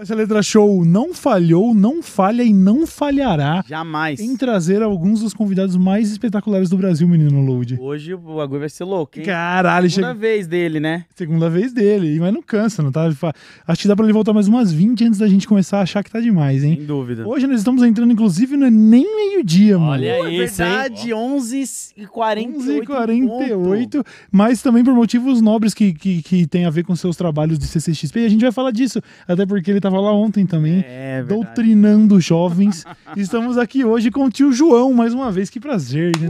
Essa letra show não falhou, não falha e não falhará Jamais. em trazer alguns dos convidados mais espetaculares do Brasil, menino Load. Hoje o bagulho vai ser louco, hein? Caralho, Segunda vez dele, né? Segunda vez dele, mas não cansa, não tá? Acho que dá pra ele voltar mais umas 20 antes da gente começar a achar que tá demais, hein? Sem dúvida. Hoje nós estamos entrando, inclusive, não é nem meio-dia, mano. Olha é verdade, 11h48. 11h48, mas também por motivos nobres que, que, que tem a ver com seus trabalhos de CCXP. E a gente vai falar disso, até porque ele tá tava lá ontem também, é, é doutrinando jovens. Estamos aqui hoje com o tio João, mais uma vez. Que prazer, né?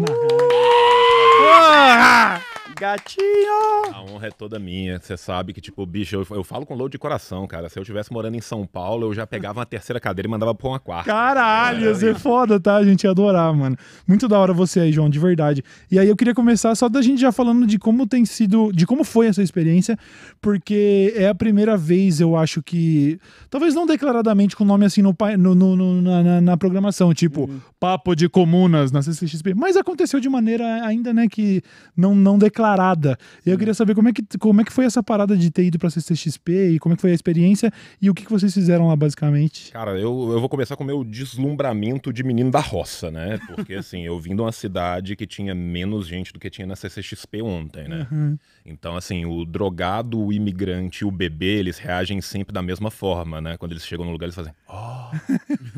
Uh! Gatinho! A honra é toda minha. Você sabe que, tipo, bicho, eu, eu falo com louco de coração, cara. Se eu estivesse morando em São Paulo, eu já pegava uma terceira cadeira e mandava pôr uma quarta. Caralho, você é foda, tá? A gente ia adorar, mano. Muito da hora você aí, João, de verdade. E aí eu queria começar só da gente já falando de como tem sido, de como foi essa experiência, porque é a primeira vez, eu acho que. Talvez não declaradamente com o nome assim no, no, no na, na, programação, tipo, uhum. papo de comunas na CCXP, mas aconteceu de maneira ainda, né, que não, não declarada parada. E eu queria saber como é que, como é que foi essa parada de ter ido pra CCXP e como é que foi a experiência e o que, que vocês fizeram lá, basicamente. Cara, eu, eu vou começar com o meu deslumbramento de menino da roça, né? Porque, assim, eu vim de uma cidade que tinha menos gente do que tinha na CCXP ontem, né? Uhum. Então, assim, o drogado, o imigrante o bebê, eles reagem sempre da mesma forma, né? Quando eles chegam no lugar, eles fazem... Oh!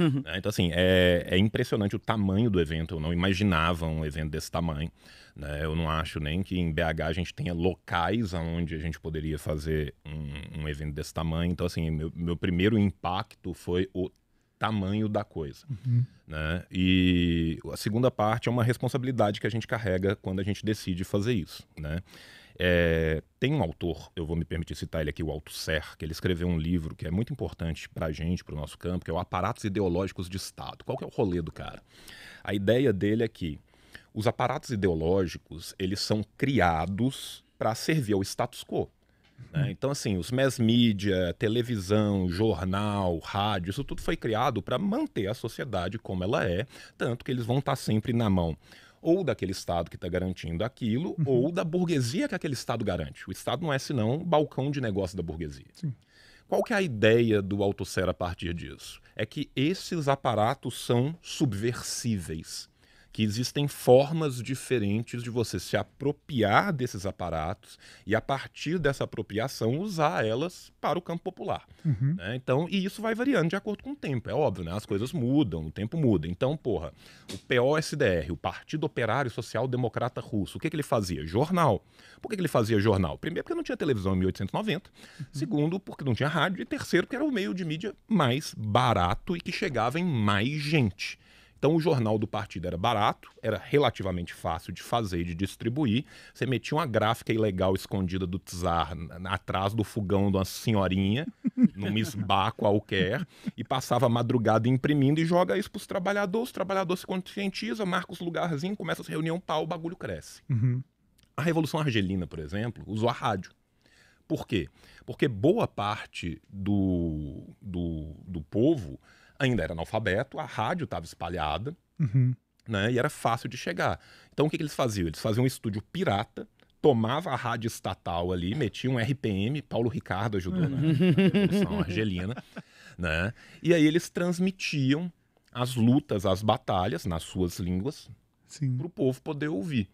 Né? então, assim, é, é impressionante o tamanho do evento. Eu não imaginava um evento desse tamanho. Né? Eu não acho nem que em BH a gente tenha locais onde a gente poderia fazer um, um evento desse tamanho. Então, assim, meu, meu primeiro impacto foi o tamanho da coisa. Uhum. Né? E a segunda parte é uma responsabilidade que a gente carrega quando a gente decide fazer isso. Né? É, tem um autor, eu vou me permitir citar ele aqui, o alto ser que ele escreveu um livro que é muito importante para a gente, para o nosso campo, que é o Aparatos Ideológicos de Estado. Qual que é o rolê do cara? A ideia dele é que os aparatos ideológicos, eles são criados para servir ao status quo. Né? Uhum. Então, assim, os mass media, televisão, jornal, rádio, isso tudo foi criado para manter a sociedade como ela é, tanto que eles vão estar tá sempre na mão ou daquele Estado que está garantindo aquilo, uhum. ou da burguesia que aquele Estado garante. O Estado não é senão um balcão de negócio da burguesia. Sim. Qual que é a ideia do Autocera a partir disso? É que esses aparatos são subversíveis que existem formas diferentes de você se apropriar desses aparatos e, a partir dessa apropriação, usar elas para o campo popular. Uhum. Né? Então, e isso vai variando de acordo com o tempo, é óbvio, né? As coisas mudam, o tempo muda. Então, porra, o POSDR, o Partido Operário Social Democrata Russo, o que, que ele fazia? Jornal. Por que, que ele fazia jornal? Primeiro, porque não tinha televisão em 1890. Uhum. Segundo, porque não tinha rádio. E terceiro, porque era o meio de mídia mais barato e que chegava em mais gente. Então o jornal do partido era barato, era relativamente fácil de fazer e de distribuir. Você metia uma gráfica ilegal escondida do czar atrás do fogão de uma senhorinha, num esbá qualquer, e passava a madrugada imprimindo e joga isso para os trabalhadores. Os trabalhadores se conscientizam, marca os lugarzinhos, começa a reunião, pau, o bagulho cresce. Uhum. A Revolução Argelina, por exemplo, usou a rádio. Por quê? Porque boa parte do, do, do povo ainda era analfabeto, a rádio estava espalhada, uhum. né? E era fácil de chegar. Então o que, que eles faziam? Eles faziam um estúdio pirata tomava a rádio estatal ali, metia um RPM, Paulo Ricardo ajudou na, uhum. na Revolução Argelina, né? E aí eles transmitiam as lutas, as batalhas nas suas línguas para o povo poder ouvir.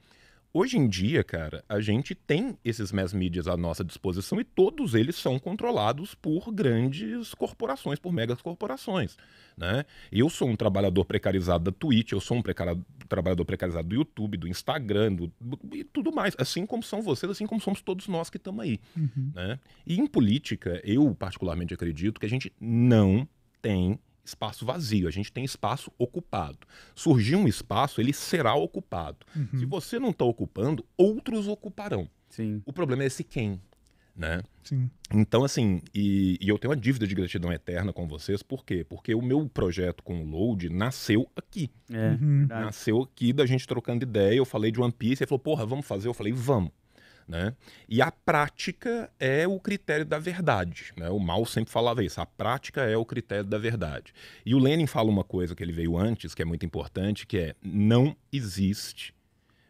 Hoje em dia, cara, a gente tem esses mass mídias à nossa disposição e todos eles são controlados por grandes corporações, por megas corporações, né? Eu sou um trabalhador precarizado da Twitch, eu sou um precar... trabalhador precarizado do YouTube, do Instagram, do... e tudo mais, assim como são vocês, assim como somos todos nós que estamos aí, uhum. né? E em política, eu particularmente acredito que a gente não tem espaço vazio, a gente tem espaço ocupado. Surgir um espaço, ele será ocupado. Uhum. Se você não está ocupando, outros ocuparão. Sim. O problema é esse quem, né? Sim. Então, assim, e, e, eu tenho uma dívida de gratidão eterna com vocês, por quê? Porque o meu projeto com o Load nasceu aqui. É, uhum. Nasceu aqui da gente trocando ideia. Eu falei de One Piece, ele falou, porra, vamos fazer? Eu falei, vamos. Né? E a prática é o critério da verdade. Né? O Mal sempre falava isso: a prática é o critério da verdade. E o Lenin fala uma coisa que ele veio antes, que é muito importante, que é não existe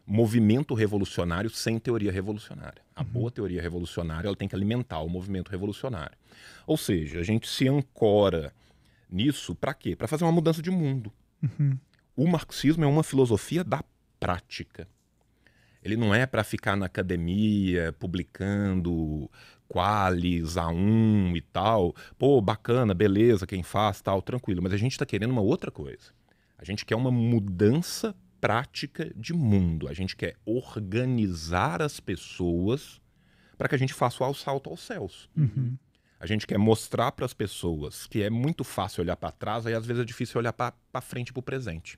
movimento revolucionário sem teoria revolucionária. A uhum. boa teoria revolucionária ela tem que alimentar o movimento revolucionário. Ou seja, a gente se ancora nisso para quê? Para fazer uma mudança de mundo. Uhum. O marxismo é uma filosofia da prática. Ele não é para ficar na academia publicando qualis, a um e tal. Pô, bacana, beleza, quem faz, tal, tranquilo. Mas a gente está querendo uma outra coisa. A gente quer uma mudança prática de mundo. A gente quer organizar as pessoas para que a gente faça o salto aos céus. Uhum. A gente quer mostrar para as pessoas que é muito fácil olhar para trás, aí às vezes é difícil olhar para frente para o presente.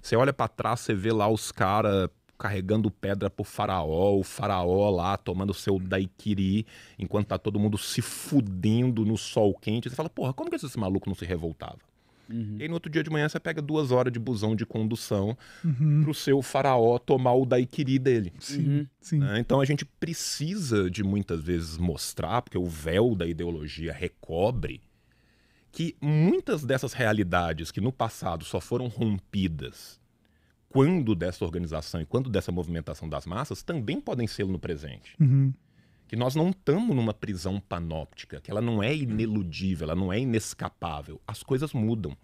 Você olha para trás, você vê lá os caras carregando pedra pro faraó, o faraó lá tomando seu daiquiri, enquanto tá todo mundo se fudendo no sol quente. Você fala, porra, como que esse maluco não se revoltava? Uhum. E aí, no outro dia de manhã você pega duas horas de busão de condução uhum. pro seu faraó tomar o daiquiri dele. Sim, uhum. sim. Né? Então a gente precisa de muitas vezes mostrar, porque o véu da ideologia recobre, que muitas dessas realidades que no passado só foram rompidas quando dessa organização e quando dessa movimentação das massas também podem ser no presente. Uhum. Que nós não estamos numa prisão panóptica, que ela não é ineludível, ela não é inescapável. As coisas mudam.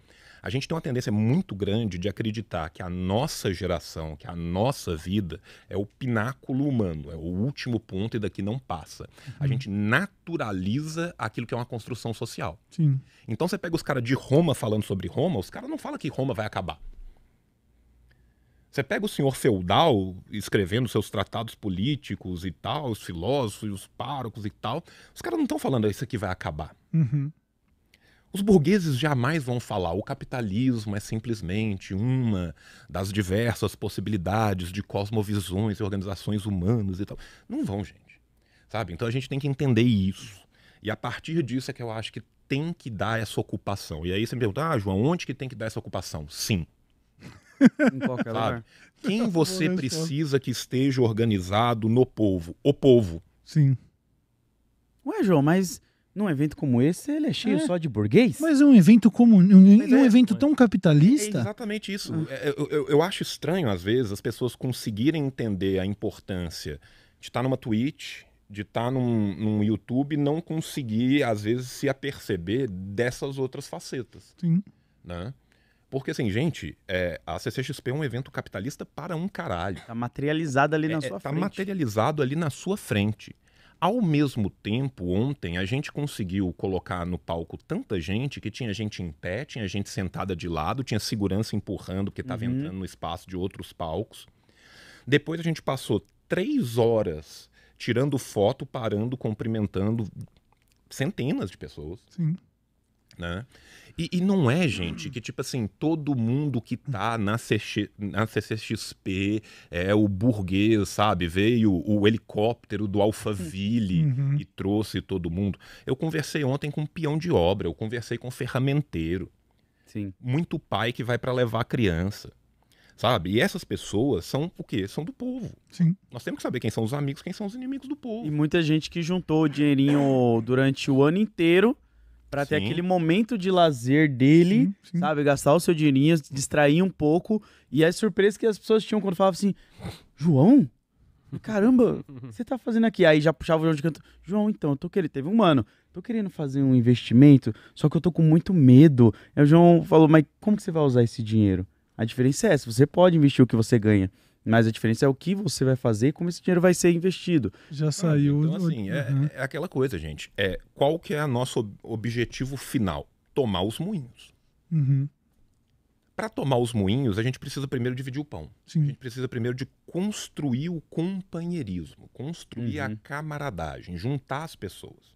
A gente tem uma tendência muito grande de acreditar que a nossa geração, que a nossa vida é o pináculo humano, é o último ponto e daqui não passa. Uhum. A gente naturaliza aquilo que é uma construção social. Sim. Então você pega os caras de Roma falando sobre Roma, os caras não falam que Roma vai acabar. Você pega o senhor feudal escrevendo seus tratados políticos e tal, os filósofos, os párocos e tal. Os caras não estão falando ah, isso aqui vai acabar. Uhum. Os burgueses jamais vão falar o capitalismo é simplesmente uma das diversas possibilidades de cosmovisões e organizações humanas e tal. Não vão, gente. Sabe? Então a gente tem que entender isso. E a partir disso é que eu acho que tem que dar essa ocupação. E aí você me pergunta, ah, João, onde que tem que dar essa ocupação? Sim, em qualquer lugar. Quem você precisa que esteja organizado no povo? O povo. Sim. Ué, João, mas num evento como esse, ele é cheio é. só de burguês? Mas é um evento como um, é, um evento tão capitalista. É exatamente isso. Ah. É, eu, eu, eu, acho estranho, às vezes, as pessoas conseguirem entender a importância de estar tá numa Twitch, de estar tá num, num YouTube, não conseguir, às vezes, se aperceber dessas outras facetas. Sim. Né? Porque, assim, gente, é, a CCXP é um evento capitalista para um caralho. Tá materializado ali é, na é, sua tá frente. Tá materializado ali na sua frente. Ao mesmo tempo, ontem, a gente conseguiu colocar no palco tanta gente que tinha gente em pé, tinha gente sentada de lado, tinha segurança empurrando porque estava uhum. entrando no espaço de outros palcos. Depois a gente passou três horas tirando foto, parando, cumprimentando centenas de pessoas. Sim. Né? E, e, não é, gente, que tipo assim, todo mundo que tá na, CX, na CCXP é o burguês, sabe? Veio o helicóptero do Alphaville uhum. e trouxe todo mundo. Eu conversei ontem com um peão de obra, eu conversei com um ferramenteiro. Sim. Muito pai que vai para levar a criança. Sabe? E essas pessoas são o quê? São do povo. Sim. Nós temos que saber quem são os amigos, quem são os inimigos do povo. E muita gente que juntou o dinheirinho durante o ano inteiro para ter aquele momento de lazer dele, sim, sim. sabe? Gastar o seu dinheirinho, distrair um pouco. E as surpresas que as pessoas tinham quando falavam assim: João? Caramba, o que você tá fazendo aqui? Aí já puxava o João de canto. João, então, eu tô querendo. Teve um mano, tô querendo fazer um investimento, só que eu tô com muito medo. Aí o João falou: Mas como que você vai usar esse dinheiro? A diferença é essa: você pode investir o que você ganha. Mas a diferença é o que você vai fazer e como esse dinheiro vai ser investido. Já ah, saiu. Então, assim, é, é, uhum. é, aquela coisa, gente. É, qual que é o nosso objetivo final? Tomar os moinhos. Uhum. Para tomar os moinhos, a gente precisa primeiro dividir o pão. Sim. A gente precisa primeiro de construir o companheirismo, construir uhum. a camaradagem, juntar as pessoas.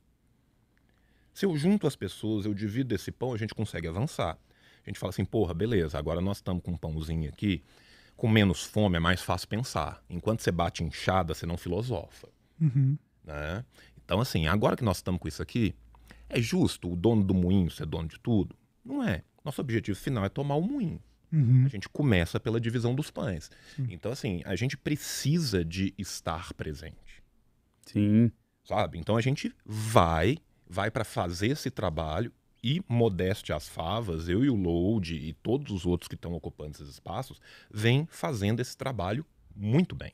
Se eu junto as pessoas, eu divido esse pão, a gente consegue avançar. A gente fala assim, porra, beleza, agora nós estamos com um pãozinho aqui com menos fome é mais fácil pensar. Enquanto você bate inchada, você não filosofa. Uhum. Né? Então, assim, agora que nós estamos com isso aqui, é justo o dono do moinho ser dono de tudo? Não é. Nosso objetivo final é tomar o moinho. Uhum. A gente começa pela divisão dos pães. Sim. Então, assim, a gente precisa de estar presente. Sim. Sabe? Então a gente vai, vai para fazer esse trabalho e modéstia as favas, eu e o Load e todos os outros que estão ocupando esses espaços, vêm fazendo esse trabalho muito bem.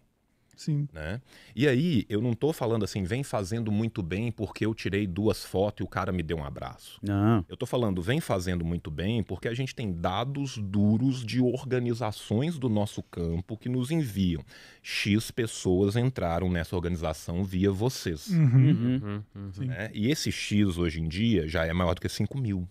Sim. Né? E aí, eu não tô falando assim, vem fazendo muito bem porque eu tirei duas fotos e o cara me deu um abraço. Não. Eu tô falando, vem fazendo muito bem porque a gente tem dados duros de organizações do nosso campo que nos enviam. X pessoas entraram nessa organização via vocês. Uhum. Uhum. uhum. uhum. Né? E esse X hoje em dia já é maior do que 5 mil.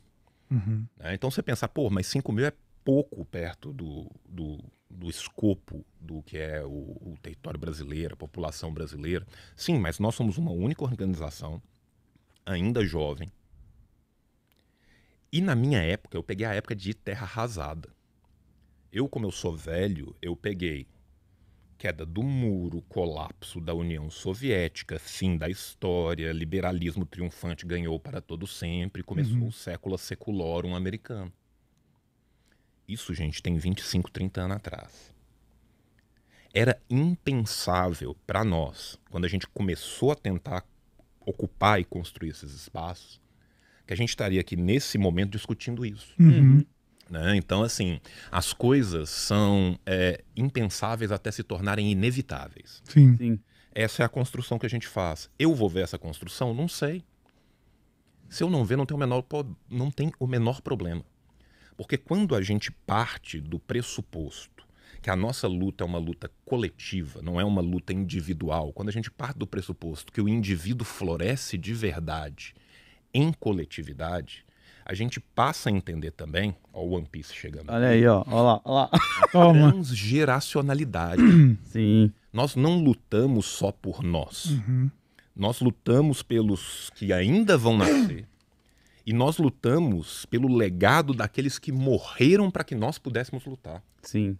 Uhum. Né? Então você pensa, pô, mas 5 mil é pouco perto do, do do escopo do que é o, o território brasileiro, a população brasileira. Sim, mas nós somos uma única organização, ainda jovem. E na minha época, eu peguei a época de terra arrasada. Eu, como eu sou velho, eu peguei queda do muro, colapso da União Soviética, fim da história, liberalismo triunfante ganhou para todo sempre, começou uhum. o século seculorum americano. Isso, gente, tem 25, 30 anos atrás. Era impensável para nós, quando a gente começou a tentar ocupar e construir esses espaços, que a gente estaria aqui nesse momento discutindo isso. Uhum. uhum. Né? Então, assim, as coisas são é, impensáveis até se tornarem inevitáveis. Sim. Sim. Essa é a construção que a gente faz. Eu vou ver essa construção? Não sei. Se eu não ver, não tem o menor, não tem o menor problema. Porque quando a gente parte do pressuposto que a nossa luta é uma luta coletiva, não é uma luta individual, quando a gente parte do pressuposto que o indivíduo floresce de verdade em coletividade, a gente passa a entender também, ó, o One Piece chegando. Olha aí, ó, ó lá, ó lá. Transgeracionalidade. Sim. Nós não lutamos só por nós. Uhum. Nós lutamos pelos que ainda vão nascer, e nós lutamos pelo legado daqueles que morreram para que nós pudéssemos lutar. Sim.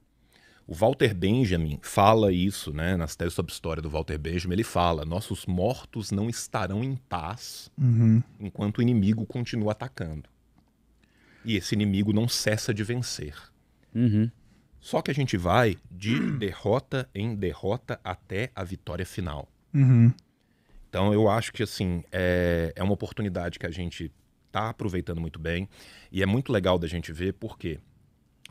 O Walter Benjamin fala isso, né? Nas teses sobre história do Walter Benjamin, ele fala: nossos mortos não estarão em paz uhum. enquanto o inimigo continua atacando. E esse inimigo não cessa de vencer. Uhum. Só que a gente vai de derrota em derrota até a vitória final. Uhum. Então eu acho que assim é, é uma oportunidade que a gente está aproveitando muito bem. E é muito legal da gente ver por quê?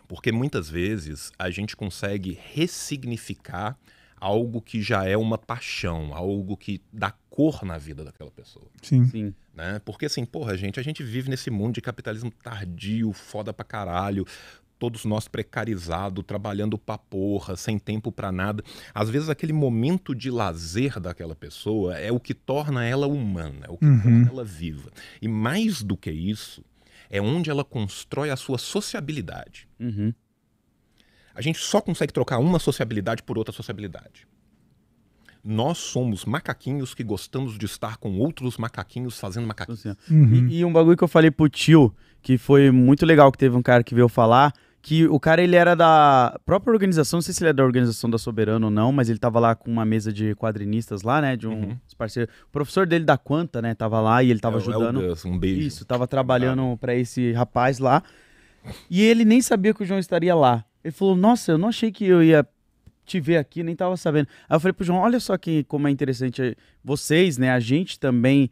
Porque muitas vezes a gente consegue ressignificar algo que já é uma paixão, algo que dá cor na vida daquela pessoa. Sim. Sim. Né? Porque assim, porra, gente, a gente vive nesse mundo de capitalismo tardio, foda pra caralho, todos nós precarizados trabalhando pra porra, sem tempo para nada. Às vezes aquele momento de lazer daquela pessoa é o que torna ela humana, é o que uhum. torna ela viva. E mais do que isso, é onde ela constrói a sua sociabilidade. Uhum. A gente só consegue trocar uma sociabilidade por outra sociabilidade. Nós somos macaquinhos que gostamos de estar com outros macaquinhos fazendo macaquinhos. Uhum. E, e um bagulho que eu falei pro tio, que foi muito legal, que teve um cara que veio falar, que o cara ele era da própria organização, não sei se ele é da organização da Soberano ou não, mas ele tava lá com uma mesa de quadrinistas lá, né, de um uhum. parceiro. O professor dele da Quanta, né, tava lá e ele tava é, é ajudando. É Deus, um beijo. Isso, tava trabalhando ah. para esse rapaz lá. E ele nem sabia que o João estaria lá. Ele falou: "Nossa, eu não achei que eu ia te ver aqui, nem tava sabendo". Aí eu falei pro João: "Olha só que como é interessante vocês, né, a gente também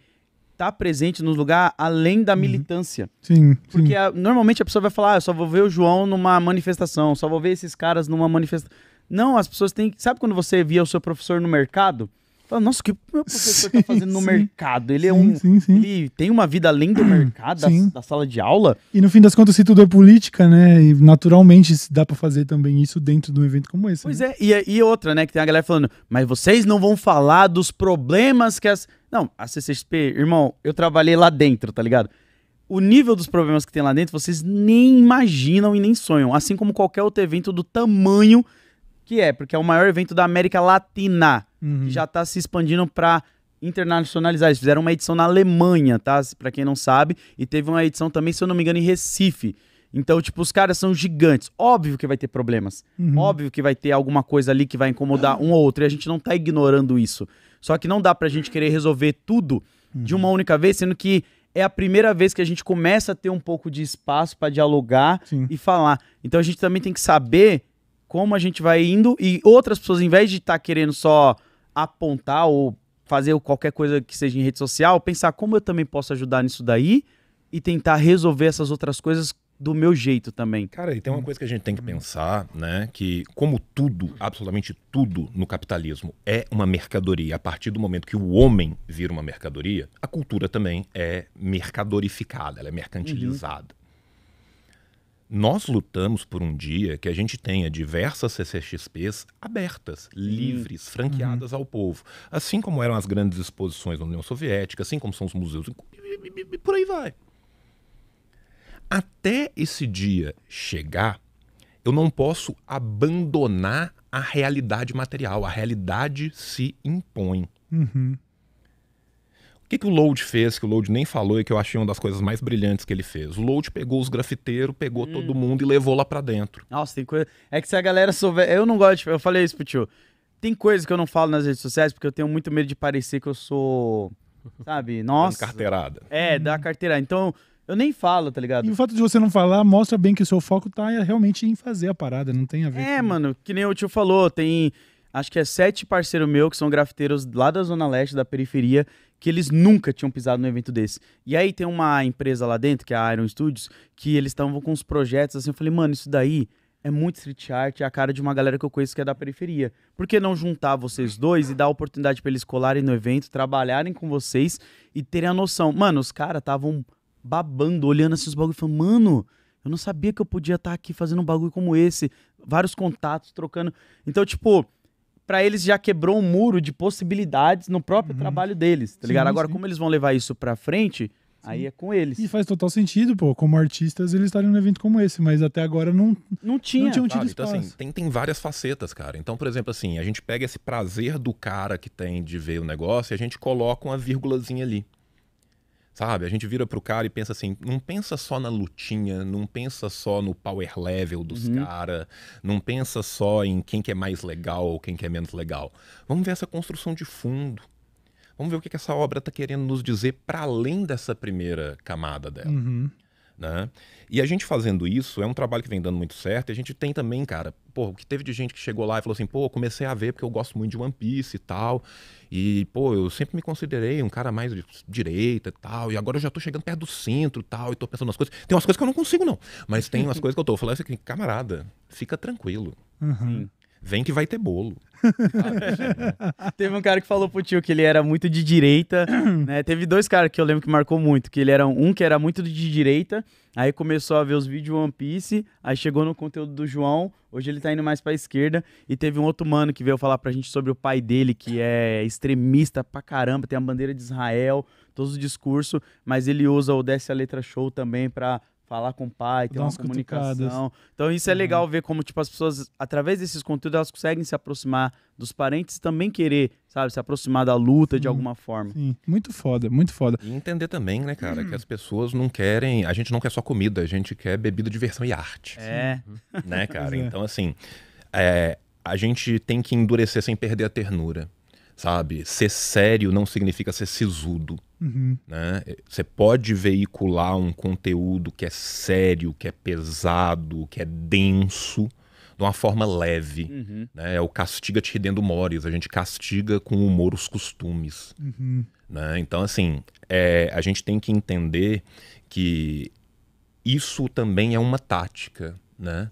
estar tá presente no lugar além da uhum. militância. Sim. Porque sim. A, normalmente a pessoa vai falar, ah, eu só vou ver o João numa manifestação, só vou ver esses caras numa manifestação. Não, as pessoas têm. Sabe quando você via o seu professor no mercado? Fala, nossa, o que meu professor está fazendo no sim, mercado? Ele é sim, é um. Sim, ele tem uma vida além do mercado, da, da, sala de aula. E no fim das contas, se tudo é política, né? E naturalmente dá para fazer também isso dentro de um evento como esse. Pois né? é, e, é, e outra, né? Que tem a galera falando, mas vocês não vão falar dos problemas que as. Não, a CCXP, irmão, eu trabalhei lá dentro, tá ligado? O nível dos problemas que tem lá dentro, vocês nem imaginam e nem sonham. Assim como qualquer outro evento do tamanho que é, porque é o maior evento da América Latina uhum. que já está se expandindo para internacionalizar. Eles fizeram uma edição na Alemanha, tá? Para quem não sabe, e teve uma edição também, se eu não me engano, em Recife. Então, tipo, os caras são gigantes. Óbvio que vai ter problemas. Uhum. Óbvio que vai ter alguma coisa ali que vai incomodar um ou outro. E a gente não tá ignorando isso. Só que não dá pra gente querer resolver tudo uhum. de uma única vez, sendo que é a primeira vez que a gente começa a ter um pouco de espaço para dialogar Sim. e falar. Então a gente também tem que saber como a gente vai indo e outras pessoas, em vez de estar tá querendo só apontar ou fazer qualquer coisa que seja em rede social, pensar como eu também posso ajudar nisso daí e tentar resolver essas outras coisas do meu jeito também. Cara, e tem uma coisa que a gente tem que pensar, né? Que como tudo, absolutamente tudo no capitalismo é uma mercadoria, a partir do momento que o homem vira uma mercadoria, a cultura também é mercadorificada, ela é uhum. mercantilizada. Uhum nós lutamos por um dia que a gente tenha diversas CCXPs abertas, hum. livres, franqueadas uhum. ao povo. Assim como eram as grandes exposições na União Soviética, assim como são os museus, e por aí vai. Até esse dia chegar, eu não posso abandonar a realidade material. A realidade se impõe. Uhum. O que, que o Load fez, que o Load nem falou e que eu achei uma das coisas mais brilhantes que ele fez? O Load pegou os grafiteiros, pegou hum. todo mundo e levou lá para dentro. Nossa, tem coisa. É que se a galera souber. Eu não gosto de. Eu falei isso pro tio. Tem coisa que eu não falo nas redes sociais porque eu tenho muito medo de parecer que eu sou. Sabe? Nossa. carteirada. É, hum. da carteira Então. Eu nem falo, tá ligado? E o fato de você não falar mostra bem que o seu foco tá realmente em fazer a parada, não tem a ver. É, com... mano, que nem o tio falou, tem acho que é sete parceiros meus que são grafiteiros lá da Zona Leste, da periferia, que eles nunca tinham pisado num evento desse. E aí tem uma empresa lá dentro, que é a Iron Studios, que eles estavam com uns projetos assim. Eu falei, mano, isso daí é muito street art, é a cara de uma galera que eu conheço que é da periferia. Por que não juntar vocês dois e dar a oportunidade para eles colarem no evento, trabalharem com vocês e terem a noção? Mano, os caras estavam babando, olhando assim os bagulhos e falando, mano, eu não sabia que eu podia estar tá aqui fazendo um bagulho como esse. Vários contatos, trocando. Então, tipo para eles já quebrou um muro de possibilidades no próprio uhum. trabalho deles, tá ligado? Sim, Agora, sim. como eles vão levar isso pra frente, Sim. Aí é com eles. E faz total sentido, pô, como artistas eles estarem num evento como esse, mas até agora não, não tinha. Não tinha um tido então, assim, tem, tem várias facetas, cara. Então, por exemplo, assim, a gente pega esse prazer do cara que tem de ver o negócio e a gente coloca uma vírgulazinha ali. Sabe? A gente vira pro cara e pensa assim, não pensa só na lutinha, não pensa só no power level dos uhum. caras, não pensa só em quem que é mais legal ou quem que é menos legal. Vamos ver essa construção de fundo. Vamos ver o que, que essa obra está querendo nos dizer para além dessa primeira camada dela. Uhum. Né? E a gente fazendo isso é um trabalho que vem dando muito certo. E a gente tem também, cara, pô, o que teve de gente que chegou lá e falou assim, pô, comecei a ver porque eu gosto muito de One Piece e tal. E, pô, eu sempre me considerei um cara mais de direita e tal. E agora eu já tô chegando perto do centro e tal. E tô pensando nas coisas. Tem umas coisas que eu não consigo, não. Mas tem umas coisas que eu tô. falando assim, camarada, fica tranquilo. Uhum. Vem que vai ter bolo. Teve um cara que falou pro tio que ele era muito de direita, né? Teve dois caras que eu lembro que marcou muito, que ele era um que era muito de direita, aí começou a ver os vídeos One Piece, aí chegou no conteúdo do João, hoje ele tá indo mais pra esquerda, e teve um outro mano que veio falar pra gente sobre o pai dele, que é extremista pra caramba, tem a bandeira de Israel, todos os discursos, mas ele usa o Desce a Letra Show também pra falar com o pai, ter uma comunicação. Cutucadas. Então isso é uhum. legal ver como tipo as pessoas através desses conteúdos elas conseguem se aproximar dos parentes também querer, sabe, se aproximar da luta sim, de alguma forma. Sim. Muito foda, muito foda. E entender também, né, cara, hum. que as pessoas não querem, a gente não quer só comida, a gente quer bebida, diversão e arte. É. Né, cara? É. Então assim, é, a gente tem que endurecer sem perder a ternura sabe? Ser sério não significa ser sisudo. Uhum. Né? Você pode veicular um conteúdo que é sério, que é pesado, que é denso, de uma forma leve. Uhum. Né? É o castiga-te rendendo mores. A gente castiga com humor os costumes. Uhum. Né? Então, assim, é, a gente tem que entender que isso também é uma tática, né?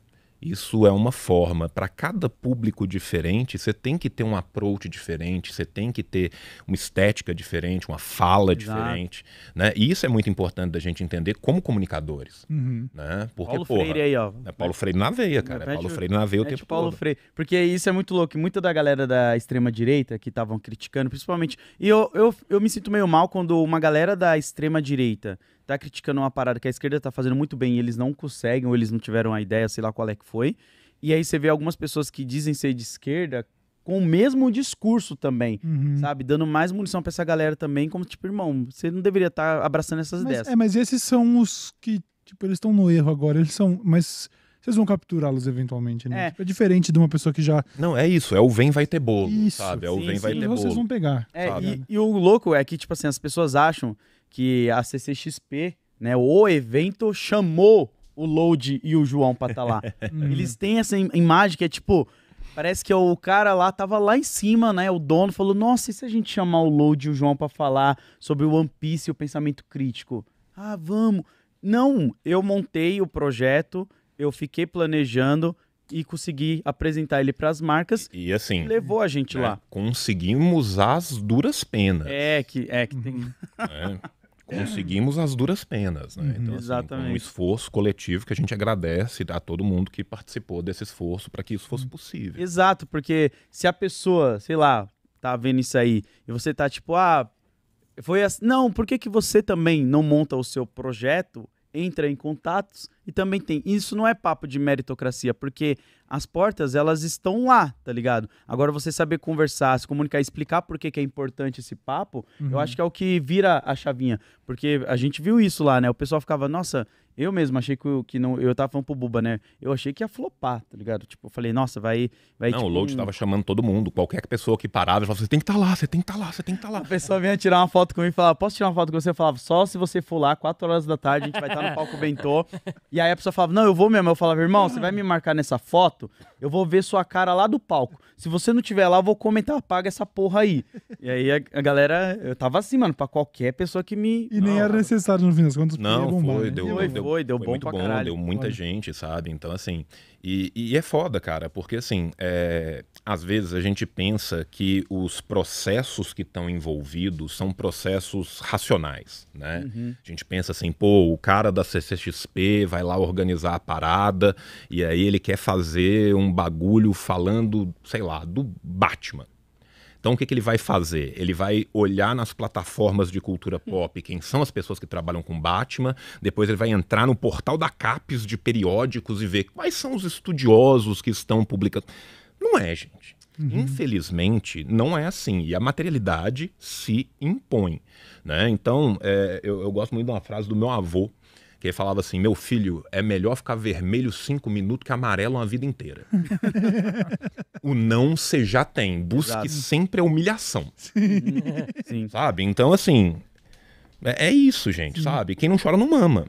Isso é uma forma. Para cada público diferente, você tem que ter um approach diferente, você tem que ter uma estética diferente, uma fala Exato. diferente. Né? E isso é muito importante da gente entender como comunicadores. Uhum. Né? Porque, Paulo porra, Freire aí, ó. É Paulo Freire na veia, cara. É Paulo Freire na veia o tempo Paulo todo. Freire. Porque isso é muito louco. Muita da galera da extrema-direita que estavam criticando, principalmente. E eu, eu, eu me sinto meio mal quando uma galera da extrema-direita tá criticando uma parada que a esquerda tá fazendo muito bem e eles não conseguem, ou eles não tiveram a ideia, sei lá qual é que foi. E aí você vê algumas pessoas que dizem ser de esquerda com o mesmo discurso também, uhum. sabe? Dando mais munição para essa galera também, como tipo, irmão, você não deveria estar tá abraçando essas mas, ideias. É, mas esses são os que, tipo, eles estão no erro agora, eles são, mas vocês vão capturá-los eventualmente, né? É. Tipo, é. diferente de uma pessoa que já. Não, é isso. É o vem vai ter bolo, isso. sabe? É o sim, vem sim. vai ter bolo. Vocês vão pegar. É, e, e, o louco é que, tipo assim, as pessoas acham que a CCXP, né, o evento, chamou o Load e o João para estar tá lá. Hum. Eles têm essa imagem que é tipo. Parece que é o cara lá tava lá em cima, né? O dono falou: Nossa, e se a gente chamar o Load e o João para falar sobre o One Piece e o pensamento crítico? Ah, vamos. Não, eu montei o projeto, eu fiquei planejando, e conseguir apresentar ele para as marcas. E, e assim. E levou a gente é, lá. Conseguimos as duras penas. É, que, é, que tem. É, conseguimos as duras penas, né? Uhum. Então, assim, Exatamente. Assim, um esforço coletivo que a gente agradece a todo mundo que participou desse esforço para que isso fosse uhum. possível. Exato, porque se a pessoa, sei lá, tá vendo isso aí e você tá tipo, ah, foi assim. Não, por que, que você também não monta o seu projeto, entra em contatos e também tem. Isso não é papo de meritocracia, porque as portas, elas estão lá, tá ligado? Agora você saber conversar, se comunicar, explicar por que, que é importante esse papo, uhum. eu acho que é o que vira a chavinha. Porque a gente viu isso lá, né? O pessoal ficava, nossa, eu mesmo achei que, eu, que não. Eu tava falando pro Buba, né? Eu achei que ia flopar, tá ligado? Tipo, eu falei, nossa, vai. vai não, tipo, o Load um... tava chamando todo mundo. Qualquer pessoa que parava, falava, você tem que estar tá lá, você tem que estar tá lá, você tem que estar tá lá. A pessoa vinha tirar uma foto comigo e falava, posso tirar uma foto com você? Eu falava, só se você for lá, 4 horas da tarde, a gente vai estar tá no palco Bentô. E aí a pessoa falava, não, eu vou mesmo. Eu falava, irmão, você vai me uhum. marcar nessa foto? Eu vou ver sua cara lá do palco. Se você não tiver lá, eu vou comentar, apaga essa porra aí. E aí a, a galera, eu tava assim, mano, pra qualquer pessoa que me... E nem era necessário no fim das contas. Não, bombar, foi, né? deu, foi, deu, foi, deu foi bom muito bom, caralho. deu muita gente, sabe? Então, assim, e, e é foda, cara, porque assim, é, às vezes a gente pensa que os processos que estão envolvidos são processos racionais, né? Uhum. A gente pensa assim, pô, o cara da CCXP vai lá organizar a parada e aí ele quer fazer um bagulho falando, sei lá, do Batman. Então o que, que, ele vai fazer? Ele vai olhar nas plataformas de cultura pop quem são as pessoas que trabalham com Batman, depois ele vai entrar no portal da CAPES de periódicos e ver quais são os estudiosos que estão publicando. Não é, gente. Uhum. Infelizmente, não é assim. E a materialidade se impõe. Né? Então, é, eu, eu gosto muito de uma frase do meu avô, que ele falava assim: meu filho, é melhor ficar vermelho cinco minutos que amarelo uma vida inteira. o não você já tem. Busque Exato. sempre a humilhação. Sim. Sim. Sabe? Então, assim. É, é, isso, gente, Sim. sabe? Quem não chora não mama.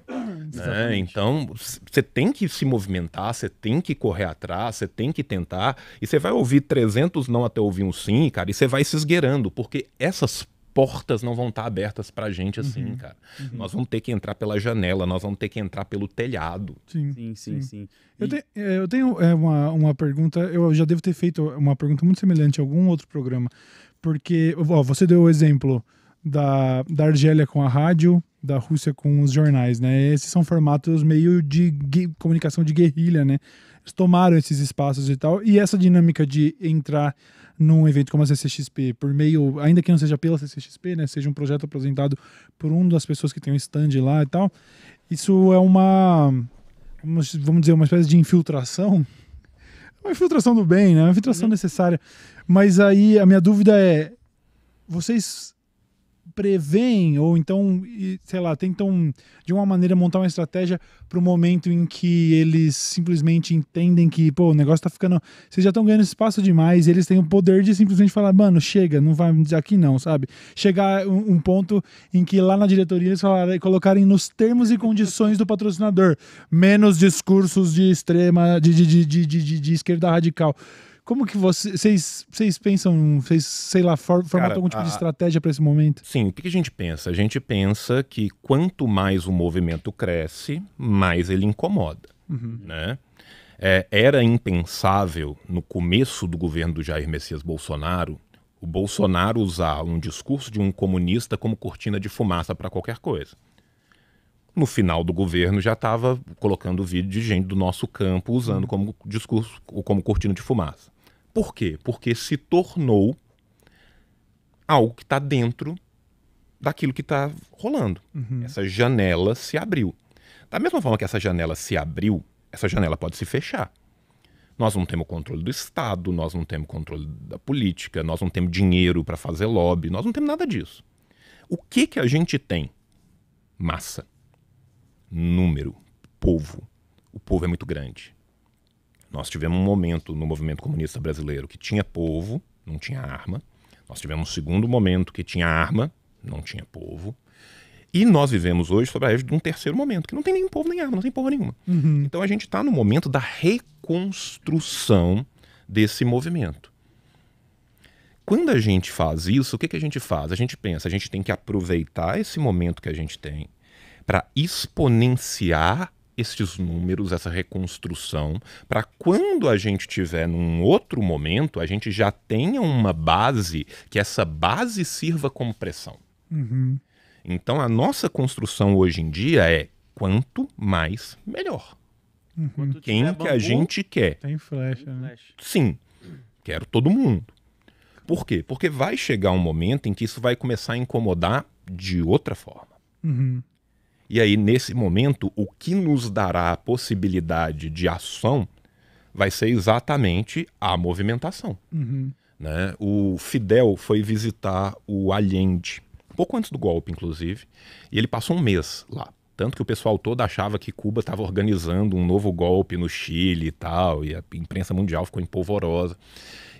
Né? Então, você tem que se movimentar, você tem que correr atrás, você tem que tentar. E você vai ouvir 300 não até ouvir um sim, cara, e você vai se esgueirando, porque essas portas não vão estar tá abertas pra gente assim, uhum. cara. Uhum. Nós vamos ter que entrar pela janela, nós vamos ter que entrar pelo telhado. Sim, sim, sim. sim. sim. E... Eu, te, é, eu, tenho é, uma, uma pergunta, eu já devo ter feito uma pergunta muito semelhante a algum outro programa, porque ó, você deu o exemplo da, da Argélia com a rádio, da Rússia com os jornais, né? Esses são formatos meio de comunicação de guerrilha, né? tomaram esses espaços e tal. E essa dinâmica de entrar num evento como a CCXP, por meio, ainda que não seja pela CCXP, né, seja um projeto apresentado por uma das pessoas que tem um stand lá e tal, isso é uma, vamos dizer, uma espécie de infiltração, uma infiltração do bem, né, uma infiltração uhum. necessária. Mas aí a minha dúvida é, vocês prevêem, ou então, sei lá, tentam de uma maneira montar uma estratégia para o momento em que eles simplesmente entendem que, pô, o negócio tá ficando. Vocês já estão ganhando espaço demais, eles têm o poder de simplesmente falar, mano, chega, não vai aqui não, sabe? Chegar um, um ponto em que lá na diretoria eles falarem, colocarem nos termos e condições do patrocinador menos discursos de extrema, de, de, de, de, de, de esquerda radical. Como que vocês, vocês pensam, vocês, sei lá, for, formatam algum tipo a... de estratégia para esse momento? Sim, o que a gente pensa? A gente pensa que quanto mais o movimento cresce, mais ele incomoda, uhum. né? É, era impensável no começo do governo do Jair Messias Bolsonaro o Bolsonaro usar um discurso de um comunista como cortina de fumaça para qualquer coisa. No final do governo já estava colocando vídeo de gente do nosso campo usando uhum. como discurso ou como cortina de fumaça. Por quê? Porque se tornou algo que está dentro daquilo que está rolando. Uhum. Essa janela se abriu. Da mesma forma que essa janela se abriu, essa janela pode se fechar. Nós não temos controle do Estado, nós não temos controle da política, nós não temos dinheiro para fazer lobby, nós não temos nada disso. O que que a gente tem? Massa, número, povo. O povo é muito grande. Nós tivemos um momento no movimento comunista brasileiro que tinha povo, não tinha arma. Nós tivemos um segundo momento que tinha arma, não tinha povo. E nós vivemos hoje sobre a égide de um terceiro momento, que não tem nenhum povo nem arma, não tem porra nenhuma. Uhum. Então a gente está no momento da reconstrução desse movimento. Quando a gente faz isso, o que, que a gente faz? A gente pensa, a gente tem que aproveitar esse momento que a gente tem para exponenciar estes números, essa reconstrução, para quando a gente tiver num outro momento, a gente já tenha uma base, que essa base sirva como pressão. Uhum. Então a nossa construção hoje em dia é quanto mais, melhor. Uhum. Quem que a gente quer? Tem flecha, né? Sim, quero todo mundo. Por quê? Porque vai chegar um momento em que isso vai começar a incomodar de outra forma. Uhum. E aí, nesse momento, o que nos dará a possibilidade de ação vai ser exatamente a movimentação. Uhum. Né? O Fidel foi visitar o Allende, pouco antes do golpe, inclusive, e ele passou um mês lá. Tanto que o pessoal todo achava que Cuba estava organizando um novo golpe no Chile e tal, e a imprensa mundial ficou empolvorosa.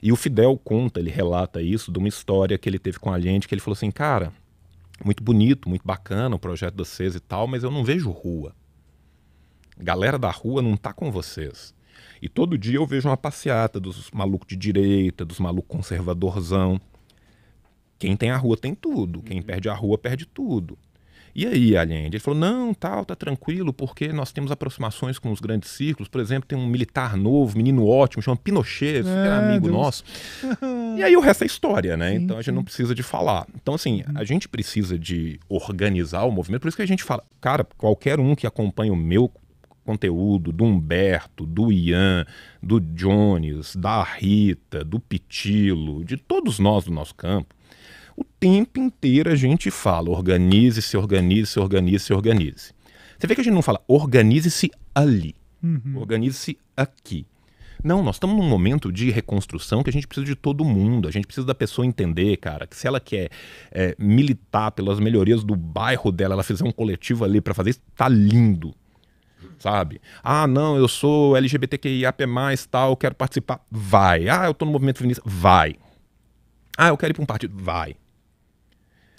E o Fidel conta, ele relata isso, de uma história que ele teve com Allende, que ele falou assim, cara, muito bonito, muito bacana o projeto da vocês e tal, mas eu não vejo rua. Galera da rua não tá com vocês. E todo dia eu vejo uma passeata dos malucos de direita, dos malucos conservadorzão. Quem tem a rua tem tudo. Quem uhum. perde a rua perde tudo. E aí, Allende? Ele falou: não, tal, tá, tá tranquilo, porque nós temos aproximações com os grandes círculos. Por exemplo, tem um militar novo, menino ótimo, chama Pinochet, é, amigo Deus. nosso. e aí o resto é história, né? Sim, então a gente sim. não precisa de falar. Então, assim, a uhum. gente precisa de organizar o movimento. Por isso que a gente fala, cara, qualquer um que acompanha o meu conteúdo do Humberto, do Ian, do Jones, da Rita, do Pitilo, de todos nós do nosso campo, o tempo inteiro a gente fala organize-se, organize-se, organize-se, organize. Você vê que a gente não fala organize-se ali, uhum. organize-se aqui. Não, nós estamos num momento de reconstrução que a gente precisa de todo mundo. A gente precisa da pessoa entender, cara, que se ela quer é, militar pelas melhorias do bairro dela, ela fizer um coletivo ali para fazer isso, tá lindo. Sabe? Ah, não, eu sou LGBTQIAP+, tal, quero participar. Vai. Ah, eu tô no movimento feminista. Vai. Ah, eu quero ir para um partido. Vai.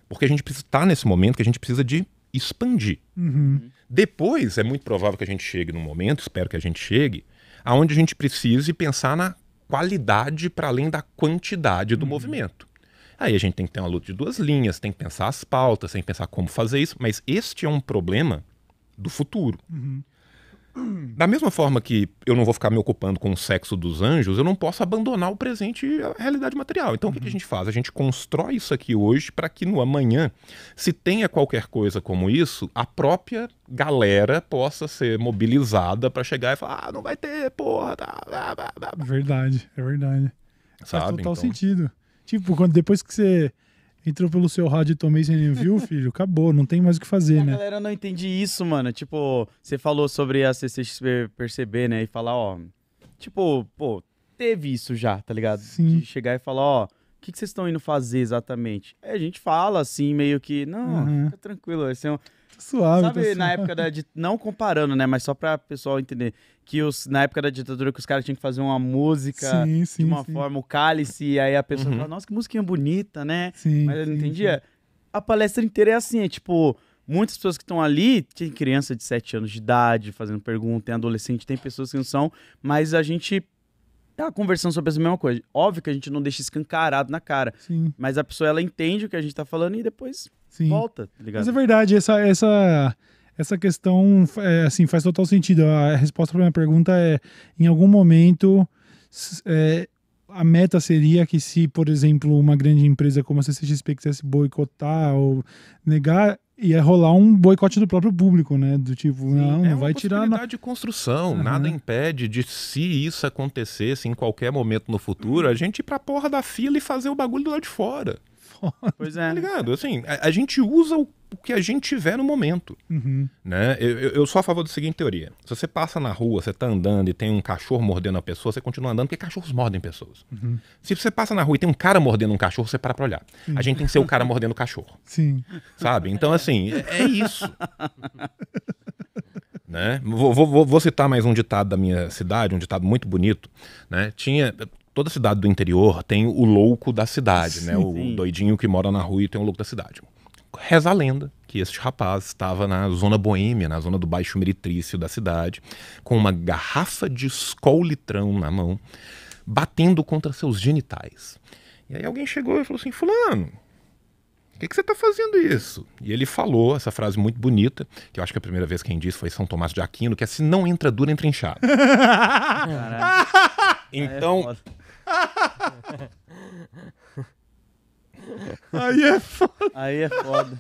Porque a gente precisa estar tá nesse momento que a gente precisa de expandir. Uhum. Depois, é muito provável que a gente chegue num momento, espero que a gente chegue, aonde a gente precise pensar na qualidade para além da quantidade do uhum. movimento. Aí a gente tem que ter uma luta de duas linhas, tem que pensar as pautas, tem que pensar como fazer isso, mas este é um problema do futuro. Uhum. Da mesma forma que eu não vou ficar me ocupando com o sexo dos anjos, eu não posso abandonar o presente e a realidade material. Então, uhum. o que a uhum. gente faz? A gente constrói isso aqui hoje para que no amanhã, se tenha qualquer coisa como isso, a própria galera possa ser mobilizada para chegar e falar: ah, não vai ter, porra. Tá, é Verdade, é verdade. Sabe, Faz total então... sentido. Tipo, quando depois que você entrou pelo seu rádio e tomei, sem viu, filho? Acabou, não tem mais o que fazer, a né? galera não entende isso, mano. Tipo, você falou sobre a CCXP perceber, né? E falar, ó. Tipo, pô, teve isso já, tá ligado? Sim. De chegar e falar, ó. O que, vocês estão indo fazer exatamente? É, a gente fala assim, meio que. Não, uhum. fica tranquilo. Vai ser um, suave. Tá Sabe, na suave. época da, de. Não comparando, né? Mas só pra pessoal entender que os, na época da ditadura que os caras tinham que fazer uma música sim, sim, de uma sim. forma, o cálice, e aí a pessoa uhum. fala, nossa, que musiquinha bonita, né? Mas eu não entendia. A palestra inteira é assim, é tipo, muitas pessoas que estão ali, tem criança de 7 anos de idade fazendo pergunta, tem adolescente, tem pessoas que não são, mas a gente tá conversando sobre essa mesma coisa. Óbvio que a gente não deixa escancarado na cara, mas a pessoa, ela entende o que a gente tá falando e depois volta, tá ligado? Mas é verdade, essa... essa essa questão é, assim faz total sentido. A resposta para minha pergunta é: em algum momento é, a meta seria que se, por exemplo, uma grande empresa como a CCXP quisesse boicotar ou negar, ia rolar um boicote do próprio público, né? Do tipo, Sim, não, é não vai tirar. É uma de construção, uhum. nada impede de se isso acontecesse em qualquer momento no futuro, uhum. a gente ir a porra da fila e fazer o bagulho do lado de fora foda. Pois é. Tá ligado? Assim, a, a gente usa o, o, que a gente tiver no momento. Uhum. Né? Eu, eu, sou a favor da seguinte teoria. Se você passa na rua, você tá andando e tem um cachorro mordendo a pessoa, você continua andando porque cachorros mordem pessoas. Uhum. Se você passa na rua e tem um cara mordendo um cachorro, você para pra olhar. Uhum. A gente tem que ser o cara uhum. mordendo o cachorro. Sim. Sabe? Então, assim, é, é isso. Né? Vou, vou, vou, citar mais um ditado da minha cidade, um ditado muito bonito. Né? Tinha, toda cidade do interior tem o louco da cidade, né? O sim. doidinho que mora na rua e tem o louco da cidade. Reza a lenda que este rapaz estava na zona boêmia, na zona do baixo meritrício da cidade, com uma garrafa de escolitrão na mão, batendo contra seus genitais. E aí alguém chegou e falou assim: Fulano, o que, você está fazendo isso? E ele falou essa frase muito bonita, que eu acho que a primeira vez quem disse foi São Tomás de Aquino, que é se não entra dura, entra inchado. Caraca. É então. Aí é foda. Aí é foda.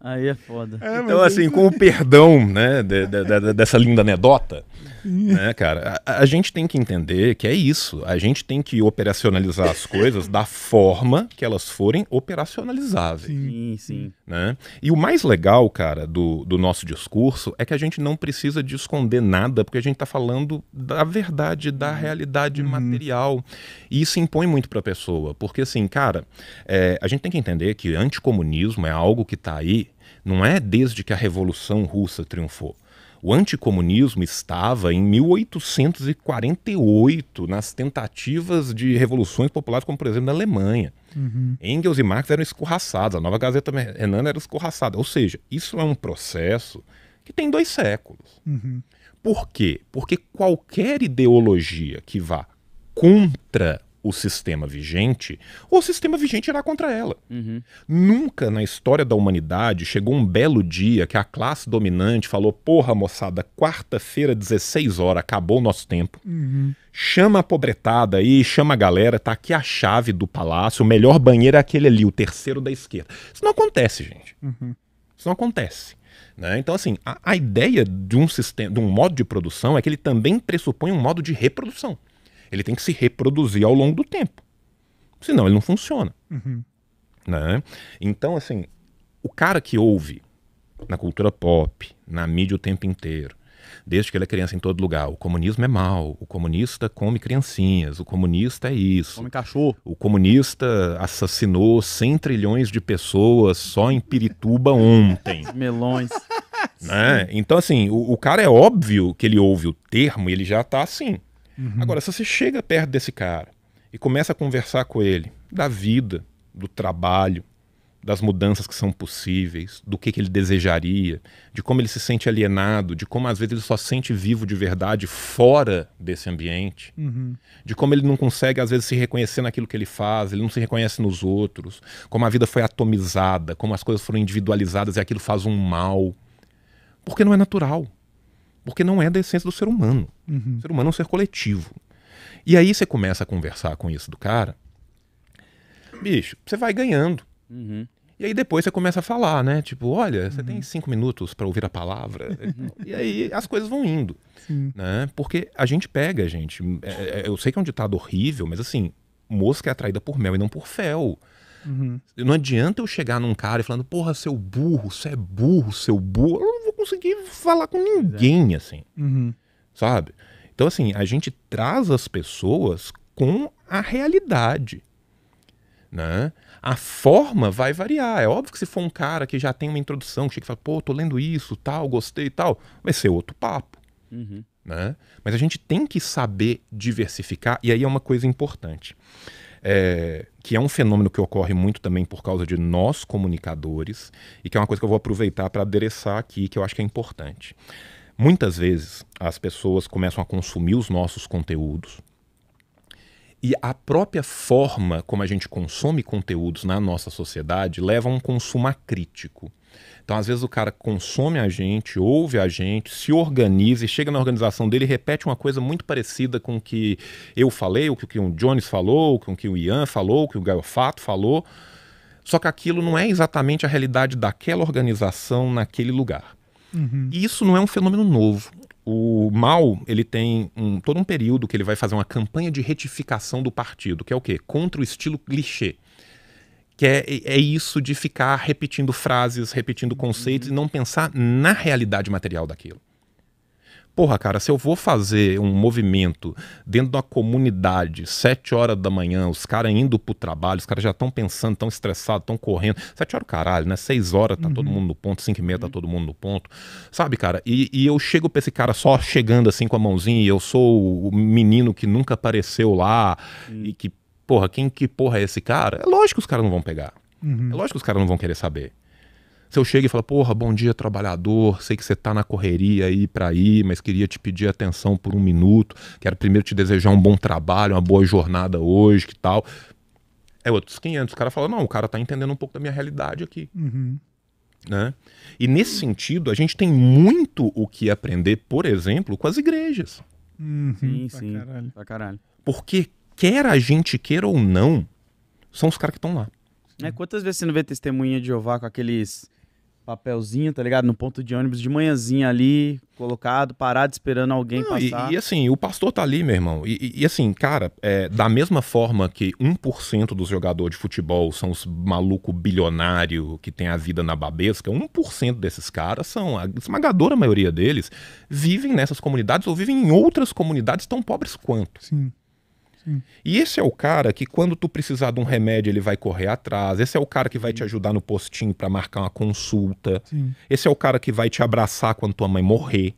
Aí é foda. É, então, assim, com o perdão né, de, de, de, dessa linda anedota, né, cara? A, a, gente tem que entender que é isso. A gente tem que operacionalizar as coisas da forma que elas forem operacionalizáveis. Sim, sim. Né? E o mais legal, cara, do, do nosso discurso é que a gente não precisa de esconder nada, porque a gente está falando da verdade, da uhum. realidade hum. material. E isso impõe muito para a pessoa, porque assim, cara, é, a gente tem que entender que anticomunismo é algo que está aí, não é desde que a Revolução Russa triunfou. O anticomunismo estava em 1848 nas tentativas de revoluções populares, como por exemplo na Alemanha. Uhum. Engels e Marx eram escorraçados, a Nova Gazeta Renan era escorraçada. Ou seja, isso é um processo que tem dois séculos. Uhum. Por quê? Porque qualquer ideologia que vá contra o sistema vigente, o sistema vigente irá contra ela. Uhum. Nunca na história da humanidade chegou um belo dia que a classe dominante falou: porra, moçada, quarta-feira, 16 horas, acabou o nosso tempo. Uhum. Chama a pobretada aí, chama a galera, tá aqui a chave do palácio, o melhor banheiro é aquele ali, o terceiro da esquerda. Isso não acontece, gente. Uhum. Isso não acontece. Né? Então, assim, a, a, ideia de um sistema, de um modo de produção é que ele também pressupõe um modo de reprodução. Ele tem que se reproduzir ao longo do tempo. Senão ele não funciona. Uhum. Né? Então, assim, o cara que ouve na cultura pop, na mídia o tempo inteiro, desde que ele é criança em todo lugar, o comunismo é mal, o comunista come criancinhas, o comunista é isso. Come cachorro. O comunista assassinou 100 trilhões de pessoas só em Pirituba ontem. Melões. Né? Então, assim, o, o cara é óbvio que ele ouve o termo e ele já tá assim. Uhum. Agora, se você chega perto desse cara e começa a conversar com ele da vida, do trabalho, das mudanças que são possíveis, do que, que ele desejaria, de como ele se sente alienado, de como às vezes ele só sente vivo de verdade fora desse ambiente, uhum. de como ele não consegue às vezes se reconhecer naquilo que ele faz, ele não se reconhece nos outros, como a vida foi atomizada, como as coisas foram individualizadas e aquilo faz um mal. Porque não é natural. Porque não é da essência do ser humano. Uhum. O ser humano é um ser coletivo. E aí você começa a conversar com isso do cara. Bicho, você vai ganhando. Uhum. E aí depois você começa a falar, né? Tipo, olha, você tem uhum. cinco minutos para ouvir a palavra. e aí as coisas vão indo. Sim. Né? Porque a gente pega, gente. É, é, eu sei que é um ditado horrível, mas assim, mosca é atraída por mel e não por fel. Uhum. Não adianta eu chegar num cara e falando, porra, seu burro, você é burro, seu burro consegui falar com ninguém, assim. Uhum. Sabe? Então, assim, a gente traz as pessoas com a realidade. Né? A forma vai variar. É óbvio que se for um cara que já tem uma introdução, que chega e fala, pô, tô lendo isso, tal, gostei e tal, vai ser outro papo. Uhum. Né? Mas a gente tem que saber diversificar, e aí é uma coisa importante. É, que é um fenômeno que ocorre muito também por causa de nós comunicadores, e que é uma coisa que eu vou aproveitar para adereçar aqui, que eu acho que é importante. Muitas vezes as pessoas começam a consumir os nossos conteúdos, e a própria forma como a gente consome conteúdos na nossa sociedade leva a um consumo acrítico. Então, às vezes, o cara consome a gente, ouve a gente, se organiza e chega na organização dele e repete uma coisa muito parecida com o que eu falei, o que o Jones falou, com o que o Ian falou, o que o Fato falou. Só que aquilo não é exatamente a realidade daquela organização naquele lugar. Uhum. E isso não é um fenômeno novo. O Mal ele tem um, todo um período que ele vai fazer uma campanha de retificação do partido, que é o quê? Contra o estilo clichê que é, é isso de ficar repetindo frases, repetindo uhum. conceitos uhum. e não pensar na realidade material daquilo. Porra, cara, se eu vou fazer um movimento dentro de uma comunidade, sete horas da manhã, os caras indo pro trabalho, os caras já estão pensando, estão estressados, estão correndo. Sete horas, caralho, né? Seis horas tá uhum. todo mundo no ponto, cinco e meia tá uhum. todo mundo no ponto. Sabe, cara? E, e, eu chego pra esse cara só chegando assim com a mãozinha e eu sou o menino que nunca apareceu lá uhum. e que porra, quem que porra é esse cara? É lógico que os caras não vão pegar. Uhum. É lógico que os caras não vão querer saber. Se eu chego e falo, porra, bom dia, trabalhador, sei que você tá na correria aí pra ir, mas queria te pedir atenção por um minuto, quero primeiro te desejar um bom trabalho, uma boa jornada hoje, que tal. É outros 500. O cara fala, não, o cara tá entendendo um pouco da minha realidade aqui. Uhum. Né? E nesse sentido, a gente tem muito o que aprender, por exemplo, com as igrejas. Uhum, sim, pra sim. Caralho. Pra caralho. Porque quer a gente queira ou não, são os caras que estão lá. É, quantas vezes você não vê testemunha de Jeová com aqueles papelzinho, tá ligado? No ponto de ônibus de manhãzinha ali, colocado, parado, esperando alguém não, passar. E, e, assim, o pastor tá ali, meu irmão. E, e assim, cara, é, da mesma forma que 1% dos jogadores de futebol são os maluco bilionário que tem a vida na babesca, 1% desses caras são, a esmagadora maioria deles, vivem nessas comunidades ou vivem em outras comunidades tão pobres quanto. Sim. E esse é o cara que quando tu precisar de um remédio, ele vai correr atrás. Esse é o cara que vai te ajudar no postinho para marcar uma consulta. Sim. Esse é o cara que vai te abraçar quando tua mãe morrer.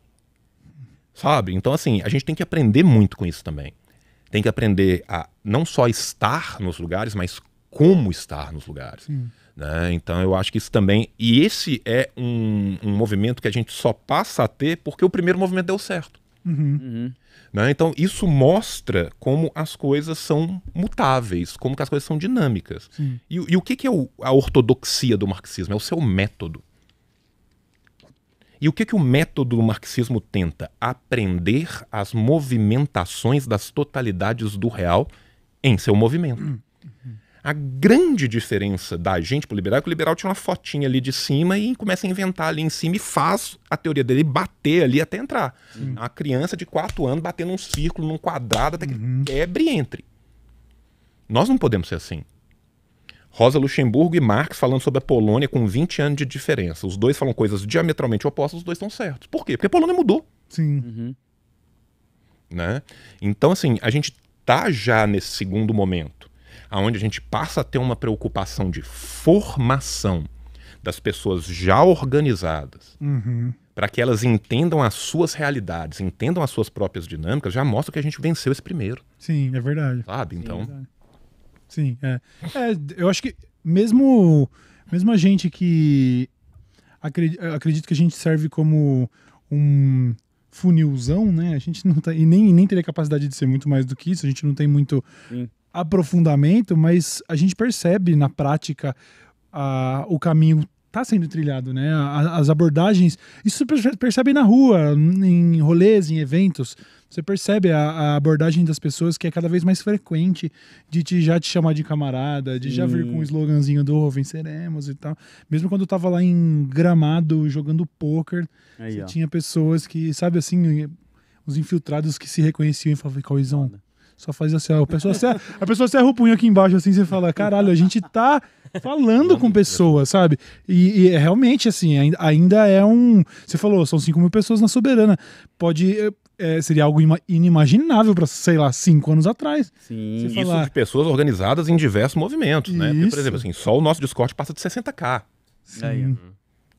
Sabe? Então assim, a gente tem que aprender muito com isso também. Tem que aprender a não só estar nos lugares, mas como estar nos lugares. Né? Então eu acho que isso também. E esse é um, um movimento que a gente só passa a ter porque o primeiro movimento deu certo. Uhum. Uhum. Né? Então, isso mostra como as coisas são mutáveis, como as coisas são dinâmicas. E, e o que, que é o, a ortodoxia do marxismo? É o seu método. E o que, que o método do marxismo tenta? Aprender as movimentações das totalidades do real em seu movimento. Uhum. uhum. A grande diferença da gente pro liberal é que o liberal tinha uma fotinha ali de cima e começa a inventar ali em cima e faz a teoria dele bater ali até entrar. Sim. Uma criança de 4 anos batendo num círculo, num quadrado, até que uhum. quebre e entre. Nós não podemos ser assim. Rosa Luxemburgo e Marx falando sobre a Polônia com 20 anos de diferença. Os dois falam coisas diametralmente opostas, os dois estão certos. Por quê? Porque a Polônia mudou. Sim. Uhum. Né? Então, assim, a gente tá já nesse segundo momento aonde a gente passa a ter uma preocupação de formação das pessoas já organizadas, uhum. para que elas entendam as suas realidades, entendam as suas próprias dinâmicas, já mostra que a gente venceu esse primeiro. Sim, é verdade. Sabe? Sim, então. É Sim, é. é. Eu acho que mesmo, mesmo a gente que. Acredito, que a gente serve como um funilzão, né? A gente não tá. E nem, nem teria capacidade de ser muito mais do que isso, a gente não tem muito. Sim aprofundamento, mas a gente percebe na prática a, o caminho está sendo trilhado, né? As abordagens, isso você percebe na rua, em rolês, em eventos, você percebe a, a, abordagem das pessoas que é cada vez mais frequente de te, já te chamar de camarada, de Sim. já vir com o sloganzinho do oh, venceremos e tal. Mesmo quando eu tava lá em Gramado jogando poker, tinha pessoas que, sabe assim, os infiltrados que se reconheciam e falavam, Cauizão, só fazia assim, ó, a pessoa serra, é, a pessoa serra o punho aqui embaixo, assim, você fala, caralho, a gente tá falando com pessoas, sabe? E, e, é realmente, assim, ainda é um. Você falou, são 5 mil pessoas na soberana. Pode. É, seria algo inimaginável para, sei lá, cinco anos atrás. Sim, falar... isso de pessoas organizadas em diversos movimentos, né? Porque, por exemplo, assim, só o nosso Discord passa de 60k. Sim. Aí,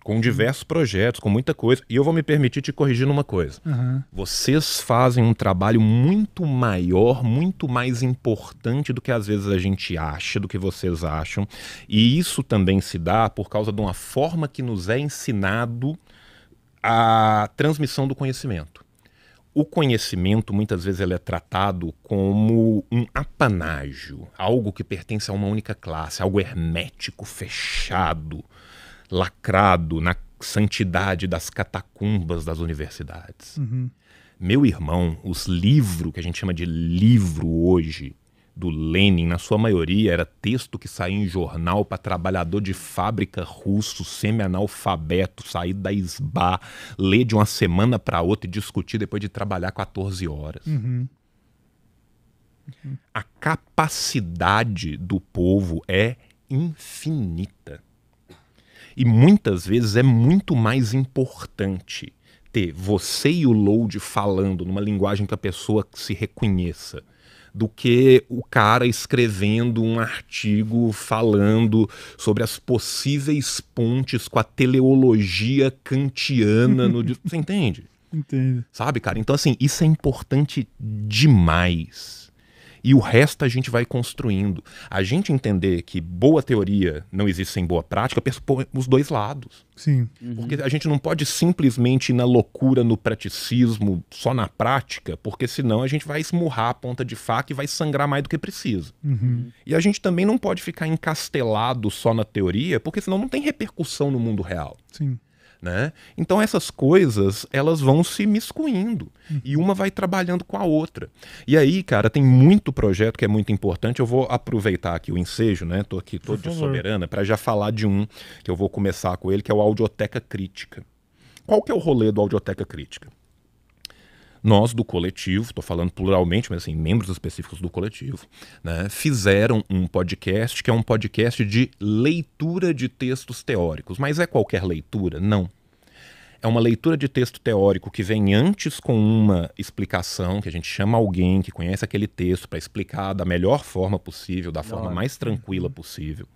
com diversos projetos, com muita coisa. E eu vou me permitir te corrigir numa coisa. Uhum. Vocês fazem um trabalho muito maior, muito mais importante do que às vezes a gente acha, do que vocês acham. E isso também se dá por causa de uma forma que nos é ensinado a transmissão do conhecimento. O conhecimento muitas vezes ele é tratado como um apanágio, algo que pertence a uma única classe, algo hermético, fechado lacrado na santidade das catacumbas das universidades. Uhum. Meu irmão, os livros, que a gente chama de livro hoje, do Lenin, na sua maioria, era texto que saía em jornal para trabalhador de fábrica russo, semi-analfabeto, sair da esbá, ler de uma semana para outra e discutir depois de trabalhar 14 horas. Uhum. Uhum. A capacidade do povo é infinita. E muitas vezes é muito mais importante ter você e o load falando numa linguagem que a pessoa se reconheça do que o cara escrevendo um artigo falando sobre as possíveis pontes com a teleologia kantiana no você entende? Entendo. Sabe, cara? Então assim, isso é importante demais e o resto a gente vai construindo. A gente entender que boa teoria não existe sem boa prática pressupõe os dois lados. Sim. Uhum. Porque a gente não pode simplesmente ir na loucura, no praticismo, só na prática, porque senão a gente vai esmurrar a ponta de faca e vai sangrar mais do que precisa. Uhum. E a gente também não pode ficar encastelado só na teoria, porque senão não tem repercussão no mundo real. Sim. Né? Então essas coisas elas vão se miscuindo uhum. e uma vai trabalhando com a outra. E aí, cara, tem muito projeto que é muito importante. Eu vou aproveitar aqui o ensejo, né? Tô aqui todo de soberana para já falar de um que eu vou começar com ele, que é o Audioteca Crítica. Qual que é o rolê do Audioteca Crítica? nós do coletivo, estou falando pluralmente, mas assim, membros específicos do coletivo, né, fizeram um podcast que é um podcast de leitura de textos teóricos. Mas é qualquer leitura? Não. É uma leitura de texto teórico que vem antes com uma explicação, que a gente chama alguém que conhece aquele texto para explicar da melhor forma possível, da forma Nossa. mais tranquila uhum. possível.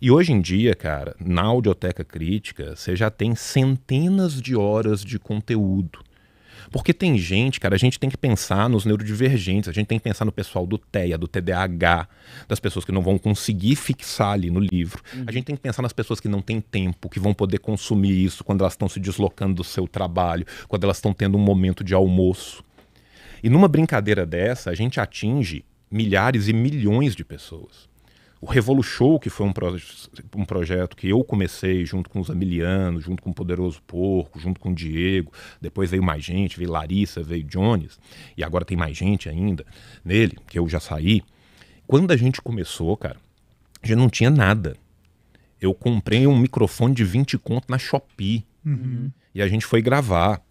E hoje em dia, cara, na audioteca crítica, você já tem centenas de horas de conteúdo porque tem gente, cara, a gente tem que pensar nos neurodivergentes, a gente tem que pensar no pessoal do TEA, do TDAH, das pessoas que não vão conseguir fixar ali no livro. Uhum. A gente tem que pensar nas pessoas que não têm tempo, que vão poder consumir isso quando elas estão se deslocando do seu trabalho, quando elas estão tendo um momento de almoço. E numa brincadeira dessa, a gente atinge milhares e milhões de pessoas. O Revolu Show, que foi um, um projeto que eu comecei junto com os Emiliano, junto com o Poderoso Porco, junto com o Diego. Depois veio mais gente, veio Larissa, veio Jones, e agora tem mais gente ainda nele, que eu já saí. Quando a gente começou, cara, já não tinha nada. Eu comprei um microfone de 20 conto na Shopee. Uhum. E a gente foi gravar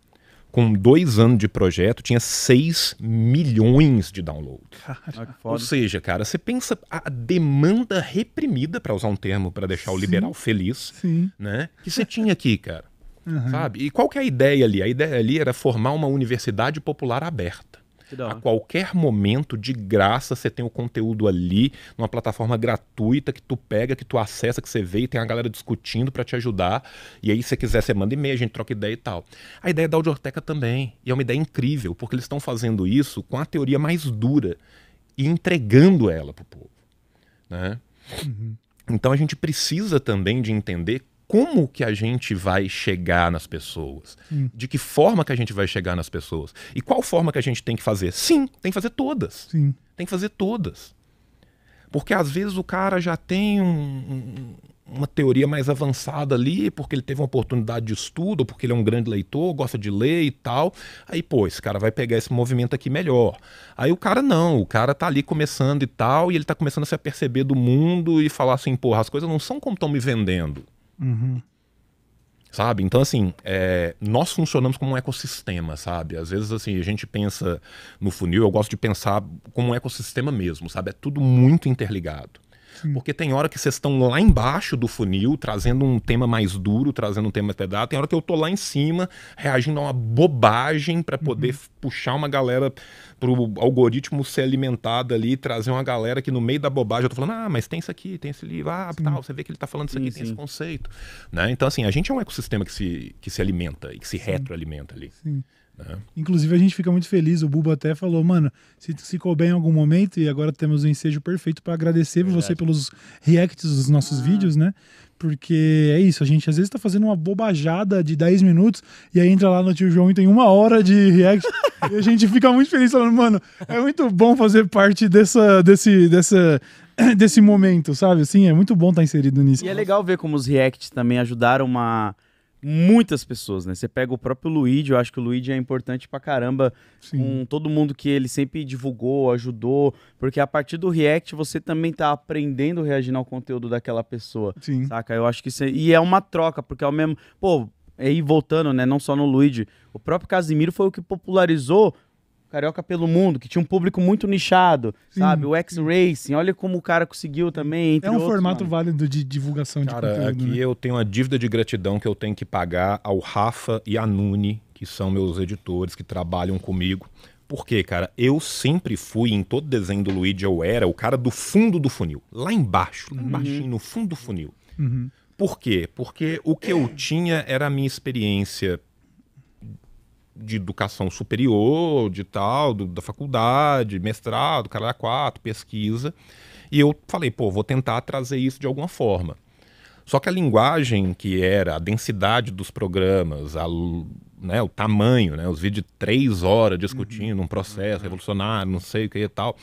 com dois anos de projeto, tinha 6 milhões de downloads. Cara, ah, Ou seja, cara, você pensa a demanda reprimida, para usar um termo para deixar o liberal feliz, sim. né? Que você tinha aqui, cara. Uhum. Sabe? E qual que é a ideia ali? A ideia ali era formar uma universidade popular aberta. A qualquer momento, de graça, você tem o conteúdo ali, numa plataforma gratuita que tu pega, que tu acessa, que você vê e tem a galera discutindo para te ajudar. E aí, se você quiser, você manda e-mail, a gente troca ideia e tal. A ideia é da Audioteca também. E é uma ideia incrível, porque eles estão fazendo isso com a teoria mais dura e entregando ela pro povo. Né? Uhum. Então a gente precisa também de entender como que a gente vai chegar nas pessoas, hum. de que forma que a gente vai chegar nas pessoas e qual forma que a gente tem que fazer. Sim, tem que fazer todas. Sim. Tem que fazer todas. Porque às vezes o cara já tem um, um, uma teoria mais avançada ali, porque ele teve uma oportunidade de estudo, ou porque ele é um grande leitor, gosta de ler e tal. Aí, pô, esse cara vai pegar esse movimento aqui melhor. Aí o cara não, o cara tá ali começando e tal, e ele tá começando a se aperceber do mundo e falar assim, porra, as coisas não são como estão me vendendo. Uhum. Sabe? Então, assim, é, nós funcionamos como um ecossistema, sabe? Às vezes, assim, a gente pensa no funil, eu gosto de pensar como um ecossistema mesmo, sabe? É tudo muito interligado. Porque tem hora que vocês estão lá embaixo do funil, trazendo um tema mais duro, trazendo um tema até dado. Tem hora que eu tô lá em cima, reagindo a uma bobagem para poder uhum. puxar uma galera pro algoritmo ser alimentado ali, trazer uma galera que no meio da bobagem eu tô falando, ah, mas tem isso aqui, tem esse livro, ah, sim. tal, você vê que ele tá falando isso aqui, sim, tem sim. esse conceito. Né? Então, assim, a gente é um ecossistema que se, que se alimenta e que se retroalimenta ali. Sim. É. Inclusive, a gente fica muito feliz. O Buba até falou, mano, se, ficou bem em algum momento, e agora temos o ensejo perfeito para agradecer você pelos reacts dos nossos ah. vídeos, né? Porque é isso, a gente às vezes tá fazendo uma bobajada de 10 minutos e aí entra lá no tio João e tem uma hora de react. e a gente fica muito feliz falando, mano, é muito bom fazer parte dessa, desse, dessa, desse momento, sabe? Assim, é muito bom estar tá inserido nisso. E é legal ver como os reacts também ajudaram uma muitas pessoas, né? Você pega o próprio Luigi, eu acho que o Luigi é importante pra caramba Sim. com todo mundo que ele sempre divulgou, ajudou, porque a partir do React você também tá aprendendo a reagir ao conteúdo daquela pessoa, Sim. saca? Eu acho que isso é... E é uma troca, porque ao é mesmo... Pô, aí voltando, né? Não só no Luigi, o próprio Casimiro foi o que popularizou Carioca pelo Mundo, que tinha um público muito nichado, Sim. sabe? O X-Racing, olha como o cara conseguiu também. é um outros, formato mano. válido de divulgação cara, de conteúdo. Aqui né? eu tenho uma dívida de gratidão que eu tenho que pagar ao Rafa e à Nune, que são meus editores, que trabalham comigo. Por quê, cara, eu sempre fui em todo desenho do Luigi, eu era o cara do fundo do funil. Lá embaixo, lá uhum. no fundo do funil. Uhum. Por quê? Porque o que eu tinha era a minha experiência de educação superior, de tal, do, da faculdade, mestrado, caralho, quatro, pesquisa. E eu falei, pô, vou tentar trazer isso de alguma forma. Só que a linguagem que era, a densidade dos programas, a, né, o tamanho, né, os vídeos de três horas discutindo uhum. um processo uhum. revolucionário, não sei o que e tal,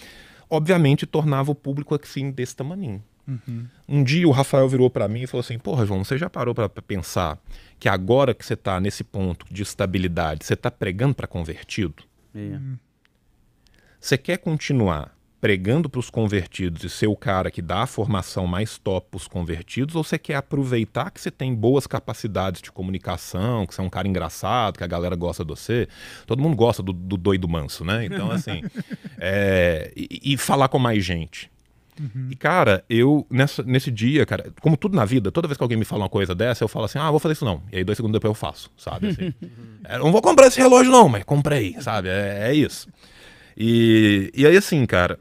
obviamente tornava o público assim desse tamanho. Uhum. Um dia o Rafael virou para mim e falou assim: Porra, João, você já parou para pensar que agora que você está nesse ponto de estabilidade, você está pregando para convertido? É. Você quer continuar pregando para os convertidos e ser o cara que dá a formação mais top para os convertidos, ou você quer aproveitar que você tem boas capacidades de comunicação, que você é um cara engraçado, que a galera gosta de você? Todo mundo gosta do, do doido manso, né? Então, assim, é, e, e, falar com mais gente. Uhum. E, cara, eu, nessa, nesse dia, cara, como tudo na vida, toda vez que alguém me fala uma coisa dessa, eu falo assim, ah, vou fazer isso não. E aí, dois segundos depois eu faço, sabe? Assim. é, não vou comprar esse relógio não, mas comprei, sabe? É, é isso. E, e aí, assim, cara,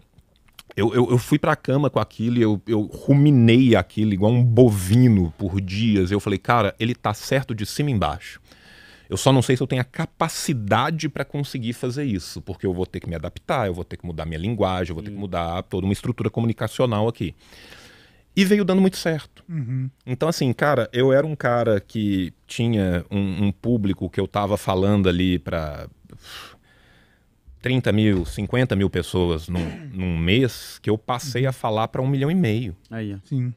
eu, eu, eu, fui pra cama com aquilo e eu, eu ruminei aquilo igual um bovino por dias. Eu falei, cara, ele tá certo de cima e embaixo. Eu só não sei se eu tenho a capacidade para conseguir fazer isso, porque eu vou ter que me adaptar, eu vou ter que mudar minha linguagem, eu vou ter que hum. mudar toda uma estrutura comunicacional aqui. E veio dando muito certo. Uhum. Então, assim, cara, eu era um cara que tinha um, um público que eu tava falando ali para 30 mil, 50 mil pessoas num, num, mês, que eu passei uhum. a falar para um milhão e meio. Aí, Sim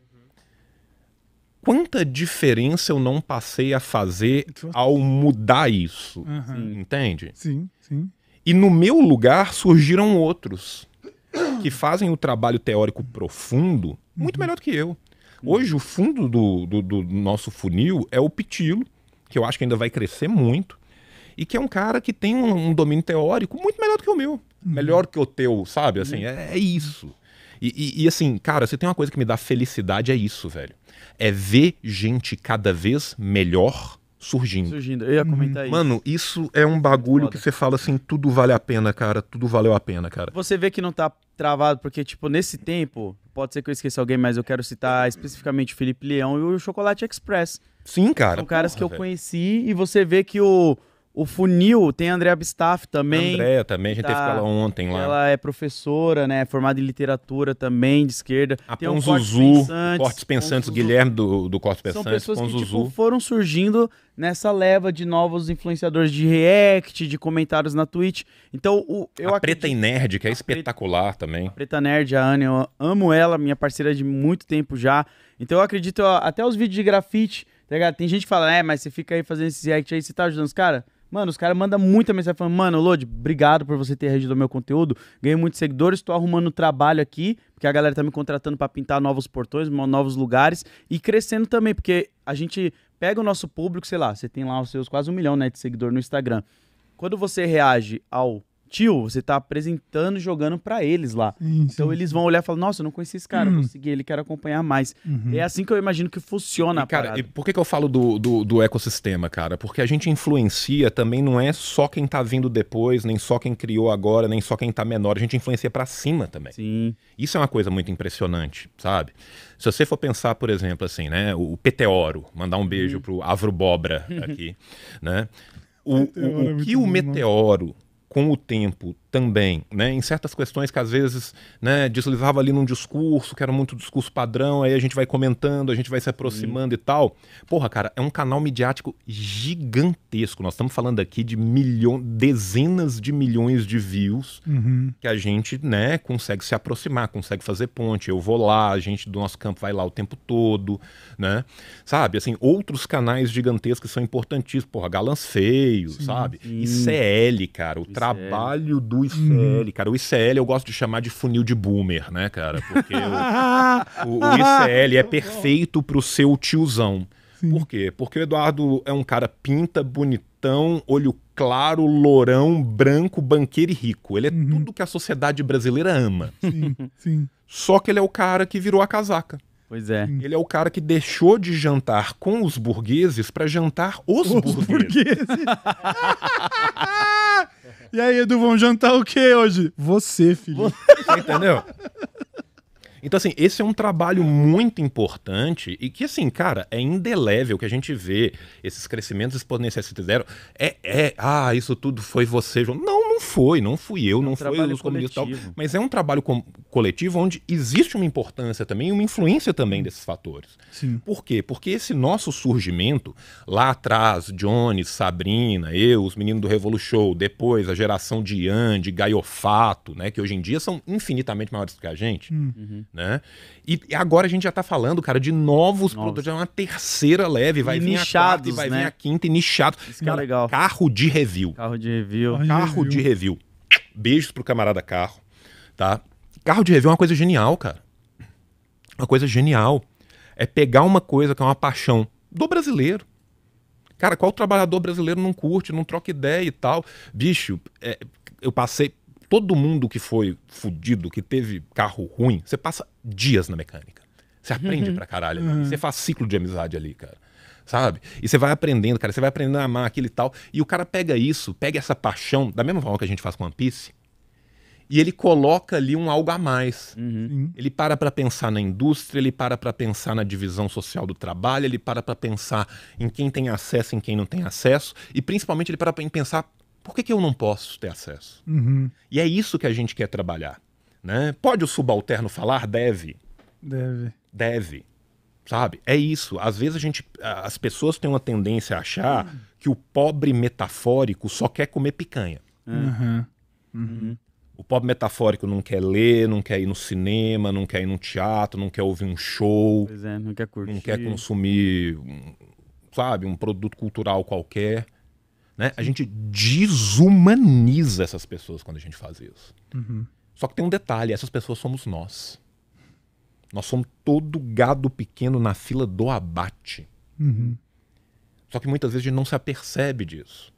quanta diferença eu não passei a fazer então, ao mudar isso. Uhum. Entende? Sim, sim. E no meu lugar surgiram outros que fazem o trabalho teórico profundo muito uhum. melhor do que eu. Hoje, o fundo do, do, do nosso funil é o Pitilo, que eu acho que ainda vai crescer muito, e que é um cara que tem um, um domínio teórico muito melhor do que o meu. Uhum. Melhor que o teu, sabe? Assim, uhum. é, é isso. E, e, e, assim, cara, se tem uma coisa que me dá felicidade é isso, velho é ver gente cada vez melhor surgindo. Surgindo, eu ia comentar uhum. isso. Mano, isso é um bagulho Foda. que você fala assim, tudo vale a pena, cara, tudo valeu a pena, cara. Você vê que não tá travado, porque, tipo, nesse tempo, pode ser que eu esqueça alguém, mas eu quero citar especificamente o Felipe Leão e o Chocolate Express. Sim, cara. São caras Porra, que eu velho. conheci e você vê que o o Funil tem a Andrea Bistaff também. Andrea também, a gente tá, teve ela ontem lá. Ela é professora, né? Formada em literatura também, de esquerda. A ah, tem Ponzuzu, um Cortes Pensantes, Cortes Pensantes Guilherme do, do Cortes Pensantes, São pessoas Ponzuzu. que tipo, foram surgindo nessa leva de novos influenciadores de react, de comentários na Twitch. Então, o, eu a Preta e Nerd, que é espetacular preta, também. Preta Nerd, a Anne, eu amo ela, minha parceira de muito tempo já. Então, eu acredito ó, até os vídeos de grafite, tá Tem gente que fala, é, mas você fica aí fazendo esse react aí, você tá ajudando os caras? Mano, os caras mandam muita mensagem falando, mano, Lodi, obrigado por você ter regido meu conteúdo. Ganhei muitos seguidores, tô arrumando trabalho aqui, porque a galera tá me contratando para pintar novos portões, novos lugares, e crescendo também, porque a gente pega o nosso público, sei lá, você tem lá os seus quase um milhão né, de seguidor no Instagram. Quando você reage ao tio, você tá apresentando, jogando para eles lá. Sim, então sim. eles vão olhar e falar, nossa, eu não conheci esse cara, uhum. vou seguir ele, quero acompanhar mais. Uhum. É assim que eu imagino que funciona e, cara, parada. E por que, que eu falo do, do, do, ecossistema, cara? Porque a gente influencia também não é só quem tá vindo depois, nem só quem criou agora, nem só quem tá menor, a gente influencia para cima também. Sim. Isso é uma coisa muito impressionante, sabe? Se você for pensar, por exemplo, assim, né, o peteoro mandar um beijo uhum. pro Avro Bobra aqui, né? O, o, é o que o né? Meteoro com o tempo também, né? Em certas questões que às vezes né, deslizava ali num discurso, que era muito discurso padrão, aí a gente vai comentando, a gente vai se aproximando Sim. e tal. Porra, cara, é um canal midiático gigantesco. Nós estamos falando aqui de milhões, dezenas de milhões de views uhum. que a gente, né, consegue se aproximar, consegue fazer ponte. Eu vou lá, a gente do nosso campo vai lá o tempo todo, né? Sabe, assim, outros canais gigantescos são importantíssimos. Porra, Galãs Feios, sabe? Sim. ICL, cara, o ICL. trabalho do ICL, uhum. cara. O ICL eu gosto de chamar de funil de boomer, né, cara? Porque o, o, o ICL é perfeito pro seu tiozão. Sim. Por quê? Porque o Eduardo é um cara pinta, bonitão, olho claro, lourão, branco, banqueiro e rico. Ele é uhum. tudo que a sociedade brasileira ama. Sim, sim. Só que ele é o cara que virou a casaca. Pois é. Ele é o cara que deixou de jantar com os burgueses para jantar os, os burgueses. burgueses. E aí, Edu, vamos jantar o quê hoje? Você, filho. Entendeu? Então, assim, esse é um trabalho muito importante e que, assim, cara, é indelével que a gente vê esses crescimentos exponenciais que fizeram. É, é, ah, isso tudo foi você, João. Não, não foi, não fui eu, é um não foi os comunistas. Mas é um trabalho com, coletivo onde existe uma importância também, uma influência também desses fatores. Sim. Por quê? Porque esse nosso surgimento, lá atrás, Jones, Sabrina, eu, os meninos do Revolu Show, depois a geração de Ian, de Gaiofato, né, que hoje em dia são infinitamente maiores que a gente, hum. uhum. né? E, agora a gente já está falando, cara, de novos, novos. produtos, é uma terceira leve, vai e vir nichados, a quarta, vai né? vir a quinta e nichado. Isso é cara, é legal. Carro de review. Carro de review. Carro, review. de review. Beijos pro camarada carro, tá? Carro de review é uma coisa genial, cara. Uma coisa genial. É pegar uma coisa que é uma paixão do brasileiro. Cara, qual trabalhador brasileiro não curte, não troca ideia e tal? Bicho, é, eu passei. Todo mundo que foi fudido, que teve carro ruim, você passa dias na mecânica. Você aprende uhum. pra caralho. Uhum. Você faz ciclo de amizade ali, cara. Sabe? E você vai aprendendo, cara. Você vai aprendendo a amar aquele e tal. E o cara pega isso, pega essa paixão, da mesma forma que a gente faz com One Piece, e ele coloca ali um algo a mais. Uhum. Ele para para pensar na indústria, ele para para pensar na divisão social do trabalho, ele para para pensar em quem tem acesso, em quem não tem acesso, e principalmente ele para para pensar por que, que eu não posso ter acesso. Uhum. E é isso que a gente quer trabalhar. Né? Pode o subalterno falar? Deve. Deve. Deve. Sabe? É isso. Às vezes a gente, as pessoas têm uma tendência a achar uhum. que o pobre metafórico só quer comer picanha. Uhum. Uhum. O pobre metafórico não quer ler, não quer ir no cinema, não quer ir no teatro, não quer ouvir um show. Pois é, não quer curtir. Não quer consumir, sabe, um produto cultural qualquer. Né? A gente desumaniza essas pessoas quando a gente faz isso. Uhum. Só que tem um detalhe: essas pessoas somos nós. Nós somos todo gado pequeno na fila do abate. Uhum. Só que muitas vezes a gente não se apercebe disso.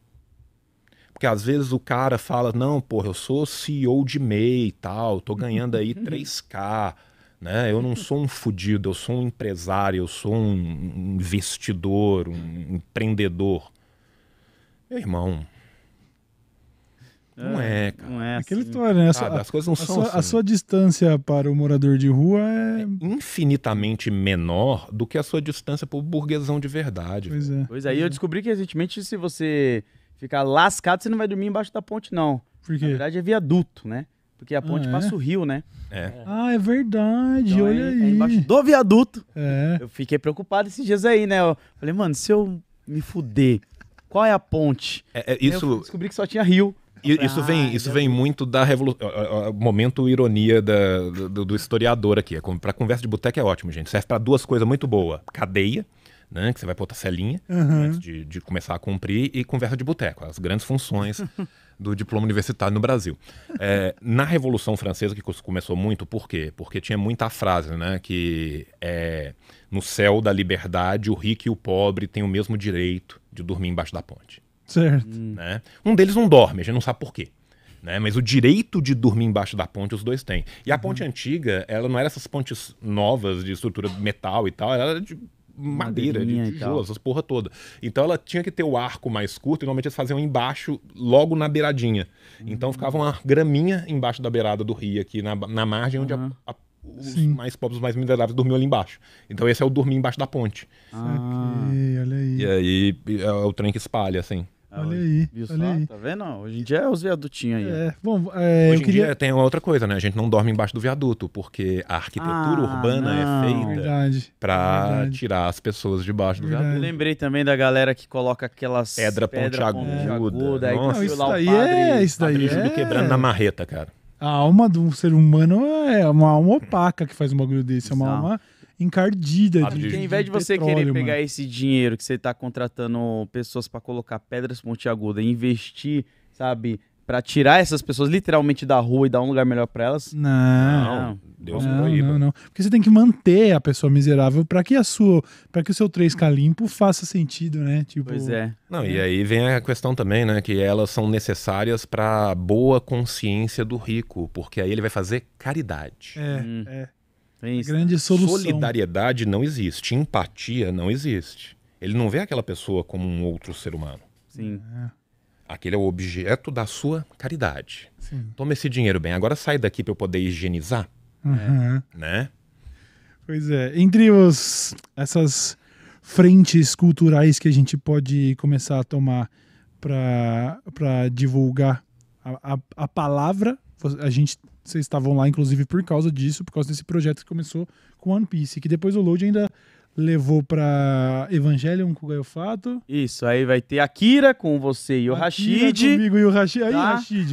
Porque às vezes o cara fala, não, porra, eu sou CEO de MEI e tal, tô ganhando aí 3K, uhum. né? Eu não sou um fudido, eu sou um empresário, eu sou um investidor, um empreendedor. Meu irmão, não é, é cara. Não é assim. Aquela história, né? as coisas não são sua, assim. A sua distância para o morador de rua é... é... infinitamente menor do que a sua distância para o burguesão de verdade. Pois é. Pois aí é. eu descobri que recentemente se você ficar lascado, você não vai dormir embaixo da ponte, não. Por quê? Na verdade é viaduto, né? Porque a ponte ah, é? passa o rio, né? É. Ah, é verdade, então, olha é, é aí. É embaixo do viaduto. É. Eu fiquei preocupado esses dias aí, né? Eu falei, mano, se eu me fuder, qual é a ponte? É, é isso... Eu descobri que só tinha rio. isso vem, ah, isso vem muito da revolução. Momento ironia da, do, do, historiador aqui. Para conversa de boteca é ótimo, gente. Serve para duas coisas muito boas: cadeia né? Que você vai botar outra celinha uhum. antes de, de, começar a cumprir, e conversa de boteco, as grandes funções do diploma universitário no Brasil. É, na Revolução Francesa, que começou muito, por quê? Porque tinha muita frase, né? Que é, no céu da liberdade, o rico e o pobre têm o mesmo direito de dormir embaixo da ponte. Certo. Hum. Né? Um deles não dorme, a gente não sabe por quê. Né? Mas o direito de dormir embaixo da ponte os dois têm. E a uhum. ponte antiga, ela não era essas pontes novas de estrutura metal e tal, ela era de madeira, de tijolo, essas porra toda. Então ela tinha que ter o arco mais curto, e normalmente eles faziam embaixo, logo na beiradinha. Uhum. Então ficava uma graminha embaixo da beirada do rio, aqui na, na margem, onde a, a os Sim. mais pobres, os mais miseráveis dormiam ali embaixo. Então esse é o dormir embaixo da ponte. Ah, okay, olha aí. E aí é o trem que espalha, assim. Ah, olha aí. Viu olha só? Aí. Tá vendo? Hoje em dia é os viadutinhos aí. É, bom, é, Hoje em queria... dia tem uma outra coisa, né? A gente não dorme embaixo do viaduto, porque a arquitetura ah, urbana é não. é feita para tirar as pessoas debaixo do verdade. viaduto. Eu lembrei também da galera que coloca aquelas. Pedra, pedra pontiaguda. É. Nossa, não, isso daí padre, é. Isso daí é. quebrando na marreta, cara. A alma de um ser humano é uma alma opaca que faz um bagulho desse. É uma alma encardida. Ah, de, porque ao invés de, de você petróleo, querer pegar mano. esse dinheiro que você está contratando pessoas para colocar pedras pontiagudas e é investir, sabe, para tirar essas pessoas literalmente da rua e dar um lugar melhor para elas? Não. não. Deus não, proíba. Não, não, Porque você tem que manter a pessoa miserável para que a sua, para que o seu 3K limpo faça sentido, né? Tipo... Pois é. Não, e aí vem a questão também, né, que elas são necessárias para boa consciência do rico, porque aí ele vai fazer caridade. É, hum. é. Tem grande solução. Solidariedade não existe, empatia não existe. Ele não vê aquela pessoa como um outro ser humano. Sim. É. Aquele é o objeto da sua caridade. Sim. Toma esse dinheiro bem, agora sai daqui para eu poder higienizar. Uhum. Né? Pois é. Entre os, essas frentes culturais que a gente pode começar a tomar para divulgar a, a, a palavra, a gente vocês estavam lá, inclusive, por causa disso, por causa desse projeto que começou com One Piece, que depois o Load ainda levou para Evangelion com o Gaio Fato. Isso, aí vai ter Akira com você e o Akira Rashid. comigo e o Rashid. Aí, tá? Rashid.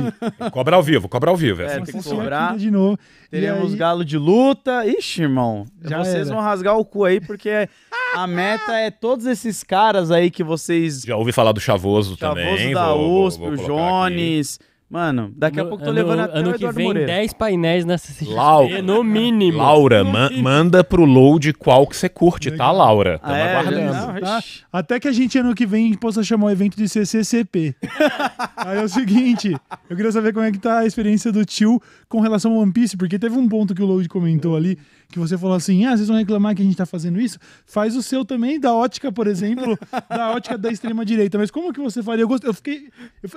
cobra ao vivo, cobra ao vivo. É, é assim tem que cobrar. De novo. Teremos aí... galo de luta. Ixi, irmão, já vocês era. vão rasgar o cu aí, porque a meta é todos esses caras aí que vocês... Já ouvi falar do Chavoso, Chavoso também. Chavoso da vou, USP, vou, vou o Jones... Aqui. Mano, daqui a no, pouco tô ano, levando até ano o Eduardo que vem Moreira. 10 painéis nessa CCXP, Laura, no mínimo. Laura, manda pro load qual que você curte, tá, Laura? Ah, Tamo ah, é, aguardando. Não, tá? até que a gente ano que vem possa chamar o evento de CCCP. Aí é o seguinte, eu queria saber como é que tá a experiência do tio com relação ao One Piece, porque teve um ponto que o Load comentou ali, que você falou assim: ah, vocês vão reclamar que a gente está fazendo isso? Faz o seu também, da ótica, por exemplo, da ótica da extrema-direita. Mas como que você faria? Eu, eu fiquei.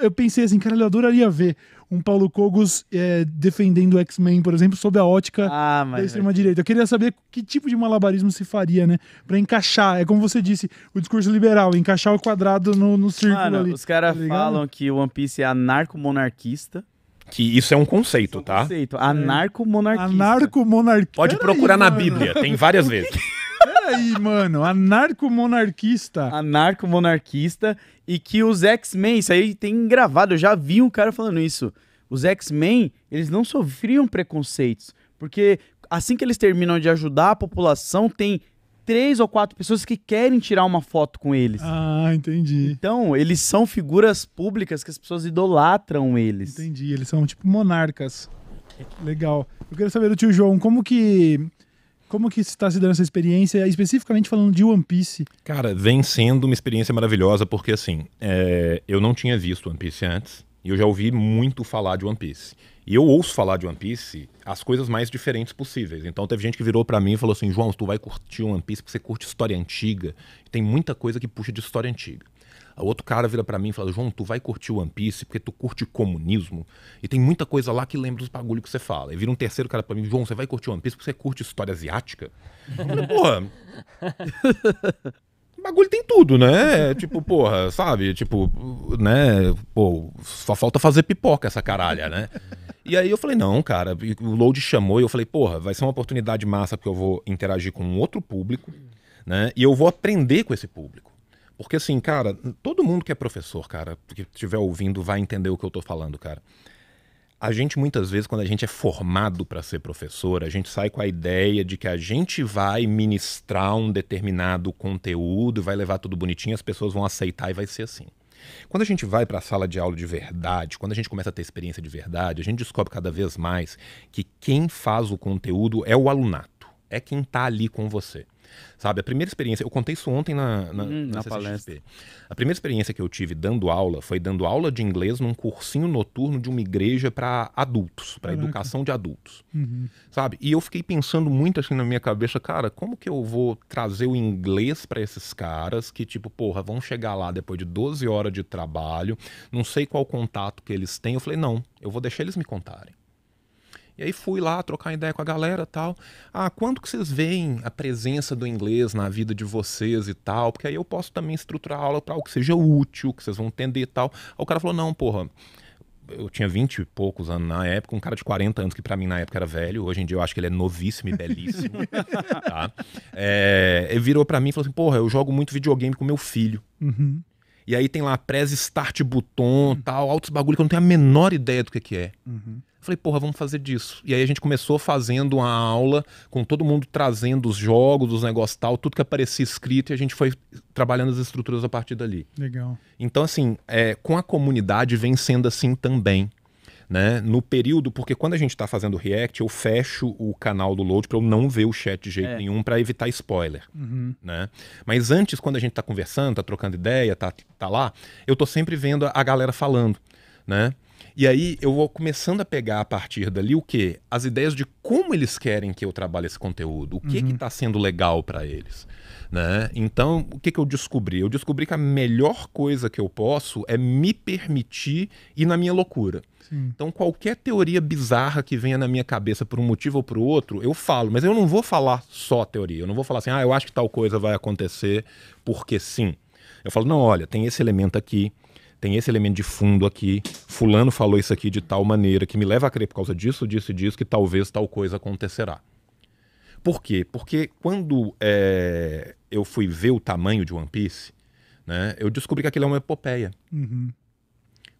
Eu, pensei assim, cara, eu adoraria ver um Paulo Cogos é, defendendo o X-Men, por exemplo, sob a ótica ah, da é extrema-direita. Eu queria saber que tipo de malabarismo se faria, né? Pra encaixar. É como você disse, o discurso liberal, encaixar o quadrado no, no círculo Mano, ali. Os caras tá falam que o One Piece é anarco-monarquista. Que isso é um conceito, é tá? Conceito. Anarco-monarquista. Anarco-monarquista. Pode Pera procurar aí, na mano. Bíblia, tem várias vezes. Peraí, mano, anarco-monarquista. Anarco-monarquista e que os X-Men, isso aí tem gravado, eu já vi um cara falando isso. Os X-Men, eles não sofriam preconceitos, porque assim que eles terminam de ajudar a população, tem três ou quatro pessoas que querem tirar uma foto com eles. Ah, entendi. Então, eles são figuras públicas que as pessoas idolatram eles. Entendi, eles são tipo monarcas. Legal. Eu quero saber do tio João, como que como que está se dando essa experiência, especificamente falando de One Piece? Cara, vem sendo uma experiência maravilhosa, porque assim, é, eu não tinha visto One Piece antes, e eu já ouvi muito falar de One Piece. E eu ouço falar de One Piece as coisas mais diferentes possíveis. Então teve gente que virou para mim e falou assim: João, tu vai curtir One Piece porque você curte história antiga. tem muita coisa que puxa de história antiga. O outro cara vira para mim e fala: João, tu vai curtir One Piece porque tu curte comunismo. E tem muita coisa lá que lembra dos bagulho que você fala. E vira um terceiro cara para mim: João, você vai curtir One Piece porque você curte história asiática? Eu falei, porra. bagulho tem tudo, né? tipo, porra, sabe? Tipo, né? Pô, só falta fazer pipoca essa caralha, né? E aí eu falei, não, cara, o Load chamou e eu falei, porra, vai ser uma oportunidade massa porque eu vou interagir com um outro público, né? E eu vou aprender com esse público. Porque assim, cara, todo mundo que é professor, cara, que estiver ouvindo vai entender o que eu tô falando, cara. A gente muitas vezes quando a gente é formado para ser professor, a gente sai com a ideia de que a gente vai ministrar um determinado conteúdo, vai levar tudo bonitinho, as pessoas vão aceitar e vai ser assim. Quando a gente vai para a sala de aula de verdade, quando a gente começa a ter experiência de verdade, a gente descobre cada vez mais que quem faz o conteúdo é o alunato, é quem está ali com você. Sabe, a primeira experiência, eu contei isso ontem na, na, hum, na palestra. A primeira experiência que eu tive dando aula foi dando aula de inglês num cursinho noturno de uma igreja para adultos, para educação de adultos. Uhum. Sabe? E eu fiquei pensando muito assim na minha cabeça, cara, como que eu vou trazer o inglês para esses caras que, tipo, porra, vão chegar lá depois de 12 horas de trabalho, não sei qual contato que eles têm. Eu falei, não, eu vou deixar eles me contarem. E aí fui lá trocar ideia com a galera tal. Ah, quanto que vocês veem a presença do inglês na vida de vocês e tal? Porque aí eu posso também estruturar a aula para algo que seja útil, que vocês vão entender e tal. Aí o cara falou, não, porra, eu tinha 20 e poucos anos na época, um cara de 40 anos, que para mim na época era velho, hoje em dia eu acho que ele é novíssimo e belíssimo, tá? É, ele virou para mim e falou assim, porra, eu jogo muito videogame com meu filho. Uhum. E aí tem lá press start button, uhum. tal, altos bagulho que eu não tenho a menor ideia do que que é. Uhum. Falei, porra, vamos fazer disso. E aí a gente começou fazendo uma aula, com todo mundo trazendo os jogos, os negócios tal, tudo que aparecia escrito, e a gente foi trabalhando as estruturas a partir dali. Legal. Então, assim, é, com a comunidade vem sendo assim também. Né? No período, porque quando a gente está fazendo React, eu fecho o canal do Load para eu não ver o chat de jeito é. nenhum para evitar spoiler, uhum. né? Mas antes, quando a gente está conversando, está trocando ideia, tá, tá lá, eu tô sempre vendo a galera falando, né? E aí eu vou começando a pegar a partir dali o quê? As ideias de como eles querem que eu trabalhe esse conteúdo, o que uhum. está sendo legal para eles. Né? Então, o que, que eu descobri? Eu descobri que a melhor coisa que eu posso é me permitir ir na minha loucura. Sim. Então, qualquer teoria bizarra que venha na minha cabeça por um motivo ou por outro, eu falo, mas eu não vou falar só teoria. Eu não vou falar assim, ah, eu acho que tal coisa vai acontecer porque sim. Eu falo, não, olha, tem esse elemento aqui, tem esse elemento de fundo aqui, fulano falou isso aqui de tal maneira que me leva a crer por causa disso, disso e disso que talvez tal coisa acontecerá. Por quê? Porque quando é, eu fui ver o tamanho de One Piece, né, eu descobri que aquilo é uma epopeia. Uhum.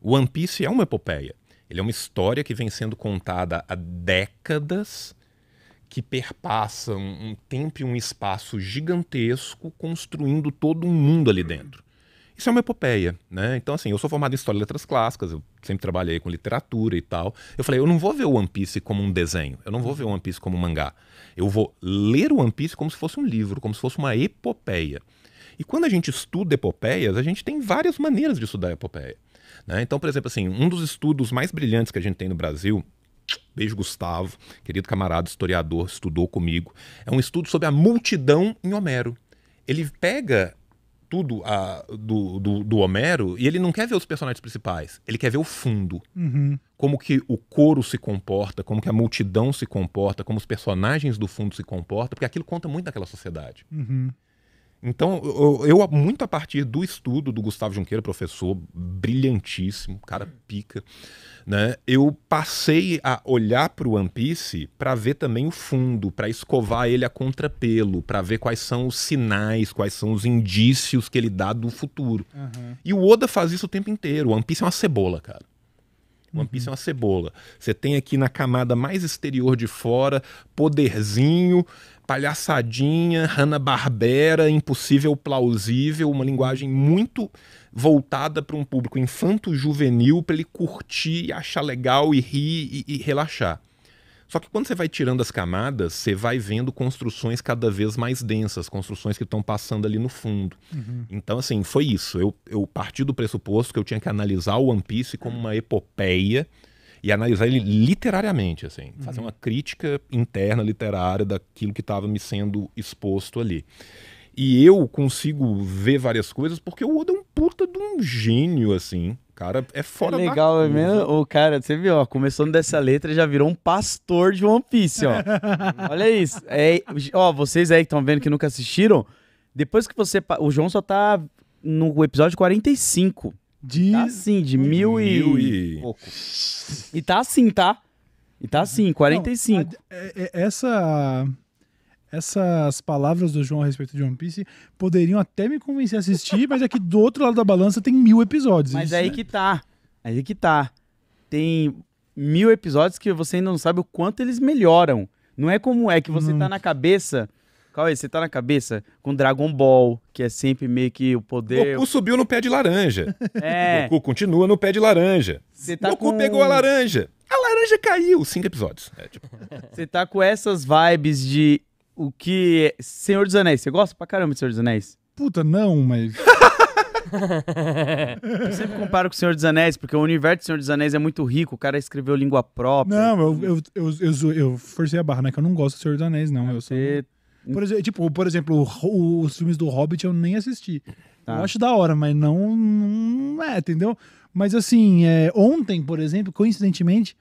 One Piece é uma epopeia. Ele é uma história que vem sendo contada há décadas, que perpassa um tempo e um espaço gigantesco, construindo todo um mundo ali dentro. Isso é uma epopeia, né? Então, assim, eu sou formado em História e Letras Clássicas, eu sempre trabalhei com literatura e tal. Eu falei, eu não vou ver o One Piece como um desenho, eu não vou ver o One Piece como um mangá. Eu vou ler o One Piece como se fosse um livro, como se fosse uma epopeia. E quando a gente estuda epopeias, a gente tem várias maneiras de estudar epopeia. Né? Então, por exemplo, assim, um dos estudos mais brilhantes que a gente tem no Brasil, beijo Gustavo, querido camarada historiador, estudou comigo, é um estudo sobre a multidão em Homero. Ele pega tudo a, do, do, do, Homero e ele não quer ver os personagens principais, ele quer ver o fundo. Uhum. Como que o coro se comporta, como que a multidão se comporta, como os personagens do fundo se comportam, porque aquilo conta muito daquela sociedade. Uhum. Então, eu, eu, muito a partir do estudo do Gustavo Junqueira, professor brilhantíssimo, cara pica, né? Eu passei a olhar para o One Piece para ver também o fundo, para escovar ele a contrapelo, para ver quais são os sinais, quais são os indícios que ele dá do futuro. Uhum. E o Oda faz isso o tempo inteiro. O One Piece é uma cebola, cara. One Piece é uhum. é uma cebola. Você tem aqui na camada mais exterior de fora, poderzinho, palhaçadinha, Hanna-Barbera, impossível, plausível, uma linguagem muito voltada para um público infanto-juvenil, para ele curtir, achar legal e rir e, e relaxar. Só que quando você vai tirando as camadas, você vai vendo construções cada vez mais densas, construções que estão passando ali no fundo. Uhum. Então, assim, foi isso. Eu, eu parti do pressuposto que eu tinha que analisar o One Piece como uma epopeia e analisar ele literariamente, assim, uhum. fazer uma crítica interna literária daquilo que estava me sendo exposto ali. E eu consigo ver várias coisas porque o Oda é um puta de um gênio, assim. Cara, é fora é legal, da mesmo. O cara, você viu, ó, começando dessa letra já virou um pastor de One Piece, ó. Olha isso. É, ó, vocês aí que estão vendo que nunca assistiram, depois que você. O João só tá no episódio 45. De... Tá assim, de mil, mil e... e... pouco. E tá assim, tá? E tá assim, 45. Não, a, a, é, é, é essa essas palavras do João a respeito de One Piece poderiam até me convencer a assistir, mas é que do outro lado da balança tem mil episódios. Mas isso, aí né? que tá. Aí que tá. Tem mil episódios que você ainda não sabe o quanto eles melhoram. Não é como é que você não. tá na cabeça Cauê, você tá na cabeça com Dragon Ball, que é sempre meio que o poder. Goku subiu no pé de laranja. É. Goku continua no pé de laranja. Você tá Goku com... pegou a laranja. A laranja caiu. Cinco episódios. É, tipo... Você tá com essas vibes de o que. É Senhor dos Anéis. Você gosta pra caramba de Senhor dos Anéis? Puta, não, mas. eu sempre comparo com o Senhor dos Anéis, porque o universo do Senhor dos Anéis é muito rico, o cara escreveu língua própria. Não, eu, eu, eu, eu, forcei a barra, né? Que eu não gosto do Senhor dos Anéis, não. Eu sou... Por exemplo, tipo, por exemplo, os filmes do Hobbit eu nem assisti. Tá. Eu acho da hora, mas não, não é, entendeu? Mas assim, é, ontem, por exemplo, coincidentemente,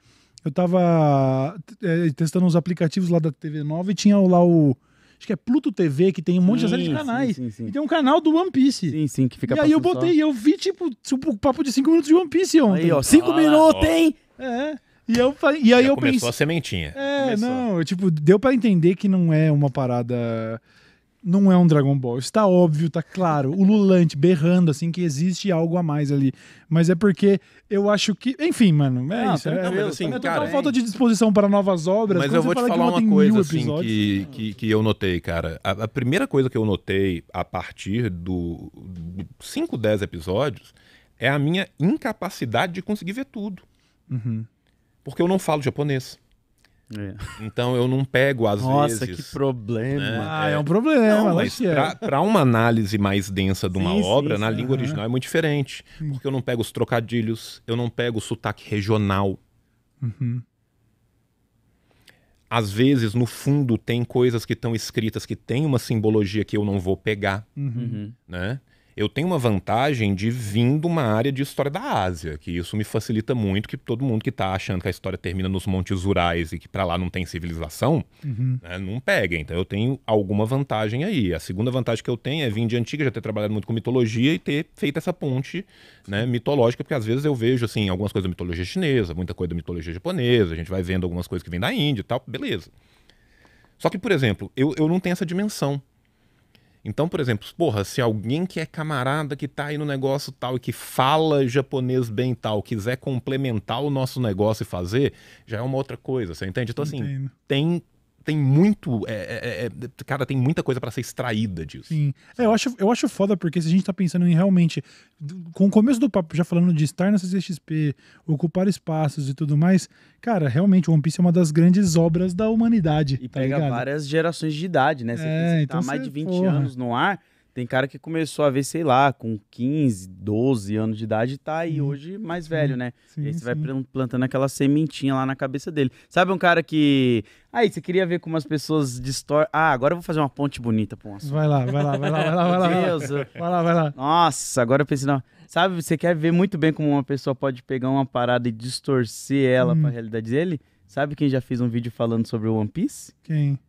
eu tava é, testando uns aplicativos lá da TV Nova e tinha lá o. Acho que é Pluto TV, que tem um monte sim, de série de canais. Sim, sim, e tem um canal do One Piece. Sim, sim, que fica E aí eu botei, só. eu vi, tipo, o papo de 5 minutos de One Piece ontem. Aí, ó, 5 minutos, hein? É. E, eu, e aí Já eu começou pensei. a sementinha. É, começou. não, tipo, deu para entender que não é uma parada. Não é um Dragon Ball. Está óbvio, está claro. O Lulante berrando, assim, que existe algo a mais ali. Mas é porque eu acho que. Enfim, mano, é ah, isso. Tá é, mas, assim, é, total cara, falta de disposição para novas obras. Mas eu vou te falar uma coisa, assim, que, que, que, eu notei, cara. A, a, primeira coisa que eu notei a partir do 5, 10 episódios é a minha incapacidade de conseguir ver tudo. Uhum. Porque eu não falo japonês. É. Então eu não pego às Nossa, vezes. Nossa, que problema. Né? Ah, é, é, um problema. Não, mas assim é. para uma análise mais densa de uma sim, obra, sim, na sim, língua original é muito diferente. Hum. Porque eu não pego os trocadilhos, eu não pego o sotaque regional. Uhum. Às vezes, no fundo, tem coisas que estão escritas que tem uma simbologia que eu não vou pegar. Uhum. Uhum. Né? eu tenho uma vantagem de vir de uma área de história da Ásia, que isso me facilita muito, que todo mundo que está achando que a história termina nos Montes Urais e que para lá não tem civilização, uhum. né, não pega. Então eu tenho alguma vantagem aí. A segunda vantagem que eu tenho é vir de antiga, já ter trabalhado muito com mitologia e ter feito essa ponte né, mitológica, porque às vezes eu vejo assim algumas coisas da mitologia chinesa, muita coisa da mitologia japonesa, a gente vai vendo algumas coisas que vêm da Índia e tal, beleza. Só que, por exemplo, eu, eu não tenho essa dimensão. Então, por exemplo, porra, se alguém que é camarada, que tá aí no negócio tal e que fala japonês bem tal, quiser complementar o nosso negócio e fazer, já é uma outra coisa, você entende? Então, assim, tem tem muito. É é, é, é, cara, tem muita coisa para ser extraída disso. Sim. É, eu, acho, eu acho foda, porque se a gente tá pensando em realmente. Com o começo do papo, já falando de estar na CCXP, ocupar espaços e tudo mais, cara, realmente One Piece é uma das grandes obras da humanidade. E tá pega várias gerações de idade, né? Você, é, você tá então tá mais de 20 porra. anos no ar tem cara que começou a ver, sei lá, com 15, 12 anos de idade e tá aí hoje mais velho, né? Sim, e aí você vai plantando aquela sementinha lá na cabeça dele. Sabe um cara que. Aí, você queria ver como as pessoas distorcem. Ah, agora eu vou fazer uma ponte bonita pra um assunto. Vai lá, vai lá, vai lá, vai lá, vai lá. Meu Deus. Vai lá, vai lá. Nossa, agora eu pensei, não. Sabe, você quer ver muito bem como uma pessoa pode pegar uma parada e distorcer ela hum. pra uhum. realidade dele? Sabe quem já fez um vídeo falando sobre o One Piece? Quem?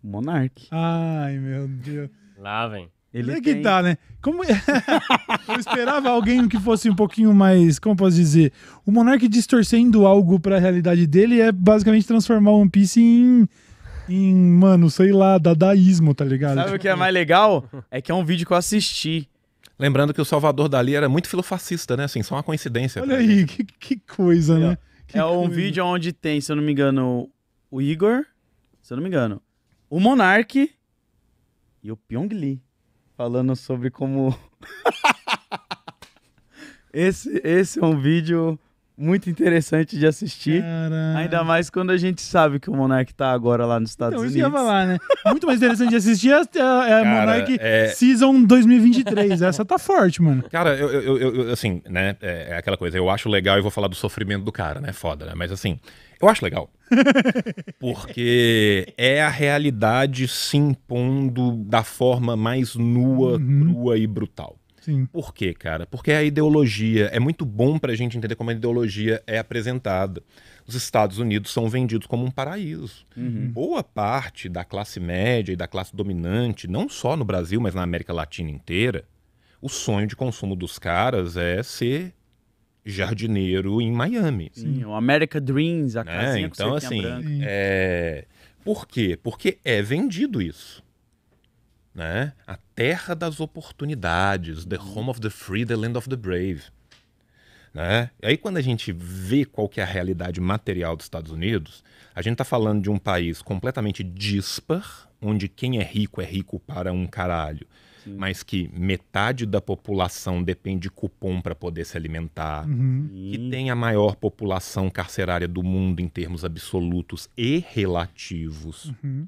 O Monark. Ai, meu Deus. Lá, vem. Ele é que tem... tá, né? Como... É? eu esperava alguém que fosse um pouquinho mais. Como posso dizer? O Monark distorcendo algo para a realidade dele é basicamente transformar One Piece em. Em, mano, sei lá, dadaísmo, tá ligado? Sabe tipo... o que é mais legal? É que é um vídeo que eu assisti. Lembrando que o Salvador Dali era muito filofascista, né? Assim, só uma coincidência. Olha tá aí, que, que, coisa, é, né? Que é coisa. um vídeo onde tem, se eu não me engano, o Igor, se eu não me engano, o Monark e o Pyong Lee falando sobre como. esse, esse é um vídeo muito interessante de assistir. Caramba. Ainda mais quando a gente sabe que o Monark tá agora lá nos Estados então, Unidos. ia falar, né? Muito mais interessante de assistir é, é, é Monark é... Season 2023. Essa tá forte, mano. Cara, eu, eu, eu assim, né? É, é aquela coisa, eu acho legal e vou falar do sofrimento do cara, né? Foda, né? Mas assim, eu acho legal. Porque é a realidade se impondo da forma mais nua, uhum. crua e brutal. Sim. Por quê, cara? Porque a ideologia é muito bom para a gente entender como a ideologia é apresentada. Os Estados Unidos são vendidos como um paraíso. Uhum. Boa parte da classe média e da classe dominante, não só no Brasil, mas na América Latina inteira, o sonho de consumo dos caras é ser jardineiro em Miami. Sim, o America Dreams, a né? casinha Então, assim, branca. É... Por quê? Porque é vendido isso né? A terra das oportunidades, the home of the free, the land of the brave. Né? E aí quando a gente vê qual que é a realidade material dos Estados Unidos, a gente está falando de um país completamente dispar, onde quem é rico é rico para um caralho, Sim. mas que metade da população depende de cupom para poder se alimentar, uhum. que tem a maior população carcerária do mundo em termos absolutos e relativos, uhum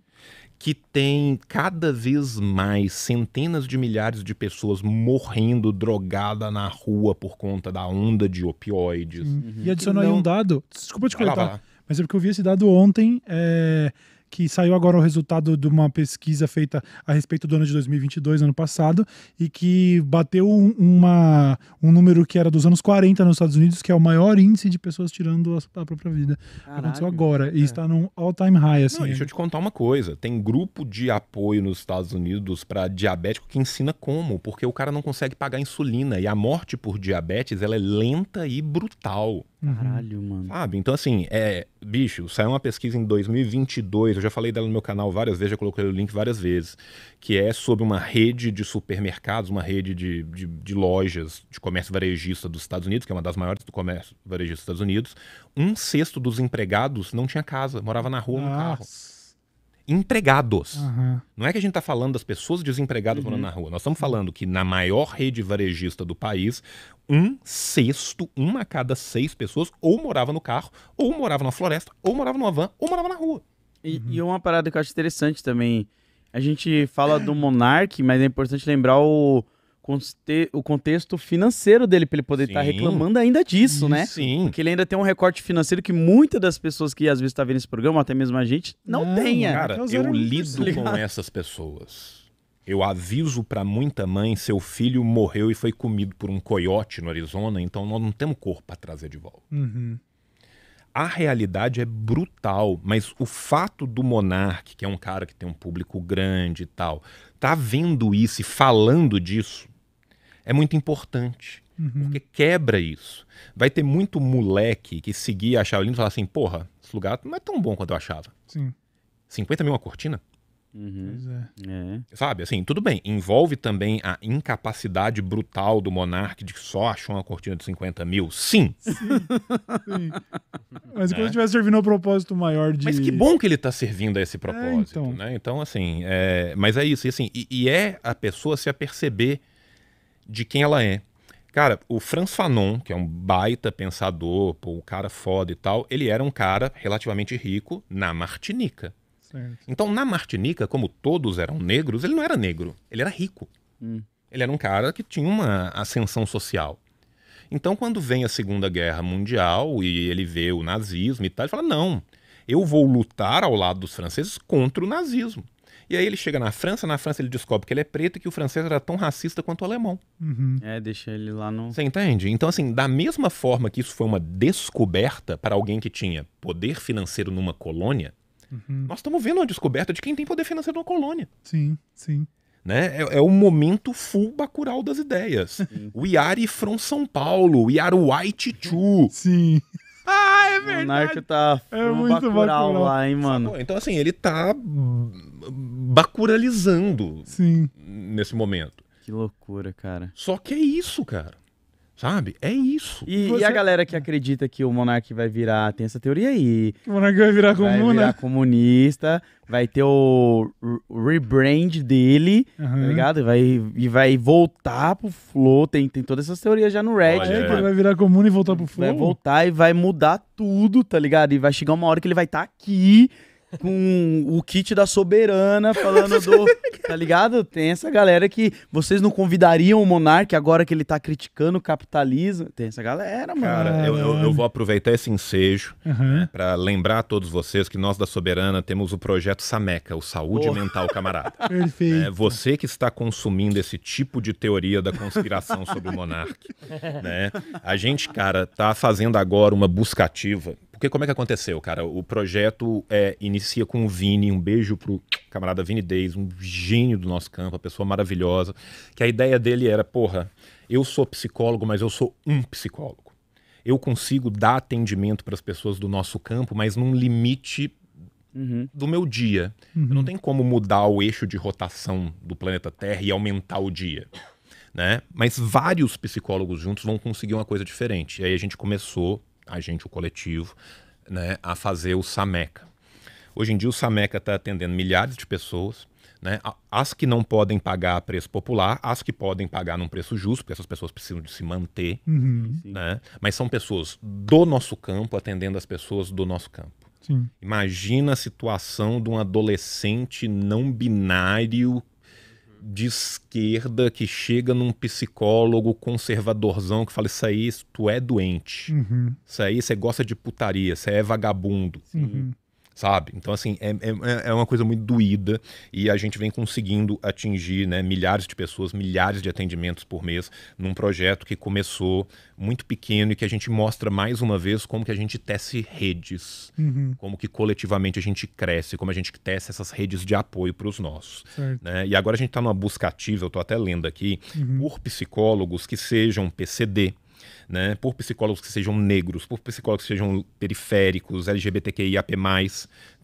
que tem cada vez mais centenas de milhares de pessoas morrendo drogada na rua por conta da onda de opioides. Uhum. E adicionou não... aí um dado, desculpa te cortar, mas é porque eu vi esse dado ontem, é que saiu agora o resultado de uma pesquisa feita a respeito do ano de 2022, ano passado, e que bateu uma, um número que era dos anos 40 nos Estados Unidos, que é o maior índice de pessoas tirando a, própria vida. Caralho, Aconteceu agora, é. e está num all-time high. Assim, Não, deixa eu te contar uma coisa: tem grupo de apoio nos Estados Unidos para diabético que ensina como, porque o cara não consegue pagar insulina e a morte por diabetes ela é lenta e brutal. Uhum. Caralho, mano. Sabe? Então, assim, é. Bicho, saiu uma pesquisa em 2022, eu já falei dela no meu canal várias vezes, já coloquei o link várias vezes, que é sobre uma rede de supermercados, uma rede de, de, de lojas de comércio varejista dos Estados Unidos, que é uma das maiores do comércio varejista dos Estados Unidos. Um sexto dos empregados não tinha casa, morava na rua, Nossa. no carro empregados. Uhum. Não é que a gente está falando das pessoas desempregadas uhum. morando na rua. Nós estamos falando que na maior rede varejista do país, um sexto, uma a cada seis pessoas, ou morava no carro, ou morava na floresta, ou morava numa van, ou morava na rua. E, uhum. e uma parada que eu acho interessante também. A gente fala do monarque, mas é importante lembrar o o contexto financeiro dele para ele poder estar tá reclamando ainda disso, né? Sim. Porque ele ainda tem um recorte financeiro que muitas das pessoas que às vezes está vendo esse programa, até mesmo a gente, não, tenha. Cara, eu lido com essas pessoas. Eu aviso para muita mãe, seu filho morreu e foi comido por um coiote no Arizona, então nós não temos corpo para trazer de volta. Uhum. A realidade é brutal, mas o fato do Monark, que é um cara que tem um público grande e tal, tá vendo isso e falando disso, é muito importante. Uhum. Porque quebra isso. Vai ter muito moleque que seguir achar lindo e falar assim: porra, esse lugar não é tão bom quanto eu achava. Sim. 50 mil uma cortina? Uhum. É. é. Sabe, assim, tudo bem. Envolve também a incapacidade brutal do monarca de que só achou uma cortina de 50 mil. Sim. Sim. Sim. Mas quando é. estiver servindo ao propósito maior de. Mas que bom que ele está servindo a esse é, propósito. É, então. Né? então, assim, é... mas é isso. E, assim, e, e é a pessoa se aperceber de quem ela é. Cara, o Franz Fanon, que é um baita pensador, pô, um cara foda e tal, ele era um cara relativamente rico na Martinica. Certo. Então, na Martinica, como todos eram negros, ele não era negro, ele era rico. Hum. Ele era um cara que tinha uma ascensão social. Então, quando vem a Segunda Guerra Mundial e ele vê o nazismo e tal, ele fala: não, eu vou lutar ao lado dos franceses contra o nazismo. E aí ele chega na França, na França ele descobre que ele é preto e que o francês era tão racista quanto o alemão. Uhum. É, deixa ele lá no. Você entende? Então, assim, da mesma forma que isso foi uma descoberta para alguém que tinha poder financeiro numa colônia, uhum. nós estamos vendo uma descoberta de quem tem poder financeiro numa colônia. Sim, sim. Né? É, é o momento full bacural das ideias. Sim. O Iari from São Paulo, o White Tichu. Sim. Ah, é verdade. O Monarca tá é muito bacural lá, hein, mano. Então, assim, ele tá bacuralizando Sim. nesse momento. Que loucura, cara. Só que é isso, cara. Sabe? É isso. E, Você... e, a galera que acredita que o monarca vai virar, tem essa teoria aí. O monarca vai virar Vai virar comunista, vai ter o rebrand dele, uhum. tá ligado? Vai, e vai voltar pro Flow, tem, tem todas essas teorias já no Reddit. é, que ele vai virar comuna e voltar pro Flow. Vai voltar e vai mudar tudo, tá ligado? E vai chegar uma hora que ele vai estar tá aqui com o kit da soberana falando do. Tá ligado? Tem essa galera que vocês não convidariam o Monark agora que ele tá criticando o capitalismo. Tem essa galera, mano. Cara, eu, eu, eu vou aproveitar esse ensejo uhum. Né, para lembrar a todos vocês que nós da Soberana temos o projeto Sameca, o Saúde Mental Camarada. Perfeito. É, você que está consumindo esse tipo de teoria da conspiração sobre o Monark, né? A gente, cara, tá fazendo agora uma buscativa porque como é que aconteceu, cara? O projeto é, inicia com o Vini, um beijo pro camarada Vini Days, um gênio do nosso campo, uma pessoa maravilhosa, que a ideia dele era, porra, eu sou psicólogo, mas eu sou um psicólogo. Eu consigo dar atendimento para as pessoas do nosso campo, mas num limite Uhum. do meu dia. Uhum. não tem como mudar o eixo de rotação do planeta Terra e aumentar o dia. Né? Mas vários psicólogos juntos vão conseguir uma coisa diferente. E aí a gente começou a gente, o coletivo, né, a fazer o SAMECA. Hoje em dia o SAMECA está atendendo milhares de pessoas, né, as que não podem pagar preço popular, as que podem pagar num preço justo, porque essas pessoas precisam de se manter, uhum. né, mas são pessoas do nosso campo atendendo as pessoas do nosso campo. Sim. Imagina a situação de um adolescente não binário de esquerda que chega num psicólogo conservadorzão que fala: Isso aí, tu é doente. Uhum. Isso aí, você gosta de putaria, você é vagabundo. Uhum sabe? Então, assim, é, é, é, uma coisa muito doída e a gente vem conseguindo atingir né, milhares de pessoas, milhares de atendimentos por mês num projeto que começou muito pequeno e que a gente mostra mais uma vez como que a gente tece redes, uhum. como que coletivamente a gente cresce, como a gente tece essas redes de apoio para os nossos. Né? E agora a gente está numa busca ativa, eu estou até lendo aqui, uhum. por psicólogos que sejam PCD, né, por psicólogos que sejam negros, por psicólogos que sejam periféricos, LGBTQIAP+,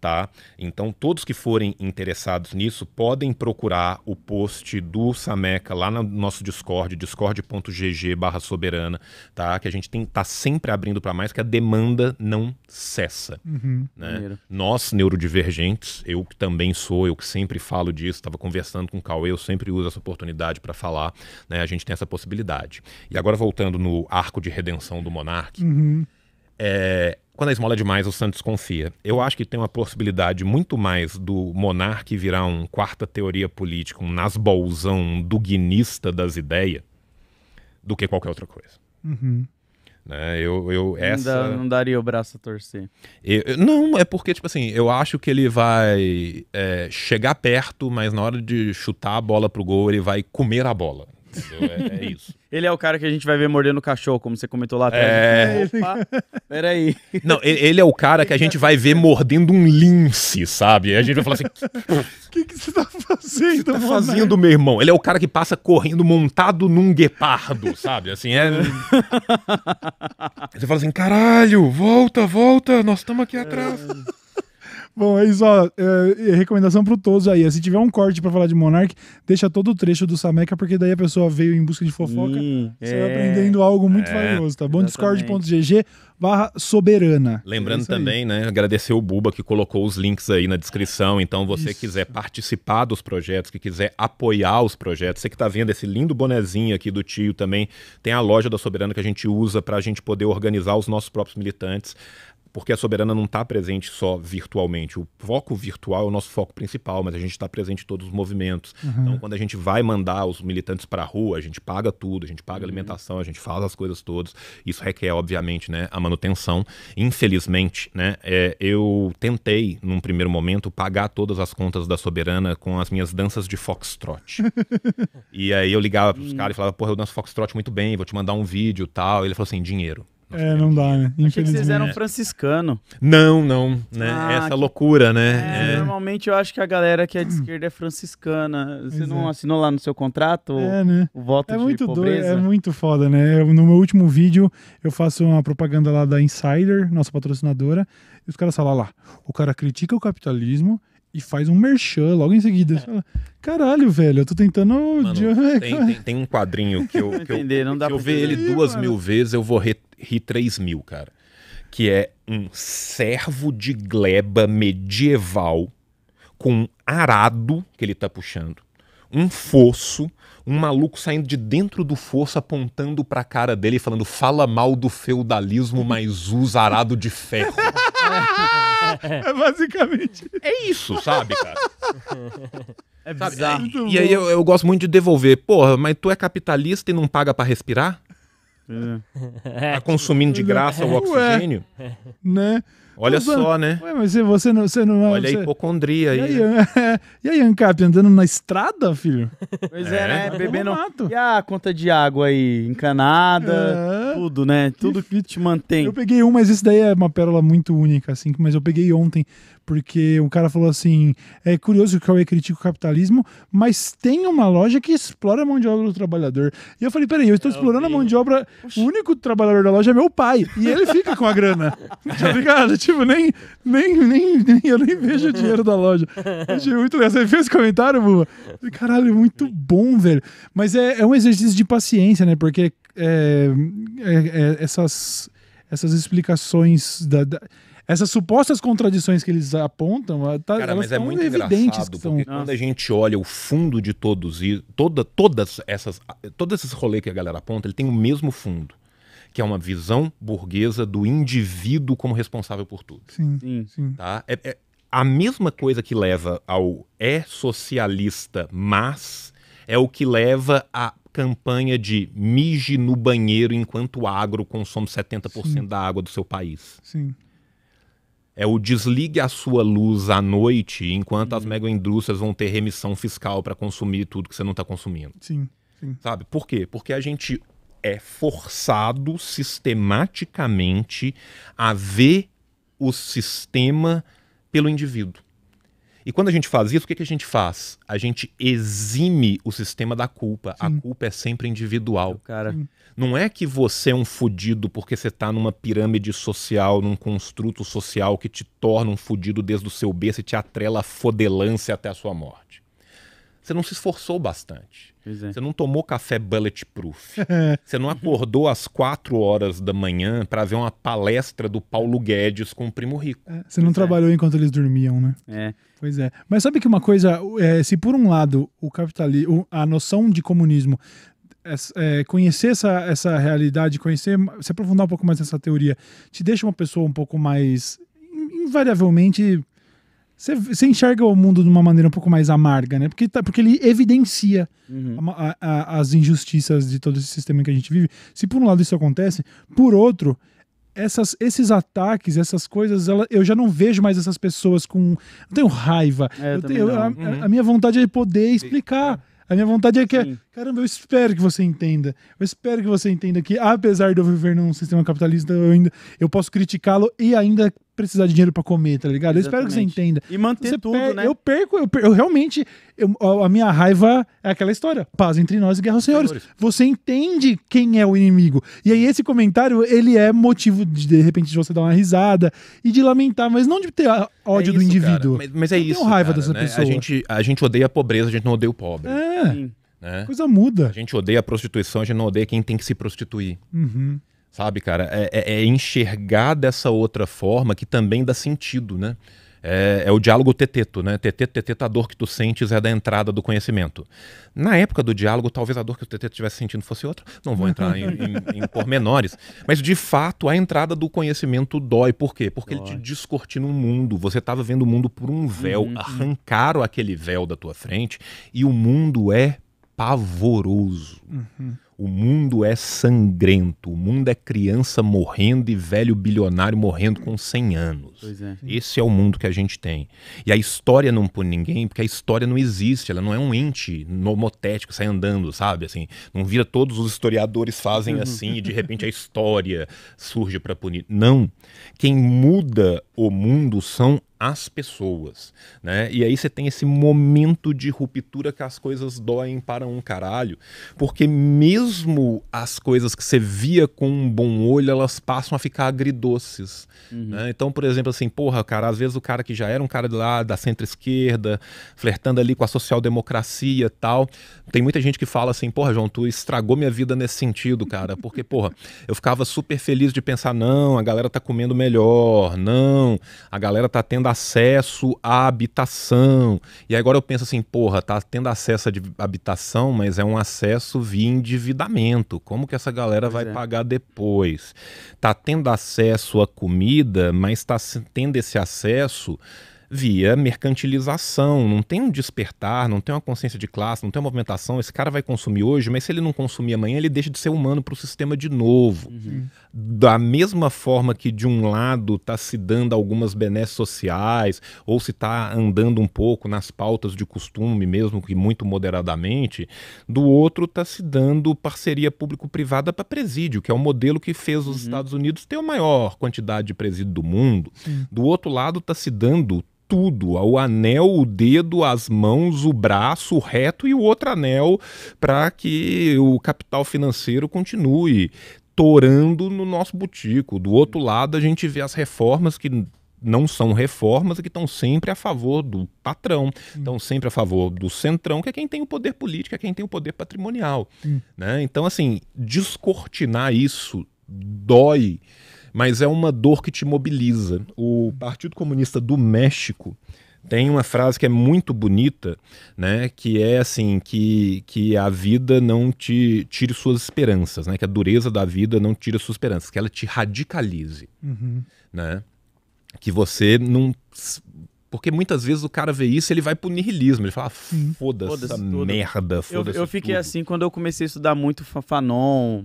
tá? Então, todos que forem interessados nisso podem procurar o post do Sameca lá no nosso Discord, discord.gg soberana, tá? Que a gente tem tá sempre abrindo para mais, que a demanda não cessa, uhum, né? Nós, neurodivergentes, eu que também sou, eu que sempre falo disso, estava conversando com o Cauê, eu sempre uso essa oportunidade para falar, né? A gente tem essa possibilidade. E agora, voltando no arco arco de redenção do monarca. Uhum. É, quando a esmola é demais, o Santos confia. Eu acho que tem uma possibilidade muito mais do monarca virar um quarta teoria política, um nasbolzão, um duguinista das ideias, do que qualquer outra coisa. Uhum. Né? Eu, eu, essa... não, daria o braço a torcer. Eu, eu, não, é porque, tipo assim, eu acho que ele vai é, chegar perto, mas na hora de chutar a bola pro gol, ele vai comer a bola. É, é, isso. Ele é o cara que a gente vai ver mordendo o cachorro, como você comentou lá atrás. É. é Opa, peraí. Não, ele é o cara que a gente vai ver mordendo um lince, sabe? A gente vai falar assim: O que, que você tá fazendo, você tá fazendo, meu irmão? Ele é o cara que passa correndo montado num guepardo, sabe? Assim, é. você fala assim: Caralho, volta, volta, nós estamos aqui é. atrás. É. Bom, é isso. Ó, é, é recomendação pro todos aí. Se tiver um corte para falar de Monark, deixa todo o trecho do Sameca, porque daí a pessoa veio em busca de fofoca. você é, vai aprendendo algo muito é, valioso, tá bom? Discord.gg barra soberana. Lembrando é também, aí. né? Agradecer o Buba que colocou os links aí na descrição. Então, você isso. quiser participar dos projetos, que quiser apoiar os projetos, você que tá vendo esse lindo bonezinho aqui do tio também, tem a loja da Soberana que a gente usa pra gente poder organizar os nossos próprios militantes porque a soberana não está presente só virtualmente. O foco virtual é o nosso foco principal, mas a gente está presente em todos os movimentos. Uhum. Então, quando a gente vai mandar os militantes para a rua, a gente paga tudo, a gente paga uhum. alimentação, a gente faz as coisas todas. Isso requer, obviamente, né, a manutenção. Infelizmente, né, é, eu tentei, num primeiro momento, pagar todas as contas da soberana com as minhas danças de foxtrot. e aí eu ligava para os hum. caras e falava, porra, eu danço foxtrot muito bem, vou te mandar um vídeo tal. Ele falou assim, dinheiro. É, não dá, né? Achei que vocês eram franciscano. Não, não, né? Ah, é Essa que... loucura, né? É, é. Normalmente eu acho que a galera que é de hum. esquerda é franciscana. Você não é. assinou lá no seu contrato é, né? o voto é muito pobreza? Doido, é muito foda, né? Eu, no meu último vídeo eu faço uma propaganda lá da Insider, nossa patrocinadora, e os caras falam lá, o cara critica o capitalismo e faz um merchan logo em seguida. É. Caralho, velho, eu tô tentando. Mano, tem, tem, tem, um quadrinho que eu, que eu, entender, não dá se eu ver ele duas mano. mil vezes, eu vou, re, Ri 3000, cara. Que é um servo de gleba medieval com um arado que ele tá puxando, um fosso, um maluco saindo de dentro do fosso apontando pra cara dele e falando: fala mal do feudalismo, mas usa arado de ferro. é basicamente. É isso, sabe, cara? É bizarro. É, e, e aí eu, eu gosto muito de devolver. Porra, mas tu é capitalista e não paga para respirar? É. Tá consumindo de graça o oxigênio? Ué, né? Olha só, né? Ué, mas você não, você não. É Olha você... a hipocondria aí. E aí, né? aí, Ancap, andando na estrada, filho? Pois é, é né? Tá Bebendo. Mato. E a conta de água aí, encanada, é... tudo, né? Tudo que te mantém. Eu peguei um, mas isso daí é uma pérola muito única, assim, mas eu peguei ontem, porque o um cara falou assim: é curioso que o Cauê critica o capitalismo, mas tem uma loja que explora a mão de obra do trabalhador. E eu falei: peraí, eu estou é explorando a mão de obra, o único trabalhador da loja é meu pai, e ele fica com a grana. tá ligado? tipo, nem, nem, nem, nem, eu nem vejo o dinheiro da loja. achei muito legal. Você fez esse comentário, Buba? Caralho, é muito bom, velho. Mas é, é um exercício de paciência, né? Porque é, é, é essas, essas explicações da, da essas supostas contradições que eles apontam, ah, tá, Cara, elas mas é muito evidentes. que são... quando a gente olha o fundo de todos e toda, todas essas, todas esses rolês que a galera aponta, ele tem o mesmo fundo que é uma visão burguesa do indivíduo como responsável por tudo. Sim, sim. sim. Tá? É, é a mesma coisa que leva ao é socialista, mas é o que leva à campanha de mije no banheiro enquanto o agro consome 70% sim. da água do seu país. Sim é o desligue a sua luz à noite, enquanto uhum. as megaindústrias vão ter remissão fiscal para consumir tudo que você não está consumindo. Sim, sim. Sabe? Por quê? Porque a gente é forçado sistematicamente a ver o sistema pelo indivíduo. E quando a gente faz isso, o que, que a gente faz? A gente exime o sistema da culpa. Sim. A culpa é sempre individual. É cara. Não é que você é um fudido porque você está numa pirâmide social, num construto social que te torna um fudido desde o seu berço e te atrela a fodelância até a sua morte. Você não se esforçou bastante. É. Você não tomou café bulletproof. você não acordou às quatro horas da manhã para ver uma palestra do Paulo Guedes com o Primo Rico. É, você não pois é. trabalhou enquanto eles dormiam, né? É. Pois é. Mas sabe que uma coisa, é, se por um lado o capitalismo, a noção de comunismo é, conhecer essa, essa realidade, conhecer, se aprofundar um pouco mais nessa teoria, te deixa uma pessoa um pouco mais invariavelmente você, enxerga o mundo de uma maneira um pouco mais amarga, né? Porque, tá, porque ele evidencia uhum. a, a, as injustiças de todo esse sistema que a gente vive. Se por um lado isso acontece, por outro, essas, esses ataques, essas coisas, ela, eu já não vejo mais essas pessoas com. Eu tenho raiva. É, eu eu tenho, a, uhum. a, minha vontade é poder explicar. É. A minha vontade é que, é, Sim. caramba, eu espero que você entenda. Eu espero que você entenda que, apesar de eu viver num sistema capitalista, eu ainda eu posso criticá-lo e ainda precisar de dinheiro para comer, tá ligado? Exatamente. Eu espero que você entenda. E manter você tudo, per... né? Eu perco, eu, perco, eu realmente. Eu, a minha raiva é aquela história. Paz entre nós e guerra aos senhores. senhores. Você entende quem é o inimigo. E aí, esse comentário, ele é motivo de, de repente, de você dar uma risada e de lamentar, mas não de ter ódio é isso, do indivíduo. Mas, mas, é eu isso. raiva cara, dessa né? pessoa. A gente, a gente odeia a pobreza, a gente não odeia o pobre. É. Sim. Né? Coisa muda. A gente odeia a prostituição, a gente não odeia quem tem que se prostituir. Uhum. Sabe, cara? É, é, é enxergar dessa outra forma que também dá sentido, né? É, é, o diálogo teteto, né? Teteto, teteto, tá a dor que tu sentes é da entrada do conhecimento. Na época do diálogo, talvez a dor que o teteto estivesse sentindo fosse outra. Não vou entrar em, em, em, pormenores. Mas, de fato, a entrada do conhecimento dói. Por quê? Porque dói. ele te descortina um mundo. Você estava tá vendo o mundo por um véu. Uhum. Arrancaram aquele véu da tua frente e o mundo é pavoroso. Uhum. O mundo é sangrento, o mundo é criança morrendo e velho bilionário morrendo com 100 anos. É. Esse é o mundo que a gente tem. E a história não pune ninguém, porque a história não existe, ela não é um ente nomotético, sai andando, sabe? Assim, não vira todos os historiadores fazem uhum. assim e de repente a história surge para punir. Não. Quem muda o mundo são as pessoas, né? E aí você tem esse momento de ruptura que as coisas doem para um caralho, porque mesmo as coisas que você via com um bom olho, elas passam a ficar agridoces, uhum. né? Então, por exemplo, assim, porra, cara, às vezes o cara que já era um cara de lá da centro-esquerda, flertando ali com a social-democracia tal, tem muita gente que fala assim, porra, João, tu estragou minha vida nesse sentido, cara, porque, porra, eu ficava super feliz de pensar, não, a galera tá comendo melhor, não, a galera tá tendo acesso à habitação. E agora eu penso assim, porra, tá tendo acesso à habitação, mas é um acesso via endividamento. Como que essa galera pois vai é. pagar depois? Tá tendo acesso à comida, mas tá tendo esse acesso via mercantilização. Não tem um despertar, não tem uma consciência de classe, não tem uma movimentação. Esse cara vai consumir hoje, mas se ele não consumir amanhã, ele deixa de ser humano para o sistema de novo. Uhum da mesma forma que de um lado está se dando algumas benesses sociais, ou se está andando um pouco nas pautas de costume, mesmo que muito moderadamente, do outro está se dando parceria público-privada para presídio, que é o modelo que fez os uhum. Estados Unidos ter a maior quantidade de presídio do mundo. Do outro lado está se dando tudo, o anel, o dedo, as mãos, o braço, o reto e o outro anel para que o capital financeiro continue torando no nosso botico. Do outro lado, a gente vê as reformas que não são reformas e que estão sempre a favor do patrão, hum. estão sempre a favor do centrão, que é quem tem o poder político, é quem tem o poder patrimonial. Hum. Né? Então, assim, descortinar isso dói, mas é uma dor que te mobiliza. O Partido Comunista do México tem uma frase que é muito bonita, né? Que é assim, que, que a vida não te tire suas esperanças, né? Que a dureza da vida não tire suas esperanças, que ela te radicalize, uhum. né? Que você não... Porque muitas vezes o cara vê isso ele vai pro nihilismo. Ele fala, ah, foda-se foda essa tudo. merda, foda-se Eu, eu fiquei tudo. assim quando eu comecei a estudar muito Fanon,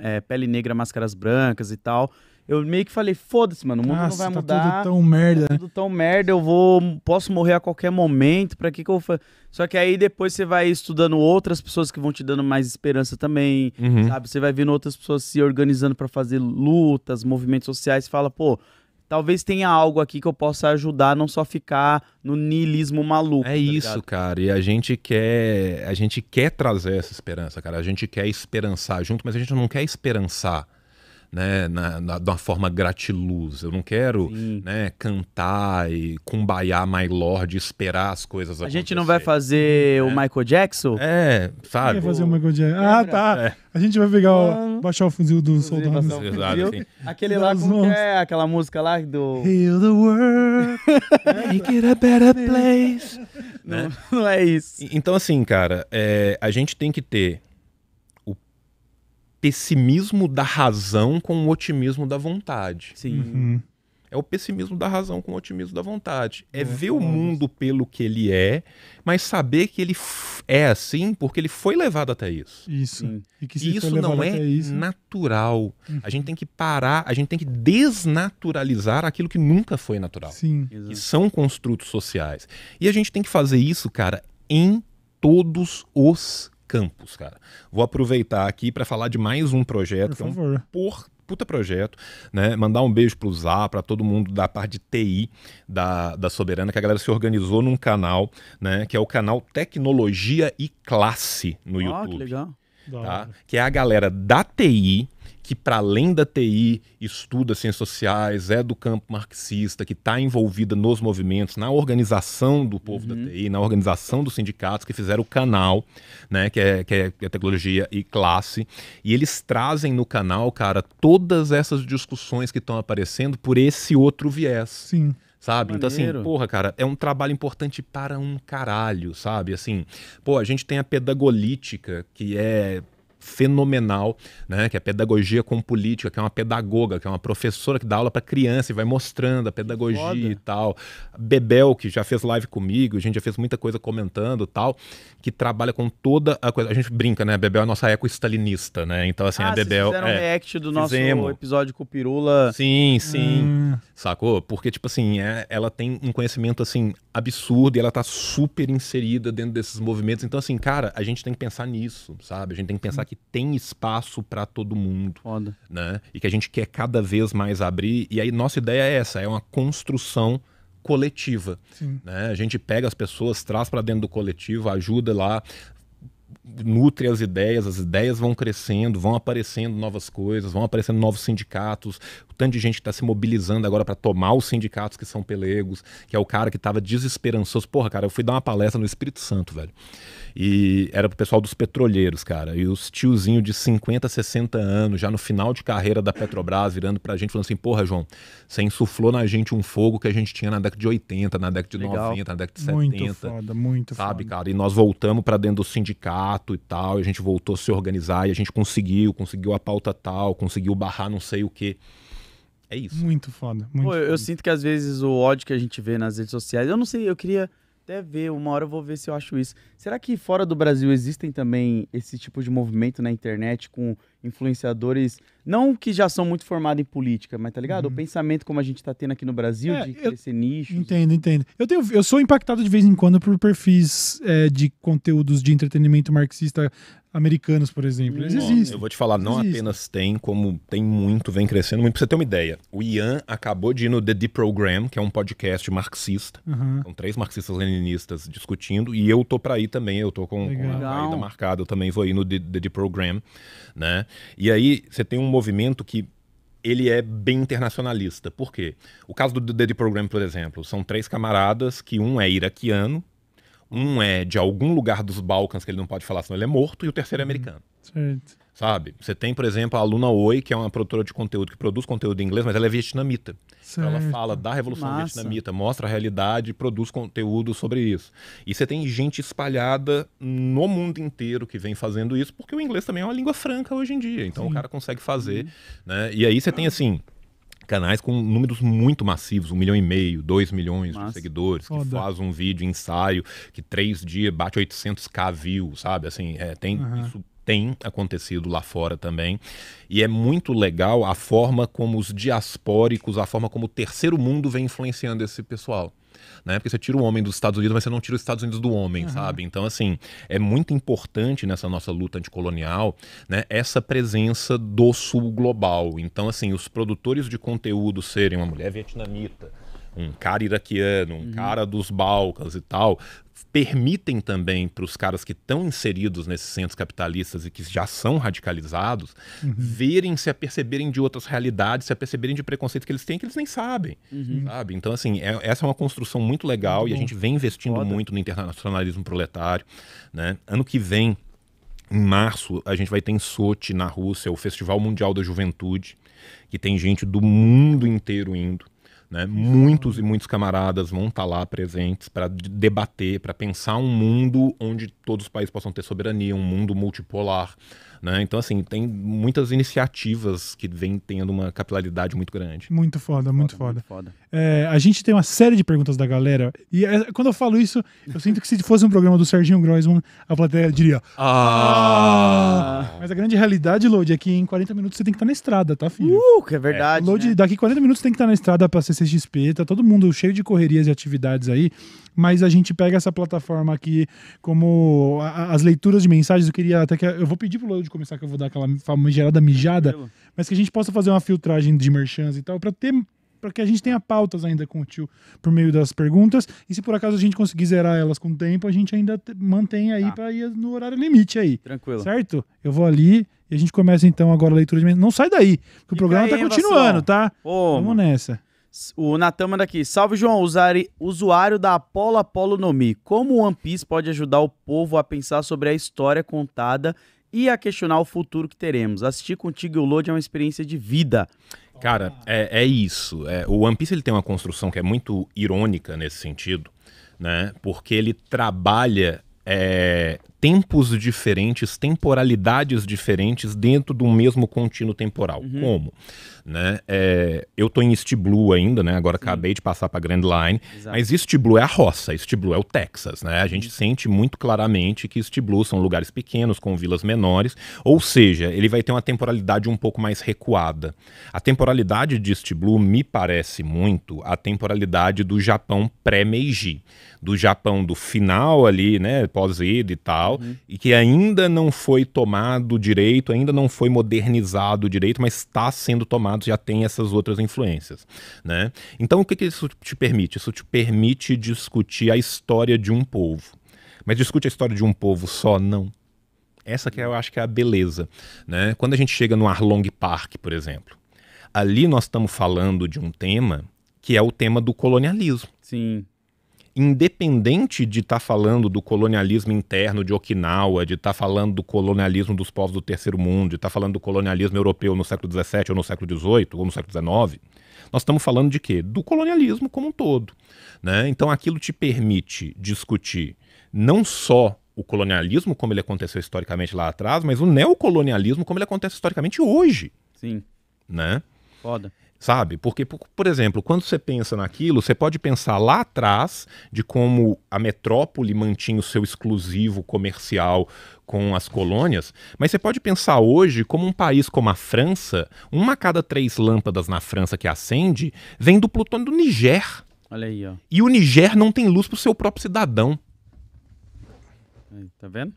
é, Pele Negra, Máscaras Brancas e tal eu meio que falei, foda-se, mano, o mundo Nossa, não vai tá mudar. Tá tudo tão merda. Tá né? tudo tão merda, eu vou, posso morrer a qualquer momento, pra que que eu vou Só que aí depois você vai estudando outras pessoas que vão te dando mais esperança também, uhum. sabe? Você vai vendo outras pessoas se organizando para fazer lutas, movimentos sociais, fala, pô, talvez tenha algo aqui que eu possa ajudar, não só ficar no niilismo maluco. É tá isso, ligado? cara. E a gente quer, a gente quer trazer essa esperança, cara. A gente quer esperançar junto, mas a gente não quer esperançar né, na, na, de uma forma gratiluz. Eu não quero né, cantar e cumbaiar My Lord esperar as coisas acontecerem. A gente não vai fazer é. o Michael Jackson? É, sabe? Vai fazer o Michael Jackson. Ah, tá. É. A gente vai pegar, o, baixar o fuzil do soldado. Aquele lá, como é aquela música lá do... Heal the world, make it a better place. Não, né? não é isso. Então, assim, cara, é, a gente tem que ter pessimismo da razão com o otimismo da vontade. Sim. Uhum. É o pessimismo da razão com o otimismo da vontade. É, é ver o mundo pelo que ele é, mas saber que ele é assim porque ele foi levado até isso. Isso. E que isso não é isso. natural. Uhum. A gente uhum. tem que parar, a gente tem que desnaturalizar aquilo que nunca foi natural. Sim. Exato. são construtos sociais. E a gente tem que fazer isso, cara, em todos os Campos, cara. Vou aproveitar aqui para falar de mais um projeto, Por favor. que é um puta projeto, né? Mandar um beijo pro Zá, para todo mundo da parte de TI da, da Soberana, que a galera se organizou num canal, né? Que é o canal Tecnologia e Classe no oh, YouTube. Que legal. Tá? Que é a galera da TI que, para além da TI, estuda ciências sociais, é do campo marxista, que está envolvida nos movimentos, na organização do povo uhum. da TI, na organização dos sindicatos que fizeram o canal, né, que é, que é, que é tecnologia e classe. E eles trazem no canal, cara, todas essas discussões que estão aparecendo por esse outro viés. Sim sabe? Então, assim, porra, cara, é um trabalho importante para um caralho, sabe? Assim, pô, a gente tem a pedagolítica, que é fenomenal, né? que é Pedagogia com Política, que é uma pedagoga, que é uma professora que dá aula para criança e vai mostrando a pedagogia Foda. e tal. Bebel, que já fez live comigo, a gente já fez muita coisa comentando tal, que trabalha com toda a coisa. A gente brinca, né? A Bebel é a nossa eco-stalinista, né? Então, assim, ah, a Bebel. Vocês fizeram é, um react do nosso fizemos. episódio com o Pirula. Sim, sim. Hum. Sacou? Porque, tipo assim, é, ela tem um conhecimento, assim, absurdo e ela tá super inserida dentro desses movimentos. Então, assim, cara, a gente tem que pensar nisso, sabe? A gente tem que pensar uhum. que que tem espaço para todo mundo. Foda. Né? E que a gente quer cada vez mais abrir. E aí nossa ideia é essa, é uma construção coletiva. Sim. Né? A gente pega as pessoas, traz para dentro do coletivo, ajuda lá, nutre as ideias, as ideias vão crescendo, vão aparecendo novas coisas, vão aparecendo novos sindicatos, o tanto de gente está se mobilizando agora para tomar os sindicatos que são pelegos, que é o cara que estava desesperançoso. Porra, cara, eu fui dar uma palestra no Espírito Santo, velho. E era pro pessoal dos petroleiros, cara. E os tiozinhos de 50, 60 anos, já no final de carreira da Petrobras, virando pra gente, falando assim: porra, João, você insuflou na gente um fogo que a gente tinha na década de 80, na década de Legal. 90, na década de 70. Muito foda, muito sabe, foda. cara? E nós voltamos para dentro do sindicato e tal, e a gente voltou a se organizar, e a gente conseguiu, conseguiu a pauta tal, conseguiu barrar não sei o quê. É isso. Muito foda. Muito Pô, foda. Eu, eu sinto que às vezes o ódio que a gente vê nas redes sociais, eu não sei, eu queria até ver, uma hora eu vou ver se eu acho isso. Será que fora do Brasil existem também esse tipo de movimento na internet com influenciadores, não que já são muito formados em política, mas tá ligado? Uhum. O pensamento como a gente tá tendo aqui no Brasil é, de crescer nicho. Entendo, entendo. Eu, tenho, eu sou impactado de vez em quando por perfis é, de conteúdos de entretenimento marxista americanos, por exemplo. Eles existem. Eu vou te falar, não apenas tem, como tem muito, vem crescendo muito. Pra você ter uma ideia, o Ian acabou de ir no The Deep Program, que é um podcast marxista. Uhum. São três marxistas-leninistas discutindo, e eu tô para ir também, eu tô com, com a ida marcada, eu também vou ir no The, The Deep Program, né? E aí você tem um movimento que ele é bem internacionalista. Por quê? O caso do The Deep Program, por exemplo, são três camaradas que um é iraquiano, um é de algum lugar dos Balcãs que ele não pode falar, senão ele é morto, e o terceiro é uhum. americano. Certo. Sabe? Você tem, por exemplo, a Luna Oi, que é uma produtora de conteúdo que produz conteúdo em inglês, mas ela é vietnamita. Certo. Então ela fala da Revolução Massa. Vietnamita, mostra a realidade, produz conteúdo sobre isso. E você tem gente espalhada no mundo inteiro que vem fazendo isso, porque o inglês também é uma língua franca hoje em dia. Então Sim. o cara consegue fazer. Uhum. Né? E aí você tem ah. assim canais com números muito massivos, um milhão e meio, dois milhões de seguidores, Foda. que faz um vídeo ensaio, que três dias bate 800k views, sabe? Assim, é, tem uhum. isso tem acontecido lá fora também. E é muito legal a forma como os diaspóricos, a forma como o terceiro mundo vem influenciando esse pessoal né? Porque você tira o homem dos Estados Unidos, mas você não tira os Estados Unidos do homem, uhum. sabe? Então, assim, é muito importante nessa nossa luta anticolonial, né? Essa presença do sul global. Então, assim, os produtores de conteúdo serem uma mulher vietnamita, um cara iraquiano, um uhum. cara dos Balcãs e tal, permitem também para os caras que estão inseridos nesses centros capitalistas e que já são radicalizados uhum. verem, se aperceberem de outras realidades, se aperceberem de preconceitos que eles têm que eles nem sabem, uhum. sabe? Então, assim, é, essa é uma construção muito legal muito e a gente vem investindo Foda. muito no internacionalismo proletário, né? Ano que vem, em março, a gente vai ter em Sochi, na Rússia, o Festival Mundial da Juventude, que tem gente do mundo inteiro indo. Né? Muitos e muitos camaradas vão estar tá lá presentes para debater, para pensar um mundo onde todos os países possam ter soberania, um mundo multipolar. Né? Então, assim, tem muitas iniciativas que vêm tendo uma capilaridade muito grande. Muito foda, muito foda. Muito foda. Muito foda. É, a gente tem uma série de perguntas da galera. E é, quando eu falo isso, eu sinto que se fosse um programa do Serginho Groisman, a plateia diria. Ah! ah! Mas a grande realidade, Load, é que em 40 minutos você tem que estar tá na estrada, tá, filho? Uh, que é verdade. É, Load, né? daqui 40 minutos você tem que estar tá na estrada pra CCXP, tá todo mundo cheio de correrias e atividades aí. Mas a gente pega essa plataforma aqui como a, as leituras de mensagens. Eu queria até que. Eu vou pedir pro Load começar, que eu vou dar aquela famigerada mijada. Mas que a gente possa fazer uma filtragem de merchans e tal, pra ter para que a gente tenha pautas ainda com o tio por meio das perguntas. E se por acaso a gente conseguir zerar elas com o tempo, a gente ainda mantém aí tá. para ir no horário limite aí. Tranquilo. Certo? Eu vou ali e a gente começa então agora a leitura de Não sai daí, que o programa tá aí, tá continuando, tá? Ô, Vamos nessa. O Natan manda aqui. Salve, João, usare, usuário da Apollo Apollo Nomi. Como o One Piece pode ajudar o povo a pensar sobre a história contada e a questionar o futuro que teremos? Assistir contigo e o Load é uma experiência de vida. Cara, é, é isso. É, o One Piece ele tem uma construção que é muito irônica nesse sentido, né? Porque ele trabalha é, tempos diferentes, temporalidades diferentes dentro do mesmo contínuo temporal. Uhum. Como? Né? É, eu tô em East Blue ainda, né? Agora Sim. acabei de passar para Grand Line, Exato. mas East Blue é a roça, East Blue é o Texas, né? A gente uhum. sente muito claramente que East Blue são lugares pequenos com vilas menores, ou seja, ele vai ter uma temporalidade um pouco mais recuada. A temporalidade de East Blue me parece muito a temporalidade do Japão pré-Meiji, do Japão do final ali, né, pós-ida e tal, tal, uhum. e que ainda não foi tomado direito, ainda não foi modernizado direito, mas está sendo tomado, já tem essas outras influências. Né? Então, o que, que isso te permite? Isso te permite discutir a história de um povo. Mas discute a história de um povo só? Não. Essa que eu acho que é a beleza. Né? Quando a gente chega no Arlong Park, por exemplo, ali nós estamos falando de um tema que é o tema do colonialismo. Sim independente de estar tá falando do colonialismo interno de Okinawa, de estar tá falando do colonialismo dos povos do terceiro mundo, de estar tá falando do colonialismo europeu no século XVII ou no século XVIII ou no século XIX, nós estamos falando de quê? Do colonialismo como um todo. Né? Então aquilo te permite discutir não só o colonialismo como ele aconteceu historicamente lá atrás, mas o neocolonialismo como ele acontece historicamente hoje. Sim. Né? Foda sabe? Porque, por, exemplo, quando você pensa naquilo, você pode pensar lá atrás de como a metrópole mantinha o seu exclusivo comercial com as colônias, mas você pode pensar hoje como um país como a França, uma a cada três lâmpadas na França que acende vem do plutônio do Niger. Olha aí, ó. E o Niger não tem luz para o seu próprio cidadão. tá vendo?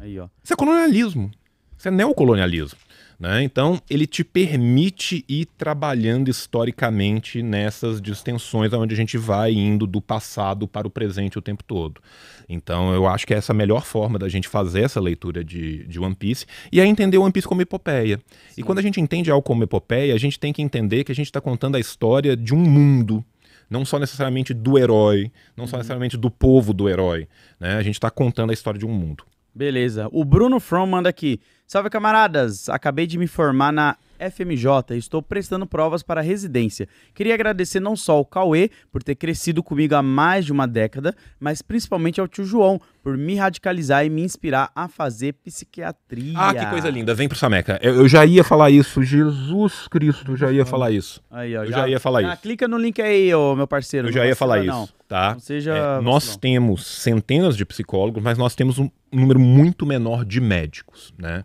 Aí, ó. Isso é colonialismo. Isso é neocolonialismo. Né? Então, ele te permite ir trabalhando historicamente nessas distensões onde a gente vai indo do passado para o presente o tempo todo. Então, eu acho que é essa a melhor forma da gente fazer essa leitura de, de One Piece e é entender One Piece como epopeia. Sim. E quando a gente entende algo como epopeia, a gente tem que entender que a gente está contando a história de um mundo não só necessariamente do herói, não uhum. só necessariamente do povo do herói. Né? A gente está contando a história de um mundo. Beleza. O Bruno From manda aqui. Salve camaradas, acabei de me formar na FMJ e estou prestando provas para residência. Queria agradecer não só ao Cauê por ter crescido comigo há mais de uma década, mas principalmente ao tio João por me radicalizar e me inspirar a fazer psiquiatria. Ah, que coisa linda, vem pro Sameca. Eu, eu já ia falar isso, Jesus Cristo, eu já ia falar isso. Aí, ó, eu já, já ia falar ah, isso. Clica no link aí, ô, meu parceiro. Eu já ia falar isso. Não. Tá? Não seja é, nós temos centenas de psicólogos, mas nós temos um número muito menor de médicos, né?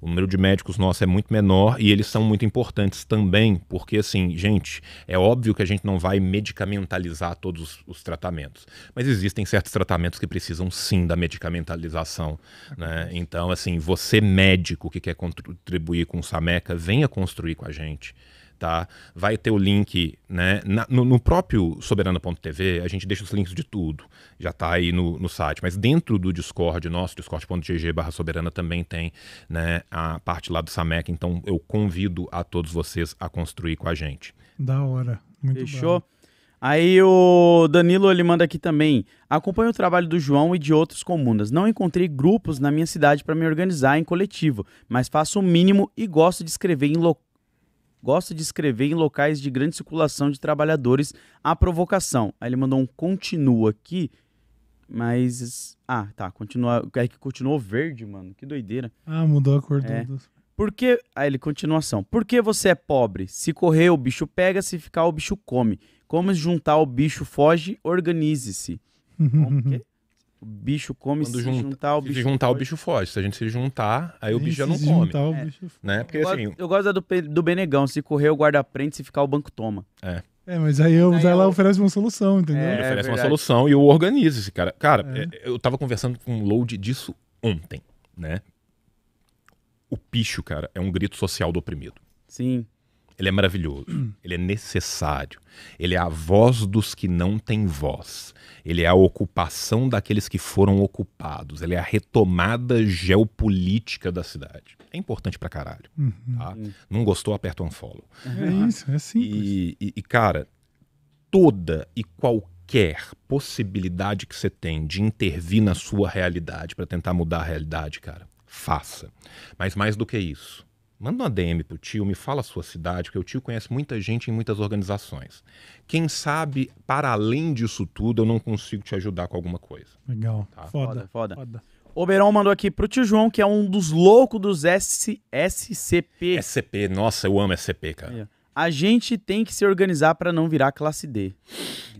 O número de médicos nossos é muito menor e eles são muito importantes também, porque assim, gente, é óbvio que a gente não vai medicamentalizar todos os tratamentos, mas existem certos tratamentos que precisam sim da medicamentalização, né? Então, assim, você médico que quer contribuir com o Sameca, venha construir com a gente tá? Vai ter o link, né? Na, no, no, próprio soberano.tv, a gente deixa os links de tudo. Já está aí no, no site. Mas dentro do Discord, nosso discord.gg barra soberana também tem né, a parte lá do Samec. Então eu convido a todos vocês a construir com a gente. Da hora. Muito Fechou? Bom. Aí o Danilo ele manda aqui também. Acompanho o trabalho do João e de outros comunas. Não encontrei grupos na minha cidade para me organizar em coletivo, mas faço o mínimo e gosto de escrever em locais gosta de escrever em locais de grande circulação de trabalhadores a provocação. Aí ele mandou um continua aqui, mas. Ah, tá. Continua. É que continuou verde, mano. Que doideira. Ah, mudou a cor é. do. Porque. Aí ele, continuação. Por que você é pobre? Se correr, o bicho pega, se ficar, o bicho come. Como juntar, o bicho foge, organize-se. Como que? O bicho come Quando se junta, juntar, o bicho. Se juntar, foge. o bicho foge. Se a gente se juntar, aí o bicho já não come. Juntar, o é. bicho né? foge. Né? Porque, eu, assim, gosto, eu gosto do, do Benegão. Se correr, o guarda-prende, se ficar, o banco toma. É. É, mas aí, eu, aí ela eu... oferece uma solução, entendeu? É, ele oferece uma solução e eu organizo esse cara. Cara, é. é. eu tava conversando com um load disso ontem, né? O picho, cara, é um grito social do oprimido. Sim. Ele é maravilhoso. Ele é necessário. Ele é a voz dos que não têm voz. Ele é a ocupação daqueles que foram ocupados. Ele é a retomada geopolítica da cidade. É importante pra caralho. Uhum. Tá? Não gostou, aperta um unfollow. É tá? isso, é simples. E, e, e, cara, toda e qualquer possibilidade que você tem de intervir na sua realidade para tentar mudar a realidade, cara, faça. Mas mais do que isso Manda uma DM pro tio, me fala a sua cidade, porque o tio conhece muita gente em muitas organizações. Quem sabe, para além disso tudo, eu não consigo te ajudar com alguma coisa. Legal. Tá? Foda, foda. foda. Oberon mandou aqui pro tio João, que é um dos loucos dos SCP. SCP, nossa, eu amo SCP, cara. É a gente tem que se organizar para não virar classe D.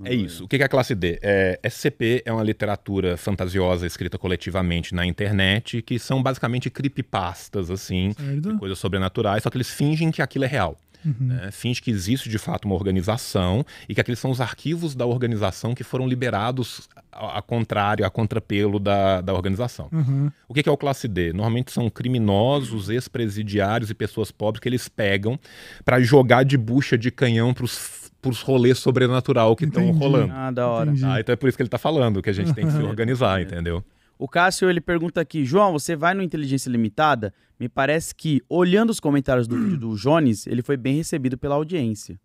É isso. O que é a classe D? É, SCP é uma literatura fantasiosa escrita coletivamente na internet, que são basicamente creepypastas, assim, coisas sobrenaturais, só que eles fingem que aquilo é real. Uhum. Né? Finge que existe de fato uma organização e que aqueles são os arquivos da organização que foram liberados a, a contrário, a contrapelo da, da organização. Uhum. O que, que é o classe D? Normalmente são criminosos, ex-presidiários e pessoas pobres que eles pegam para jogar de bucha de canhão para os pros rolês sobrenatural que estão rolando. Ah, da hora. Ah, então é por isso que ele está falando, que a gente tem que se organizar, entendeu? O Cássio ele pergunta aqui, João, você vai no Inteligência Limitada? Me parece que, olhando os comentários do vídeo do Jones, ele foi bem recebido pela audiência.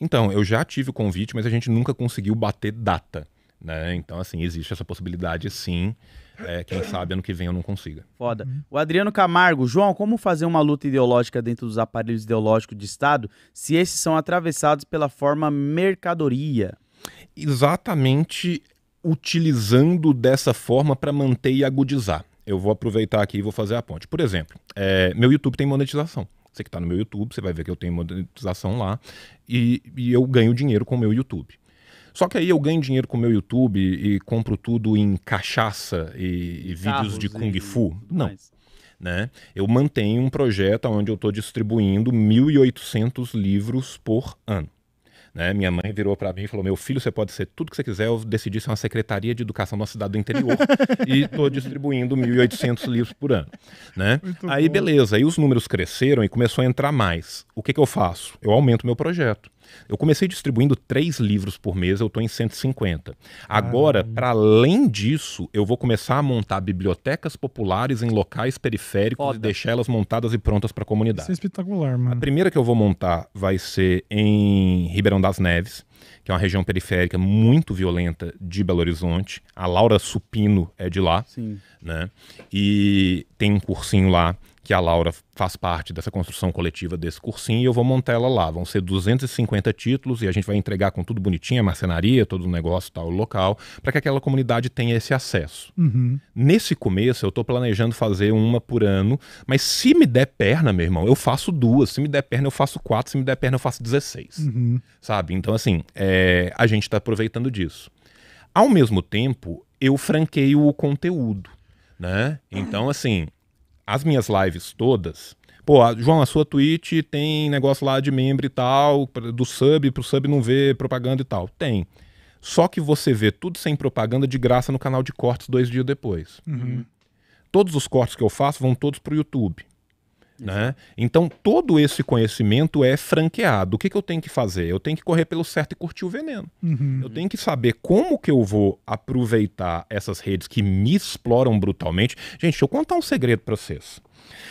Então, eu já tive o convite, mas a gente nunca conseguiu bater data. Né? Então, assim, existe essa possibilidade sim. É, quem sabe ano que vem eu não consiga. Foda. O Adriano Camargo, João, como fazer uma luta ideológica dentro dos aparelhos ideológicos de Estado se esses são atravessados pela forma mercadoria? Exatamente utilizando dessa forma para manter e agudizar. Eu vou aproveitar aqui e vou fazer a ponte. Por exemplo, é, meu YouTube tem monetização. Você que está no meu YouTube, você vai ver que eu tenho monetização lá e, e eu ganho dinheiro com o meu YouTube. Só que aí eu ganho dinheiro com o meu YouTube e, compro tudo em cachaça e, e vídeos de kung fu. Não. Né? Eu mantenho um projeto onde eu estou distribuindo 1.800 livros por ano. Né? Minha mãe virou para mim e falou: Meu filho, você pode ser tudo que você quiser. Eu decidi ser uma secretaria de educação numa cidade do interior e estou distribuindo 1.800 livros por ano. Né? aí, bom. beleza. Aí os números cresceram e começou a entrar mais. O que, que eu faço? Eu aumento meu projeto. Eu comecei distribuindo três livros por mês, eu estou em 150. Agora, para além disso, eu vou começar a montar bibliotecas populares em locais periféricos Foda. e deixar elas montadas e prontas para a comunidade. Isso é espetacular, mano. A primeira que eu vou montar vai ser em Ribeirão das Neves que é uma região periférica muito violenta de Belo Horizonte. A Laura Supino é de lá, Sim. né? E tem um cursinho lá que a Laura faz parte dessa construção coletiva desse cursinho e eu vou montar ela lá. Vão ser 250 títulos e a gente vai entregar com tudo bonitinho, a marcenaria, todo o negócio, tal, o local, para que aquela comunidade tenha esse acesso. Uhum. Nesse começo, eu estou planejando fazer uma por ano, mas se me der perna, meu irmão, eu faço duas. Se me der perna, eu faço quatro. Se me der perna, eu faço 16. Uhum. Sabe? Então, assim, é... a gente está aproveitando disso. Ao mesmo tempo, eu franqueio o conteúdo. Né? Então, assim, as minhas lives todas. Pô, João, a sua Twitch tem negócio lá de membro e tal, do sub, pro sub não ver propaganda e tal. Tem. Só que você vê tudo sem propaganda de graça no canal de cortes dois dias depois. Uhum. Todos os cortes que eu faço vão todos pro YouTube. Né? Então, todo esse conhecimento é franqueado. O que, que, eu tenho que fazer? Eu tenho que correr pelo certo e curtir o veneno. Uhum. Eu tenho que saber como que eu vou aproveitar essas redes que me exploram brutalmente. Gente, deixa eu contar um segredo para vocês.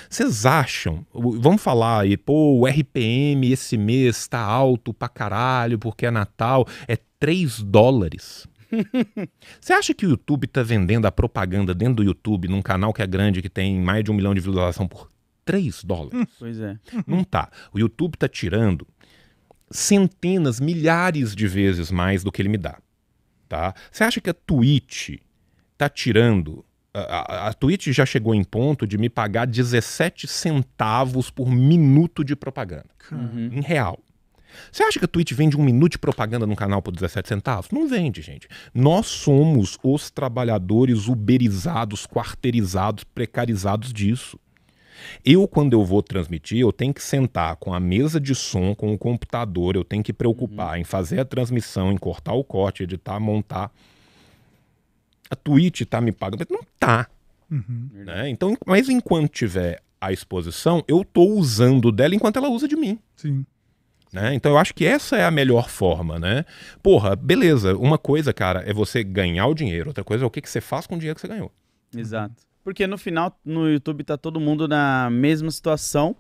Vocês acham, vamos falar aí, pô, o RPM esse mês está alto pra caralho porque é Natal, é 3 dólares. Você acha que o YouTube está vendendo a propaganda dentro do YouTube num canal que é grande, que tem mais de um milhão de visualização por 3 dólares. Hum. Pois é. Não tá. O YouTube tá tirando centenas, milhares de vezes mais do que ele me dá. Tá? Você acha que a Twitch tá tirando a, a, a Twitch já chegou em ponto de me pagar 17 centavos por minuto de propaganda. Uhum. Em real. Você acha que a Twitch vende um minuto de propaganda num canal por 17 centavos? Não vende, gente. Nós somos os trabalhadores uberizados, quarteirizados, precarizados disso. Eu, quando eu vou transmitir, eu tenho que sentar com a mesa de som, com o computador, eu tenho que preocupar em fazer a transmissão, em cortar o corte, editar, montar. A Twitch tá me pagando. Não tá. Uhum. Né? Então, mas enquanto tiver a exposição, eu tô usando dela enquanto ela usa de mim. Sim. Né? Então eu acho que essa é a melhor forma, né? Porra, beleza. Uma coisa, cara, é você ganhar o dinheiro. Outra coisa é o que, que você faz com o dinheiro que você ganhou. Exato. Porque no final, no YouTube, tá todo mundo na mesma situação.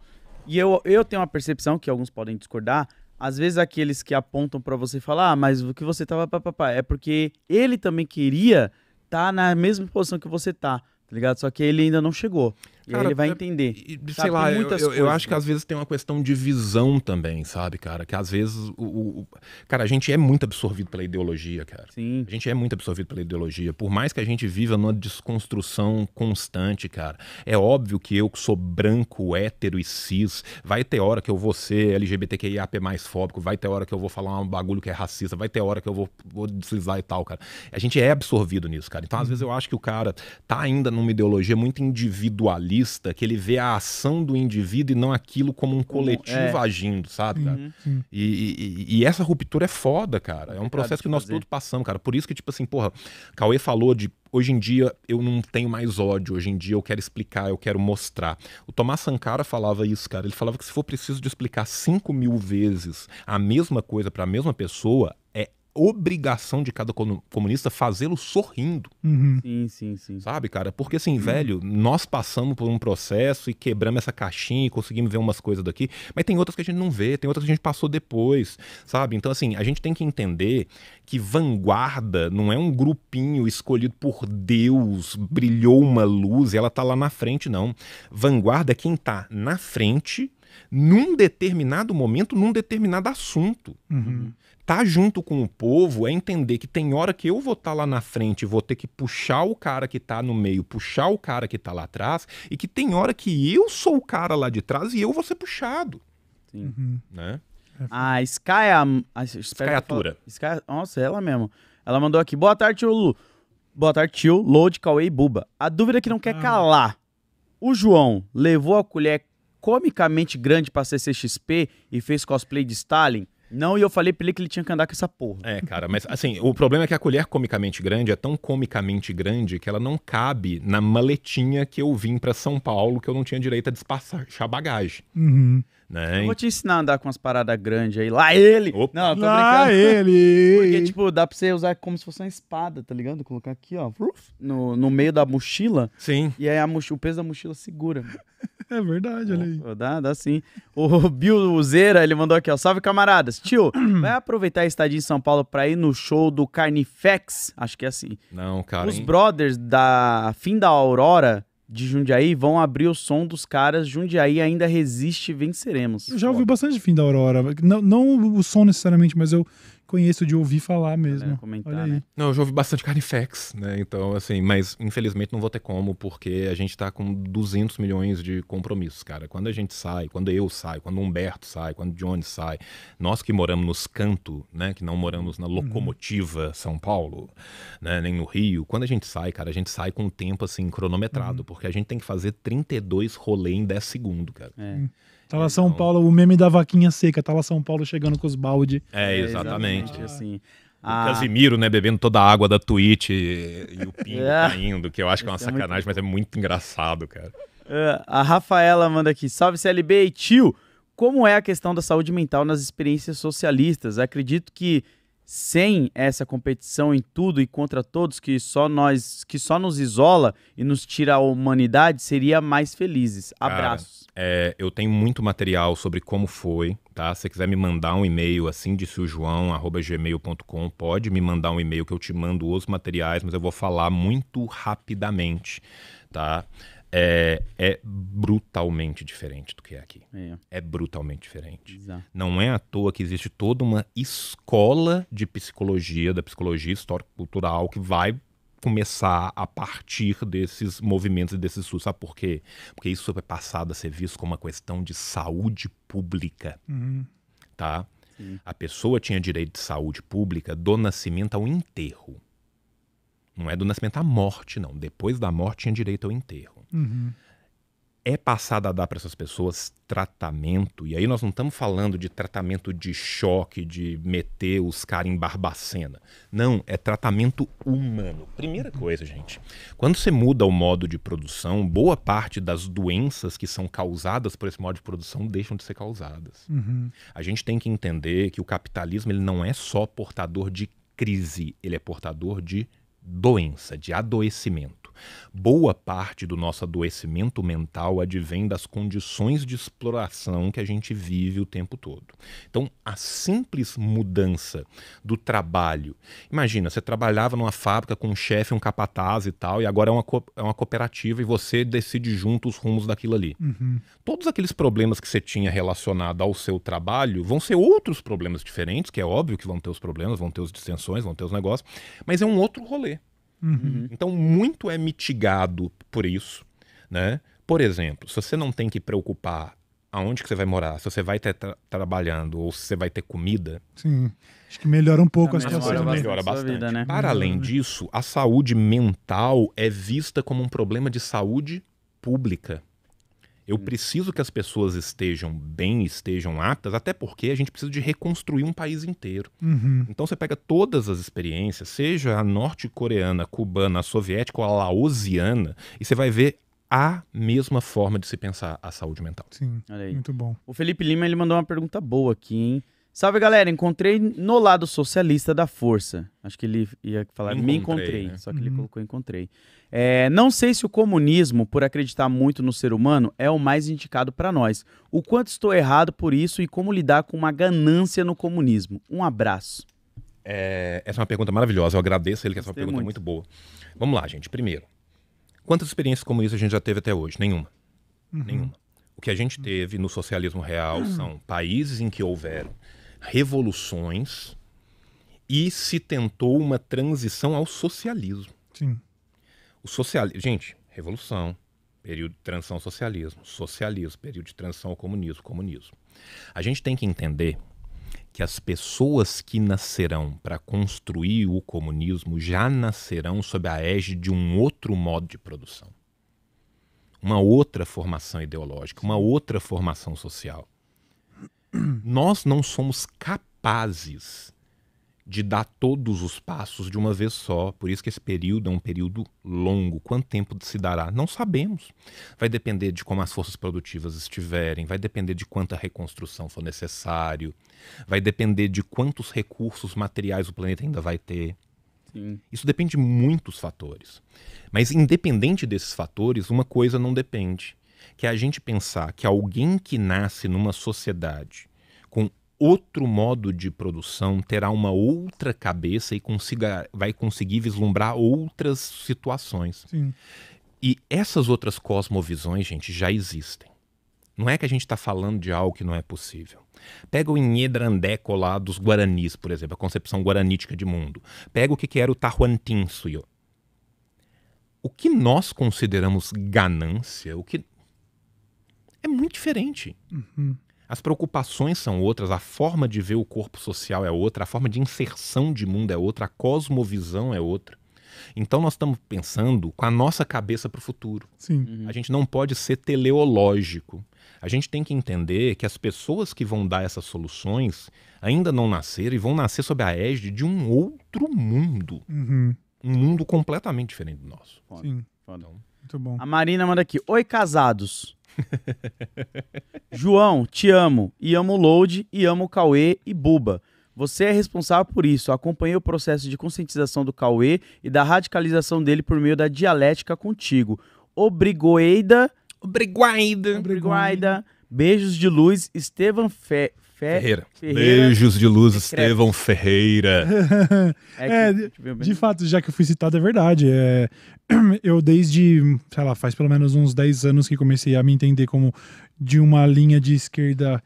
E eu, eu tenho uma percepção, que alguns podem discordar, às vezes aqueles que apontam para você falar, ah, mas o que você tava papapá, é porque ele também queria estar tá na mesma posição que você tá, tá ligado? Só que ele ainda não chegou. E cara, aí ele vai é, entender. sei lá, eu, eu, eu, acho que às vezes tem uma questão de visão também, sabe, cara? Que às vezes o, o, Cara, a gente é muito absorvido pela ideologia, cara. Sim. A gente é muito absorvido pela ideologia. Por mais que a gente viva numa desconstrução constante, cara. É óbvio que eu que sou branco, hétero e cis, vai ter hora que eu vou ser LGBTQIAP mais fóbico, vai ter hora que eu vou falar um bagulho que é racista, vai ter hora que eu vou, vou deslizar e tal, cara. A gente é absorvido nisso, cara. Então, às uhum. vezes, eu acho que o cara tá ainda numa ideologia muito individualista individualista, que ele vê a ação do indivíduo e não aquilo como um coletivo é. agindo, sabe, uhum. E, e, e, essa ruptura é foda, cara. É um processo que nós todos passamos, cara. Por isso que, tipo assim, porra, Cauê falou de hoje em dia eu não tenho mais ódio, hoje em dia eu quero explicar, eu quero mostrar. O Tomás Sankara falava isso, cara. Ele falava que se for preciso de explicar 5 mil vezes a mesma coisa para a mesma pessoa, obrigação de cada comunista fazê-lo sorrindo. Uhum. Sim, sim, sim. Sabe, cara? Porque assim, uhum. velho, nós passamos por um processo e quebramos essa caixinha e conseguimos ver umas coisas daqui, mas tem outras que a gente não vê, tem outras que a gente passou depois, sabe? Então, assim, a gente tem que entender que vanguarda não é um grupinho escolhido por Deus, brilhou uma luz e ela tá lá na frente, não. Vanguarda é quem tá na frente num determinado momento, num determinado assunto. Uhum tá junto com o povo é entender que tem hora que eu vou estar tá lá na frente, vou ter que puxar o cara que tá no meio, puxar o cara que tá lá atrás, e que tem hora que eu sou o cara lá de trás e eu vou ser puxado. Sim. Uhum. Né? É a Sky. É a, Skyatura. Sky, é nossa, ela mesmo. Ela mandou aqui. Boa tarde, tio Lu. Boa tarde, tio. Load, Cauê e Buba. A dúvida que não quer ah. calar. O João levou a colher comicamente grande pra CCXP e fez cosplay de Stalin? Não, e eu falei pra ele que ele tinha que andar com essa porra. É, cara, mas assim, o problema é que a colher comicamente grande é tão comicamente grande que ela não cabe na maletinha que eu vim para São Paulo, que eu não tinha direito a despachar bagagem. Uhum. Né? Eu vou te ensinar a andar com umas paradas grandes aí. Lá ele! Opa. Não, tô Lá brincando. ele! Porque, tipo, dá pra você usar como se fosse uma espada, tá ligado? Colocar aqui, ó, no, no meio da mochila. Sim. E aí a mochila, o peso da mochila segura. É verdade, olha aí. Dá, dá sim. O Bill Zera, ele mandou aqui, ó. Salve, camaradas. Tio, vai aproveitar a estadia em São Paulo pra ir no show do Carnifex? Acho que é assim. Não, cara. Os brothers da Fim da Aurora de Jundiaí vão abrir o som dos caras. Jundiaí ainda resiste, venceremos. Eu já ouvi bastante fim da Aurora. Não, não o som necessariamente, mas eu conheço de ouvir falar mesmo. comentar, Olha aí. Né? Não, eu já ouvi bastante Carnifex, né? Então, assim, mas infelizmente não vou ter como, porque a gente tá com 200 milhões de compromissos, cara. Quando a gente sai, quando eu saio, quando o Humberto sai, quando o Johnny sai, nós que moramos nos cantos, né? Que não moramos na uhum. locomotiva uhum. São Paulo, né? Nem no Rio. Quando a gente sai, cara, a gente sai com o tempo, assim, cronometrado, uhum. porque a gente tem que fazer 32 rolê em 10 segundos, cara. É. Uhum. Tá lá então, São Paulo, o meme da vaquinha seca, tá lá São Paulo chegando com os balde. É, é exatamente. É, assim. Ah. Casimiro, né, bebendo toda a água da Twitch e, e o Pingo é. caindo, que eu acho que é uma sacanagem, é muito... mas é muito engraçado, cara. Uh, a Rafaela manda aqui, salve CLB e tio, como é a questão da saúde mental nas experiências socialistas? Acredito que sem essa competição em tudo e contra todos que só nós que só nos isola e nos tira a humanidade seria mais felizes abraços Cara, é, eu tenho muito material sobre como foi tá se quiser me mandar um e-mail assim disse o João gmail.com pode me mandar um e-mail que eu te mando os materiais mas eu vou falar muito rapidamente tá é, é brutalmente diferente do que é aqui. É, é brutalmente diferente. Exato. Não é à toa que existe toda uma escola de psicologia, da psicologia histórico-cultural, que vai começar a partir desses movimentos e desses sustos. Sabe por quê? Porque isso foi é passado a ser visto como uma questão de saúde pública. Uhum. Tá? Sim. A pessoa tinha direito de saúde pública do nascimento ao enterro. Não é do nascimento à morte, não. Depois da morte tinha direito ao enterro. Uhum. É passado a dar para essas pessoas tratamento, e aí nós não estamos falando de tratamento de choque, de meter os caras em barbacena. Não, é tratamento humano. Primeira coisa, gente, quando você muda o modo de produção, boa parte das doenças que são causadas por esse modo de produção deixam de ser causadas. Uhum. A gente tem que entender que o capitalismo ele não é só portador de crise, ele é portador de doença, de adoecimento. Boa parte do nosso adoecimento mental advém das condições de exploração que a gente vive o tempo todo. Então, a simples mudança do trabalho. Imagina, você trabalhava numa fábrica com um chefe, um capataz e tal, e agora é uma, é uma cooperativa e você decide junto os rumos daquilo ali. Uhum. Todos aqueles problemas que você tinha relacionado ao seu trabalho vão ser outros problemas diferentes, que é óbvio que vão ter os problemas, vão ter os distensões, vão ter os negócios, mas é um outro rolê. Uhum. uhum. Então, muito é mitigado por isso, né? Por exemplo, se você não tem que preocupar aonde que você vai morar, se você vai estar tra trabalhando ou se você vai ter comida. Sim. Acho que melhora um pouco as coisas Melhora, melhora bastante. Vida, né? Para uhum. além disso, a saúde mental é vista como um problema de saúde pública. Eu uhum. preciso que as pessoas estejam bem, estejam aptas, até porque a gente precisa de reconstruir um país inteiro. Uhum. Então você pega todas as experiências, seja a norte-coreana, cubana, a soviética ou a laosiana, e você vai ver a mesma forma de se pensar a saúde mental. Sim, muito bom. O Felipe Lima ele mandou uma pergunta boa aqui, hein? Salve galera, encontrei no lado socialista da força. Acho que ele ia falar encontrei, me encontrei, né? só que uhum. ele colocou encontrei. É, não sei se o comunismo, por acreditar muito no ser humano, é o mais indicado para nós. O quanto estou errado por isso e como lidar com uma ganância no comunismo? Um abraço. É, essa é uma pergunta maravilhosa. Eu agradeço a ele, que essa é uma pergunta muito. muito boa. Vamos lá, gente. Primeiro, quantas experiências comunistas a gente já teve até hoje? Nenhuma. Uhum. Nenhuma. O que a gente uhum. teve no socialismo real uhum. são países em que houveram revoluções e se tentou uma transição ao socialismo. Sim. O socialismo. Gente, revolução, período de transição ao socialismo, socialismo, período de transição ao comunismo, comunismo. A gente tem que entender que as pessoas que nascerão para construir o comunismo já nascerão sob a égide de um outro modo de produção. Uma outra formação ideológica, uma outra formação social. Nós não somos capazes de dar todos os passos de uma vez só. Por isso que esse período é um período longo. Quanto tempo se dará? Não sabemos. Vai depender de como as forças produtivas estiverem, vai depender de quanta reconstrução for necessário, vai depender de quantos recursos materiais o planeta ainda vai ter. Sim. Isso depende de muitos fatores. Mas independente desses fatores, uma coisa não depende, que é a gente pensar que alguém que nasce numa sociedade com outro modo de produção, terá uma outra cabeça e consiga, vai conseguir vislumbrar outras situações. Sim. E essas outras cosmovisões, gente, já existem. Não é que a gente está falando de algo que não é possível. Pega o Inhedrandé lá dos Guaranis, por exemplo, a concepção guaranítica de mundo. Pega o que, que era o Tahuantinsuyo. O que nós consideramos ganância, o que é muito diferente. Uhum. As preocupações são outras, a forma de ver o corpo social é outra, a forma de inserção de mundo é outra, a cosmovisão é outra. Então nós estamos pensando com a nossa cabeça para o futuro. Uhum. A gente não pode ser teleológico. A gente tem que entender que as pessoas que vão dar essas soluções ainda não nasceram e vão nascer sob a égide de um outro mundo. Uhum. Um mundo completamente diferente do nosso. Foda. Sim. Foda. Muito bom. A Marina manda aqui. Oi, casados. João, te amo. E amo o Load, e amo o Cauê e Buba. Você é responsável por isso. Acompanhei o processo de conscientização do Cauê e da radicalização dele por meio da dialética contigo. Obrigoeida. Obriguaida. Obriguaida. Beijos de luz, Estevam Fe... Ferreira. Ferreira. Beijos de luz, Estevão Ferreira. é, é de, de, fato, já que eu fui citado, é verdade. É, eu desde, sei lá, faz pelo menos uns 10 anos que comecei a me entender como de uma linha de esquerda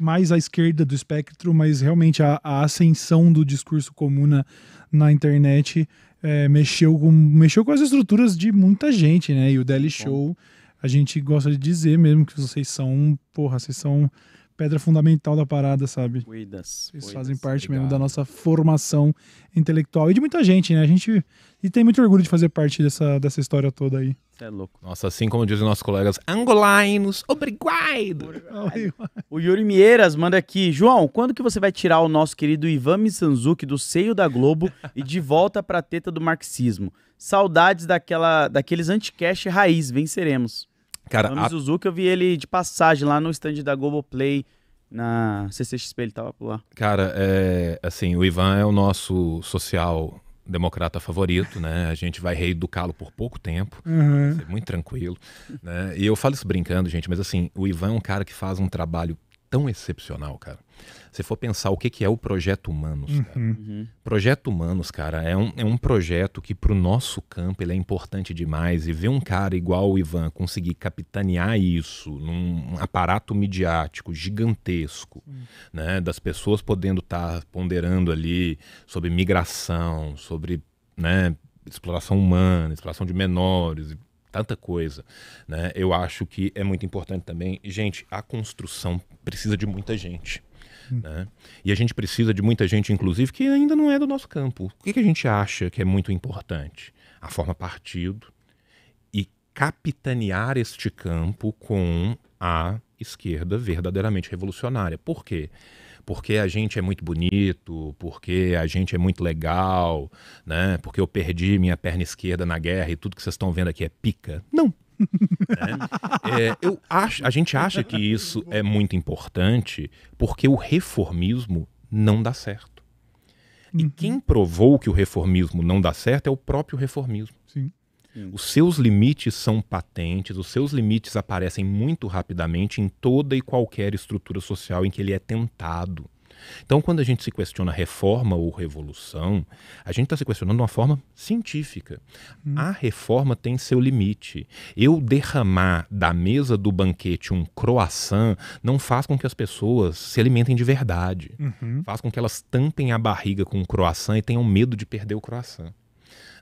mais à esquerda do espectro, mas realmente a, a ascensão do discurso comuna na internet é, mexeu, com, mexeu com as estruturas de muita gente, né? E o Daily Show, a gente gosta de dizer mesmo que vocês são, porra, vocês são pedra fundamental da parada, sabe? Cuidas. Eles fazem parte obrigado. mesmo da nossa formação intelectual e de muita gente, né? A gente e tem muito orgulho de fazer parte dessa, dessa história toda aí. Você é louco. Nossa, assim como dizem nossos colegas angolainos, obrigado. O Yuri Mieiras manda aqui, João, quando que você vai tirar o nosso querido Ivan Mizanzuki do seio da Globo e de volta pra teta do marxismo? Saudades daquela, daqueles anticast raiz, venceremos. Cara, Zuzu a... Suzuki, eu vi ele de passagem lá no stand da Globoplay, na CCXP, ele tava por lá. Cara, é, assim, o Ivan é o nosso social democrata favorito, né? A gente vai reeducá-lo por pouco tempo, uhum. muito tranquilo, né? E eu falo isso brincando, gente, mas assim, o Ivan é um cara que faz um trabalho tão excepcional, cara se for pensar o que, que é o Projeto Humanos, cara. Uhum. uhum. Projeto Humanos, cara, é um, é um projeto que para o nosso campo ele é importante demais e ver um cara igual o Ivan conseguir capitanear isso num aparato midiático gigantesco, uhum. né, das pessoas podendo estar tá ponderando ali sobre migração, sobre, né, exploração humana, exploração de menores, tanta coisa, né? Eu acho que é muito importante também. Gente, a construção precisa de muita gente. Hum. Né? E a gente precisa de muita gente, inclusive, que ainda não é do nosso campo. O que, que a gente acha que é muito importante? A forma partido e capitanear este campo com a esquerda verdadeiramente revolucionária. Por quê? Porque a gente é muito bonito, porque a gente é muito legal, né? Porque eu perdi minha perna esquerda na guerra e tudo que vocês estão vendo aqui é pica. Não. Né? É, eu acho, a gente acha que isso é muito importante porque o reformismo não dá certo. E uhum. quem provou que o reformismo não dá certo é o próprio reformismo. Sim. Os seus limites são patentes, os seus limites aparecem muito rapidamente em toda e qualquer estrutura social em que ele é tentado. Então, quando a gente se questiona reforma ou revolução, a gente está se questionando de uma forma científica. Hum. A reforma tem seu limite. Eu derramar da mesa do banquete um croissant não faz com que as pessoas se alimentem de verdade. Uhum. Faz com que elas tampem a barriga com o croissant e tenham medo de perder o croissant.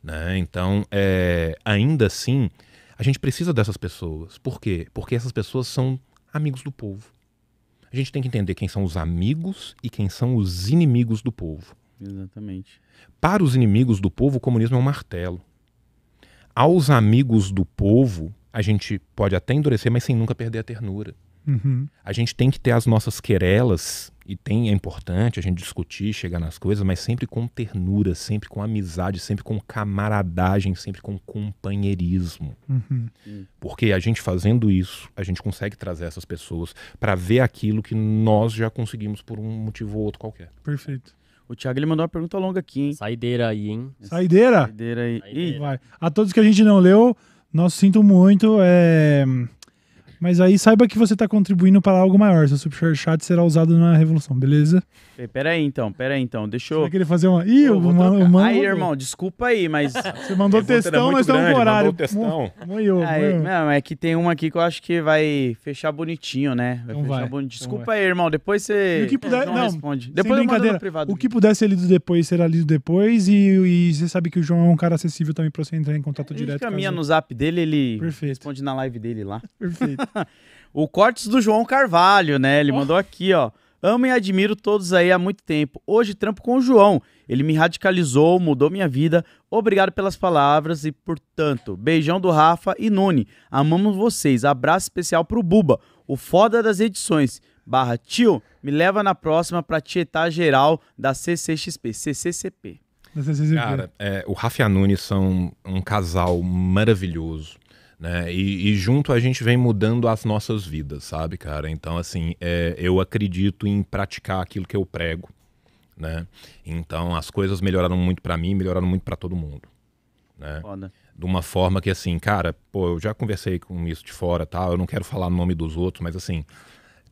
Né? Então, é, ainda assim, a gente precisa dessas pessoas. Por quê? Porque essas pessoas são amigos do povo a gente tem que entender quem são os amigos e quem são os inimigos do povo. Exatamente. Para os inimigos do povo, o comunismo é um martelo. Aos amigos do povo, a gente pode até endurecer, mas sem nunca perder a ternura. Uhum. A gente tem que ter as nossas querelas e tem é importante a gente discutir, chegar nas coisas, mas sempre com ternura, sempre com amizade, sempre com camaradagem, sempre com companheirismo. Uhum. Porque a gente fazendo isso, a gente consegue trazer essas pessoas para ver aquilo que nós já conseguimos por um motivo ou outro qualquer. Perfeito. O Thiago ele mandou uma pergunta longa aqui, hein? Saideira aí, hein? Saideira? Saideira aí. Saideira. Ih, vai. A todos que a gente não leu, nós sinto muito. É... Mas aí saiba que você está contribuindo para algo maior. Seu super chat será usado na revolução, beleza? Peraí então, peraí então, deixa eu... Você vai querer fazer uma... Ih, eu vou mano, mano... Aí, irmão, desculpa aí, mas... Você mandou é textão, nós estamos com horário. Mandou textão. Moiou, aí, Não, é que tem uma aqui que eu acho que vai fechar bonitinho, né? Vai então vai, bonitinho. Então desculpa então aí, irmão, depois você... o que puder... Não, não responde. Depois eu mando no privado. O que puder ser lido depois, será lido depois e, e você sabe que o João é um cara acessível também pra você entrar em contato direto. A caminha no zap dele, ele Perfeito. responde na live dele lá. Perfeito. o Cortes do João Carvalho, né? Ele oh. mandou aqui, ó. Amo e admiro todos aí há muito tempo. Hoje trampo com o João. Ele me radicalizou, mudou minha vida. Obrigado pelas palavras e portanto Beijão do Rafa e Nune. Amamos vocês. Abraço especial pro Buba, o foda das edições. Barra tio, me leva na próxima pra tietar geral da CCXP, CCCP. Cara, é, o Rafa e a Nune são um casal maravilhoso. Né? E, e, junto a gente vem mudando as nossas vidas, sabe, cara? Então, assim, é, eu acredito em praticar aquilo que eu prego, né? Então, as coisas melhoraram muito para mim, melhoraram muito para todo mundo, né? Foda. De uma forma que, assim, cara, pô, eu já conversei com isso de fora, tal. Tá? Eu não quero falar o nome dos outros, mas assim,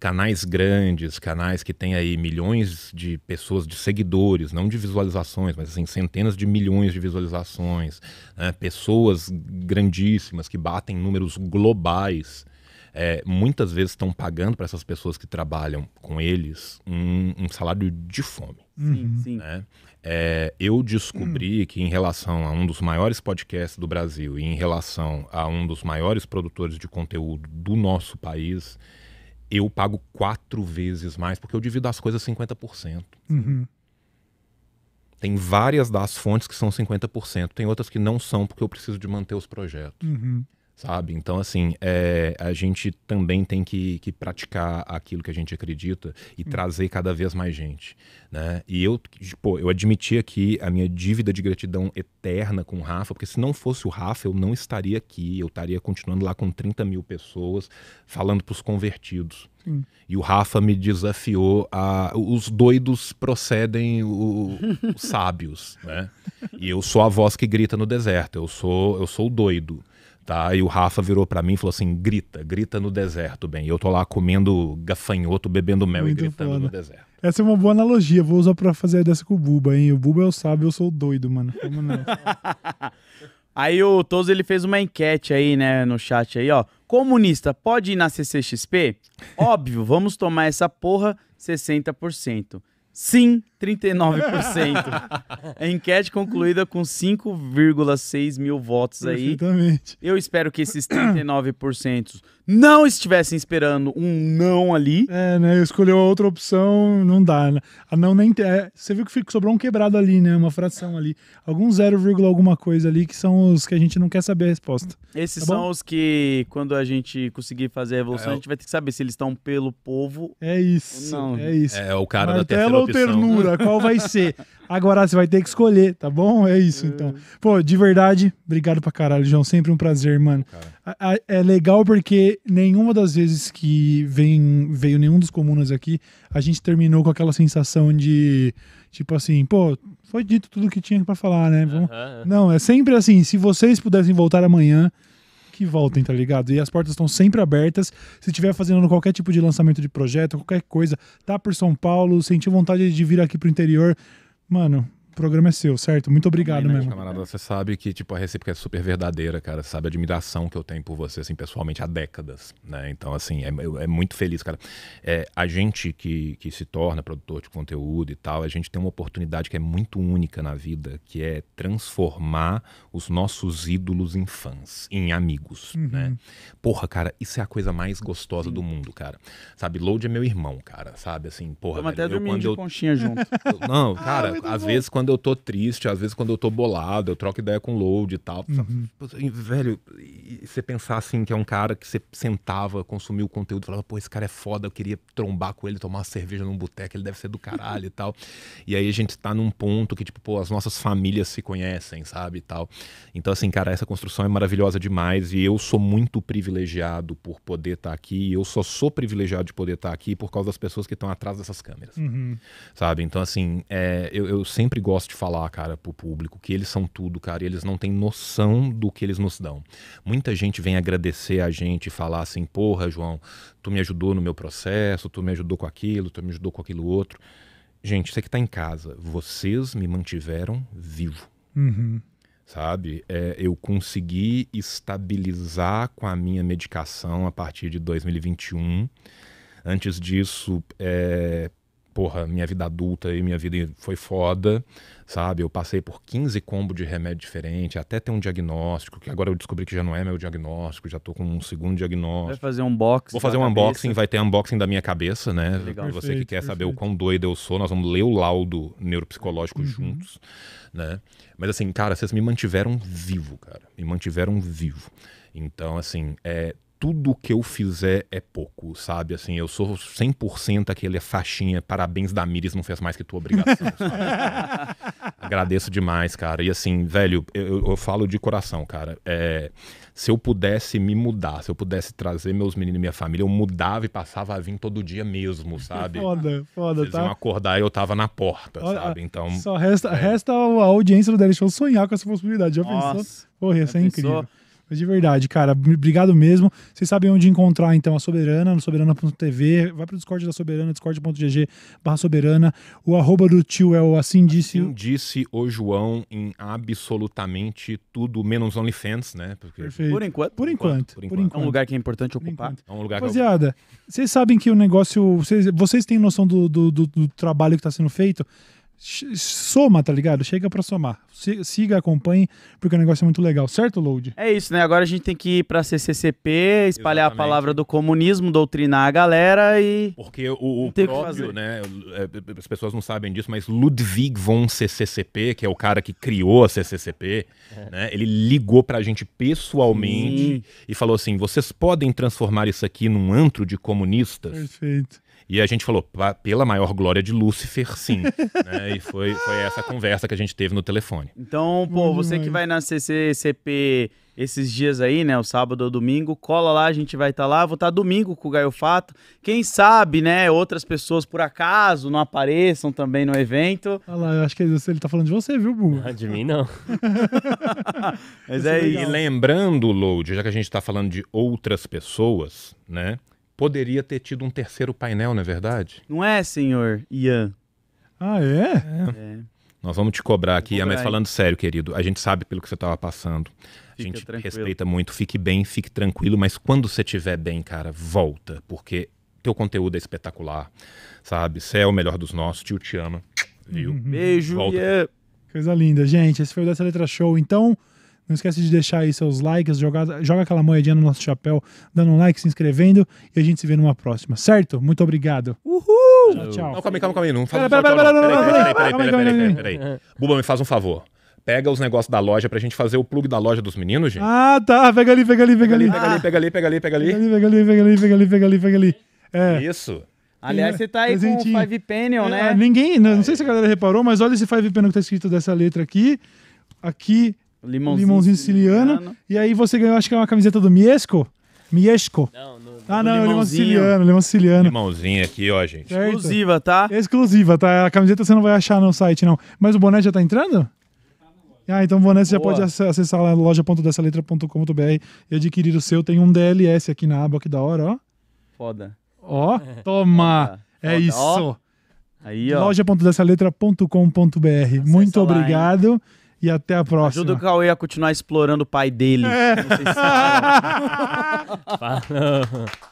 canais grandes, canais que têm aí milhões de pessoas, de seguidores, não de visualizações, mas assim, centenas de milhões de visualizações, né? pessoas grandíssimas que batem números globais, é, muitas vezes estão pagando para essas pessoas que trabalham com eles um, um salário de fome. Sim, uhum. sim. Né? É, eu descobri hum. que em relação a um dos maiores podcasts do Brasil e em relação a um dos maiores produtores de conteúdo do nosso país, eu pago quatro vezes mais, porque eu divido as coisas 50%. Uhum. Tem várias das fontes que são 50%, tem outras que não são, porque eu preciso de manter os projetos. Uhum sabe? Então, assim, é, a gente também tem que, que praticar aquilo que a gente acredita e hum. trazer cada vez mais gente, né? E eu, pô, eu admiti aqui a minha dívida de gratidão eterna com o Rafa, porque se não fosse o Rafa, eu não estaria aqui, eu estaria continuando lá com 30 mil pessoas, falando para os convertidos. Sim. E o Rafa me desafiou a. Os doidos procedem o, os sábios, né? E eu sou a voz que grita no deserto, eu sou, eu sou o doido. Tá? E o Rafa virou para mim e falou assim: grita, grita no deserto, bem. E eu tô lá comendo gafanhoto, bebendo mel Muito e gritando foda. no deserto. Essa é uma boa analogia, vou usar para fazer dessa com o Buba, hein? O Buba é o sábio, eu sou o doido, mano. Vamos nessa. aí o Toso ele fez uma enquete aí, né, no chat aí, ó. Comunista, pode ir na CCXP? Óbvio, vamos tomar essa porra 60%. Sim, 39%. a enquete concluída com 5,6 mil votos aí. Exatamente. Eu espero que esses 39% não estivessem esperando um não ali. É, né? Escolheu outra opção, não dá. Né? A não nem. É, você viu que fico, sobrou um quebrado ali, né? Uma fração ali. Algum 0, alguma coisa ali que são os que a gente não quer saber a resposta. Esses tá são os que, quando a gente conseguir fazer a evolução, é, a gente vai ter que saber se eles estão pelo povo. É isso. Não. É isso. É, o cara Martelo da terceira opção. ternura? Qual vai ser? Agora você vai ter que escolher, tá bom? É isso, é. então. Pô, de verdade, obrigado pra caralho, João. Sempre um prazer, mano. é legal porque nenhuma das vezes que vem, veio nenhum dos comunas aqui, a gente terminou com aquela sensação de, tipo assim, pô, foi dito tudo que tinha pra falar, né? Vamos... Não, é sempre assim. Se vocês pudessem voltar amanhã, que voltem, tá ligado? E as portas estão sempre abertas. Se estiver fazendo qualquer tipo de lançamento de projeto, qualquer coisa, tá por São Paulo, sentiu vontade de vir aqui pro interior, Mano, o programa é seu, certo? Muito obrigado Também, né, mesmo. Camarada, você sabe que tipo a recíproca é super verdadeira, cara. Você sabe a admiração que eu tenho por você, assim, pessoalmente há décadas, né? Então, assim, é, é muito feliz, cara. É, a gente que, que se torna produtor de conteúdo e tal, a gente tem uma oportunidade que é muito única na vida, que é transformar os nossos ídolos em fãs, em amigos, uhum. né? Porra, cara, isso é a coisa mais gostosa Sim. do mundo, cara. Sabe, Load é meu irmão, cara, sabe? Assim, porra, Vamos até eu, quando eu... conchinha junto. Eu, não, ah, cara, ah, às vezes quando quando eu tô triste, às vezes quando eu tô bolado, eu troco ideia com load e tal. Uhum. velho, você pensar assim que é um cara que você sentava, consumia o conteúdo, falava, pô, esse cara é foda, eu queria trombar com ele, tomar uma cerveja num boteco, ele deve ser do caralho e tal. E aí a gente tá num ponto que, tipo, pô, as nossas famílias se conhecem, sabe? E tal. Então, assim, cara, essa construção é maravilhosa demais e eu sou muito privilegiado por poder estar tá aqui. eu só sou privilegiado de poder estar tá aqui por causa das pessoas que estão atrás dessas câmeras, uhum. sabe? Então, assim, é, eu, eu sempre gosto gosto de falar, cara, pro público, que eles são tudo, cara, e eles não têm noção do que eles nos dão. Muita gente vem agradecer a gente e falar assim, porra, João, tu me ajudou no meu processo, tu me ajudou com aquilo, tu me ajudou com aquilo outro. Gente, você que tá em casa, vocês me mantiveram vivo. Uhum. Sabe? É, eu consegui estabilizar com a minha medicação a partir de 2021. Antes disso, é, porra, minha vida adulta e minha vida foi foda, sabe? Eu passei por 15 combos de remédio diferente, até ter um diagnóstico, que agora eu descobri que já não é meu diagnóstico, já tô com um segundo diagnóstico. Vai fazer um unboxing. Vou fazer um unboxing, vai ter unboxing da minha cabeça, né? Legal. Perfeito, você que quer perfeito. saber o quão doido eu sou, nós vamos ler o laudo neuropsicológico uhum. juntos, né? Mas assim, cara, vocês me mantiveram vivo, cara. Me mantiveram vivo. Então, assim, é, tudo que eu fizer é pouco, sabe? Assim, eu sou 100% aquele faixinha, parabéns da Miris, não fez mais que tua obrigação, Agradeço demais, cara. E assim, velho, eu, eu falo de coração, cara. É, se eu pudesse me mudar, se eu pudesse trazer meus meninos e minha família, eu mudava e passava a vir todo dia mesmo, sabe? Foda, foda, Vocês tá? Eles iam acordar e eu tava na porta, Olha, sabe? Então... Só resta, é... resta a audiência do Daily Show sonhar com essa possibilidade. Já Nossa, pensou? Porra, isso é incrível. Pensou? Mas de verdade, cara, obrigado mesmo. Vocês sabem onde encontrar, então, a Soberana, no soberana.tv. Vai pro Discord da Soberana, discord.gg barra Soberana. O arroba do tio é o Assim Disse... Assim Disse o João em absolutamente tudo, menos OnlyFans, né? Porque... Perfeito. Por enquanto. Por enquanto. Por é é enquanto. É um lugar que é importante ocupar. É um lugar Rapaziada, vocês sabem que o negócio... Vocês, vocês têm noção do, do, do, do trabalho que está sendo feito? soma, tá ligado? Chega para somar. Siga, acompanhe, porque o negócio é muito legal, certo, Load? É isso, né? Agora a gente tem que ir pra CCCP, espalhar Exatamente. a palavra do comunismo, doutrinar a galera e. Porque o, o próprio, né? É, as pessoas não sabem disso, mas Ludwig von CCCP, que é o cara que criou a CCCP, é. né? Ele ligou pra gente pessoalmente Sim. e falou assim: vocês podem transformar isso aqui num antro de comunistas? Perfeito. E a gente falou, pela maior glória de Lúcifer, sim. né? foi, foi essa conversa que a gente teve no telefone. Então, pô, hum, você que vai na CCCP esses dias aí, né? O sábado ou domingo, cola lá, a gente vai estar tá lá. Vou estar tá domingo com o Gaio Fato. Quem sabe, né? Outras pessoas por acaso não apareçam também no evento. Olha lá, eu acho que ele está falando de você, viu, Bubu? Ah, de mim não. Mas é, isso. É e lembrando, Load, já que a gente está falando de outras pessoas, né? Poderia ter tido um terceiro painel, não é verdade? Não é, senhor Ian? Ah, é? é? é. Nós vamos te cobrar aqui, ah, cobrar, mas falando sério, querido, a gente sabe pelo que você estava passando. Fica a gente tranquilo. respeita muito, fique bem, fique tranquilo, mas quando você estiver bem, cara, volta, porque teu conteúdo é espetacular, sabe? Você é o melhor dos nossos, tio te ama, viu? Uhum. Beijo, volta. Yeah. Coisa linda, gente. Esse foi o Dessa Letra Show. Então, não esquece de deixar aí seus likes, joga, joga aquela moedinha no nosso chapéu, dando um like, se inscrevendo e a gente se vê numa próxima, certo? Muito obrigado. Uhul! Tchau, tchau. Não, calma aí, calma aí, não fala. Peraí, peraí, peraí, peraí, peraí. Buba, me faz um favor pega os negócios da loja pra gente fazer o plug da loja dos meninos, gente. Ah, tá. Pega ali, pega ali, pega ali. Pega ali, pega ali, pega ali, pega ali. Pega ali, pega ali, pega ali, pega ali, pega ali. É. Isso. Aliás, você tá aí com o Five Panel, né? Ninguém, não sei se a galera reparou, mas olha esse Five Panel que tá escrito dessa letra aqui. Aqui, Limãozinho, limãozinho siciliano. siciliano. E aí você ganhou, acho que é uma camiseta do Miesco. Miesco. Não, no, ah, não, é limão siciliano, limão siciliano. Limãozinho aqui, ó, gente. Certo. Exclusiva, tá? Exclusiva, tá? A camiseta você não vai achar no site, não. Mas o boné já tá entrando? Ah, então o boné você Boa. já pode acessar lá loja.dessaletra.com.br e adquirir o seu. Tem um DLS aqui na aba, que da hora, ó. Foda. Ó, toma! Foda. É Foda. isso. Ó. Aí, ó. Loja.dessaletra.com.br. Muito obrigado. Lá, e até a próxima. Ajuda o Cauê a continuar explorando o pai dele. É. Não sei se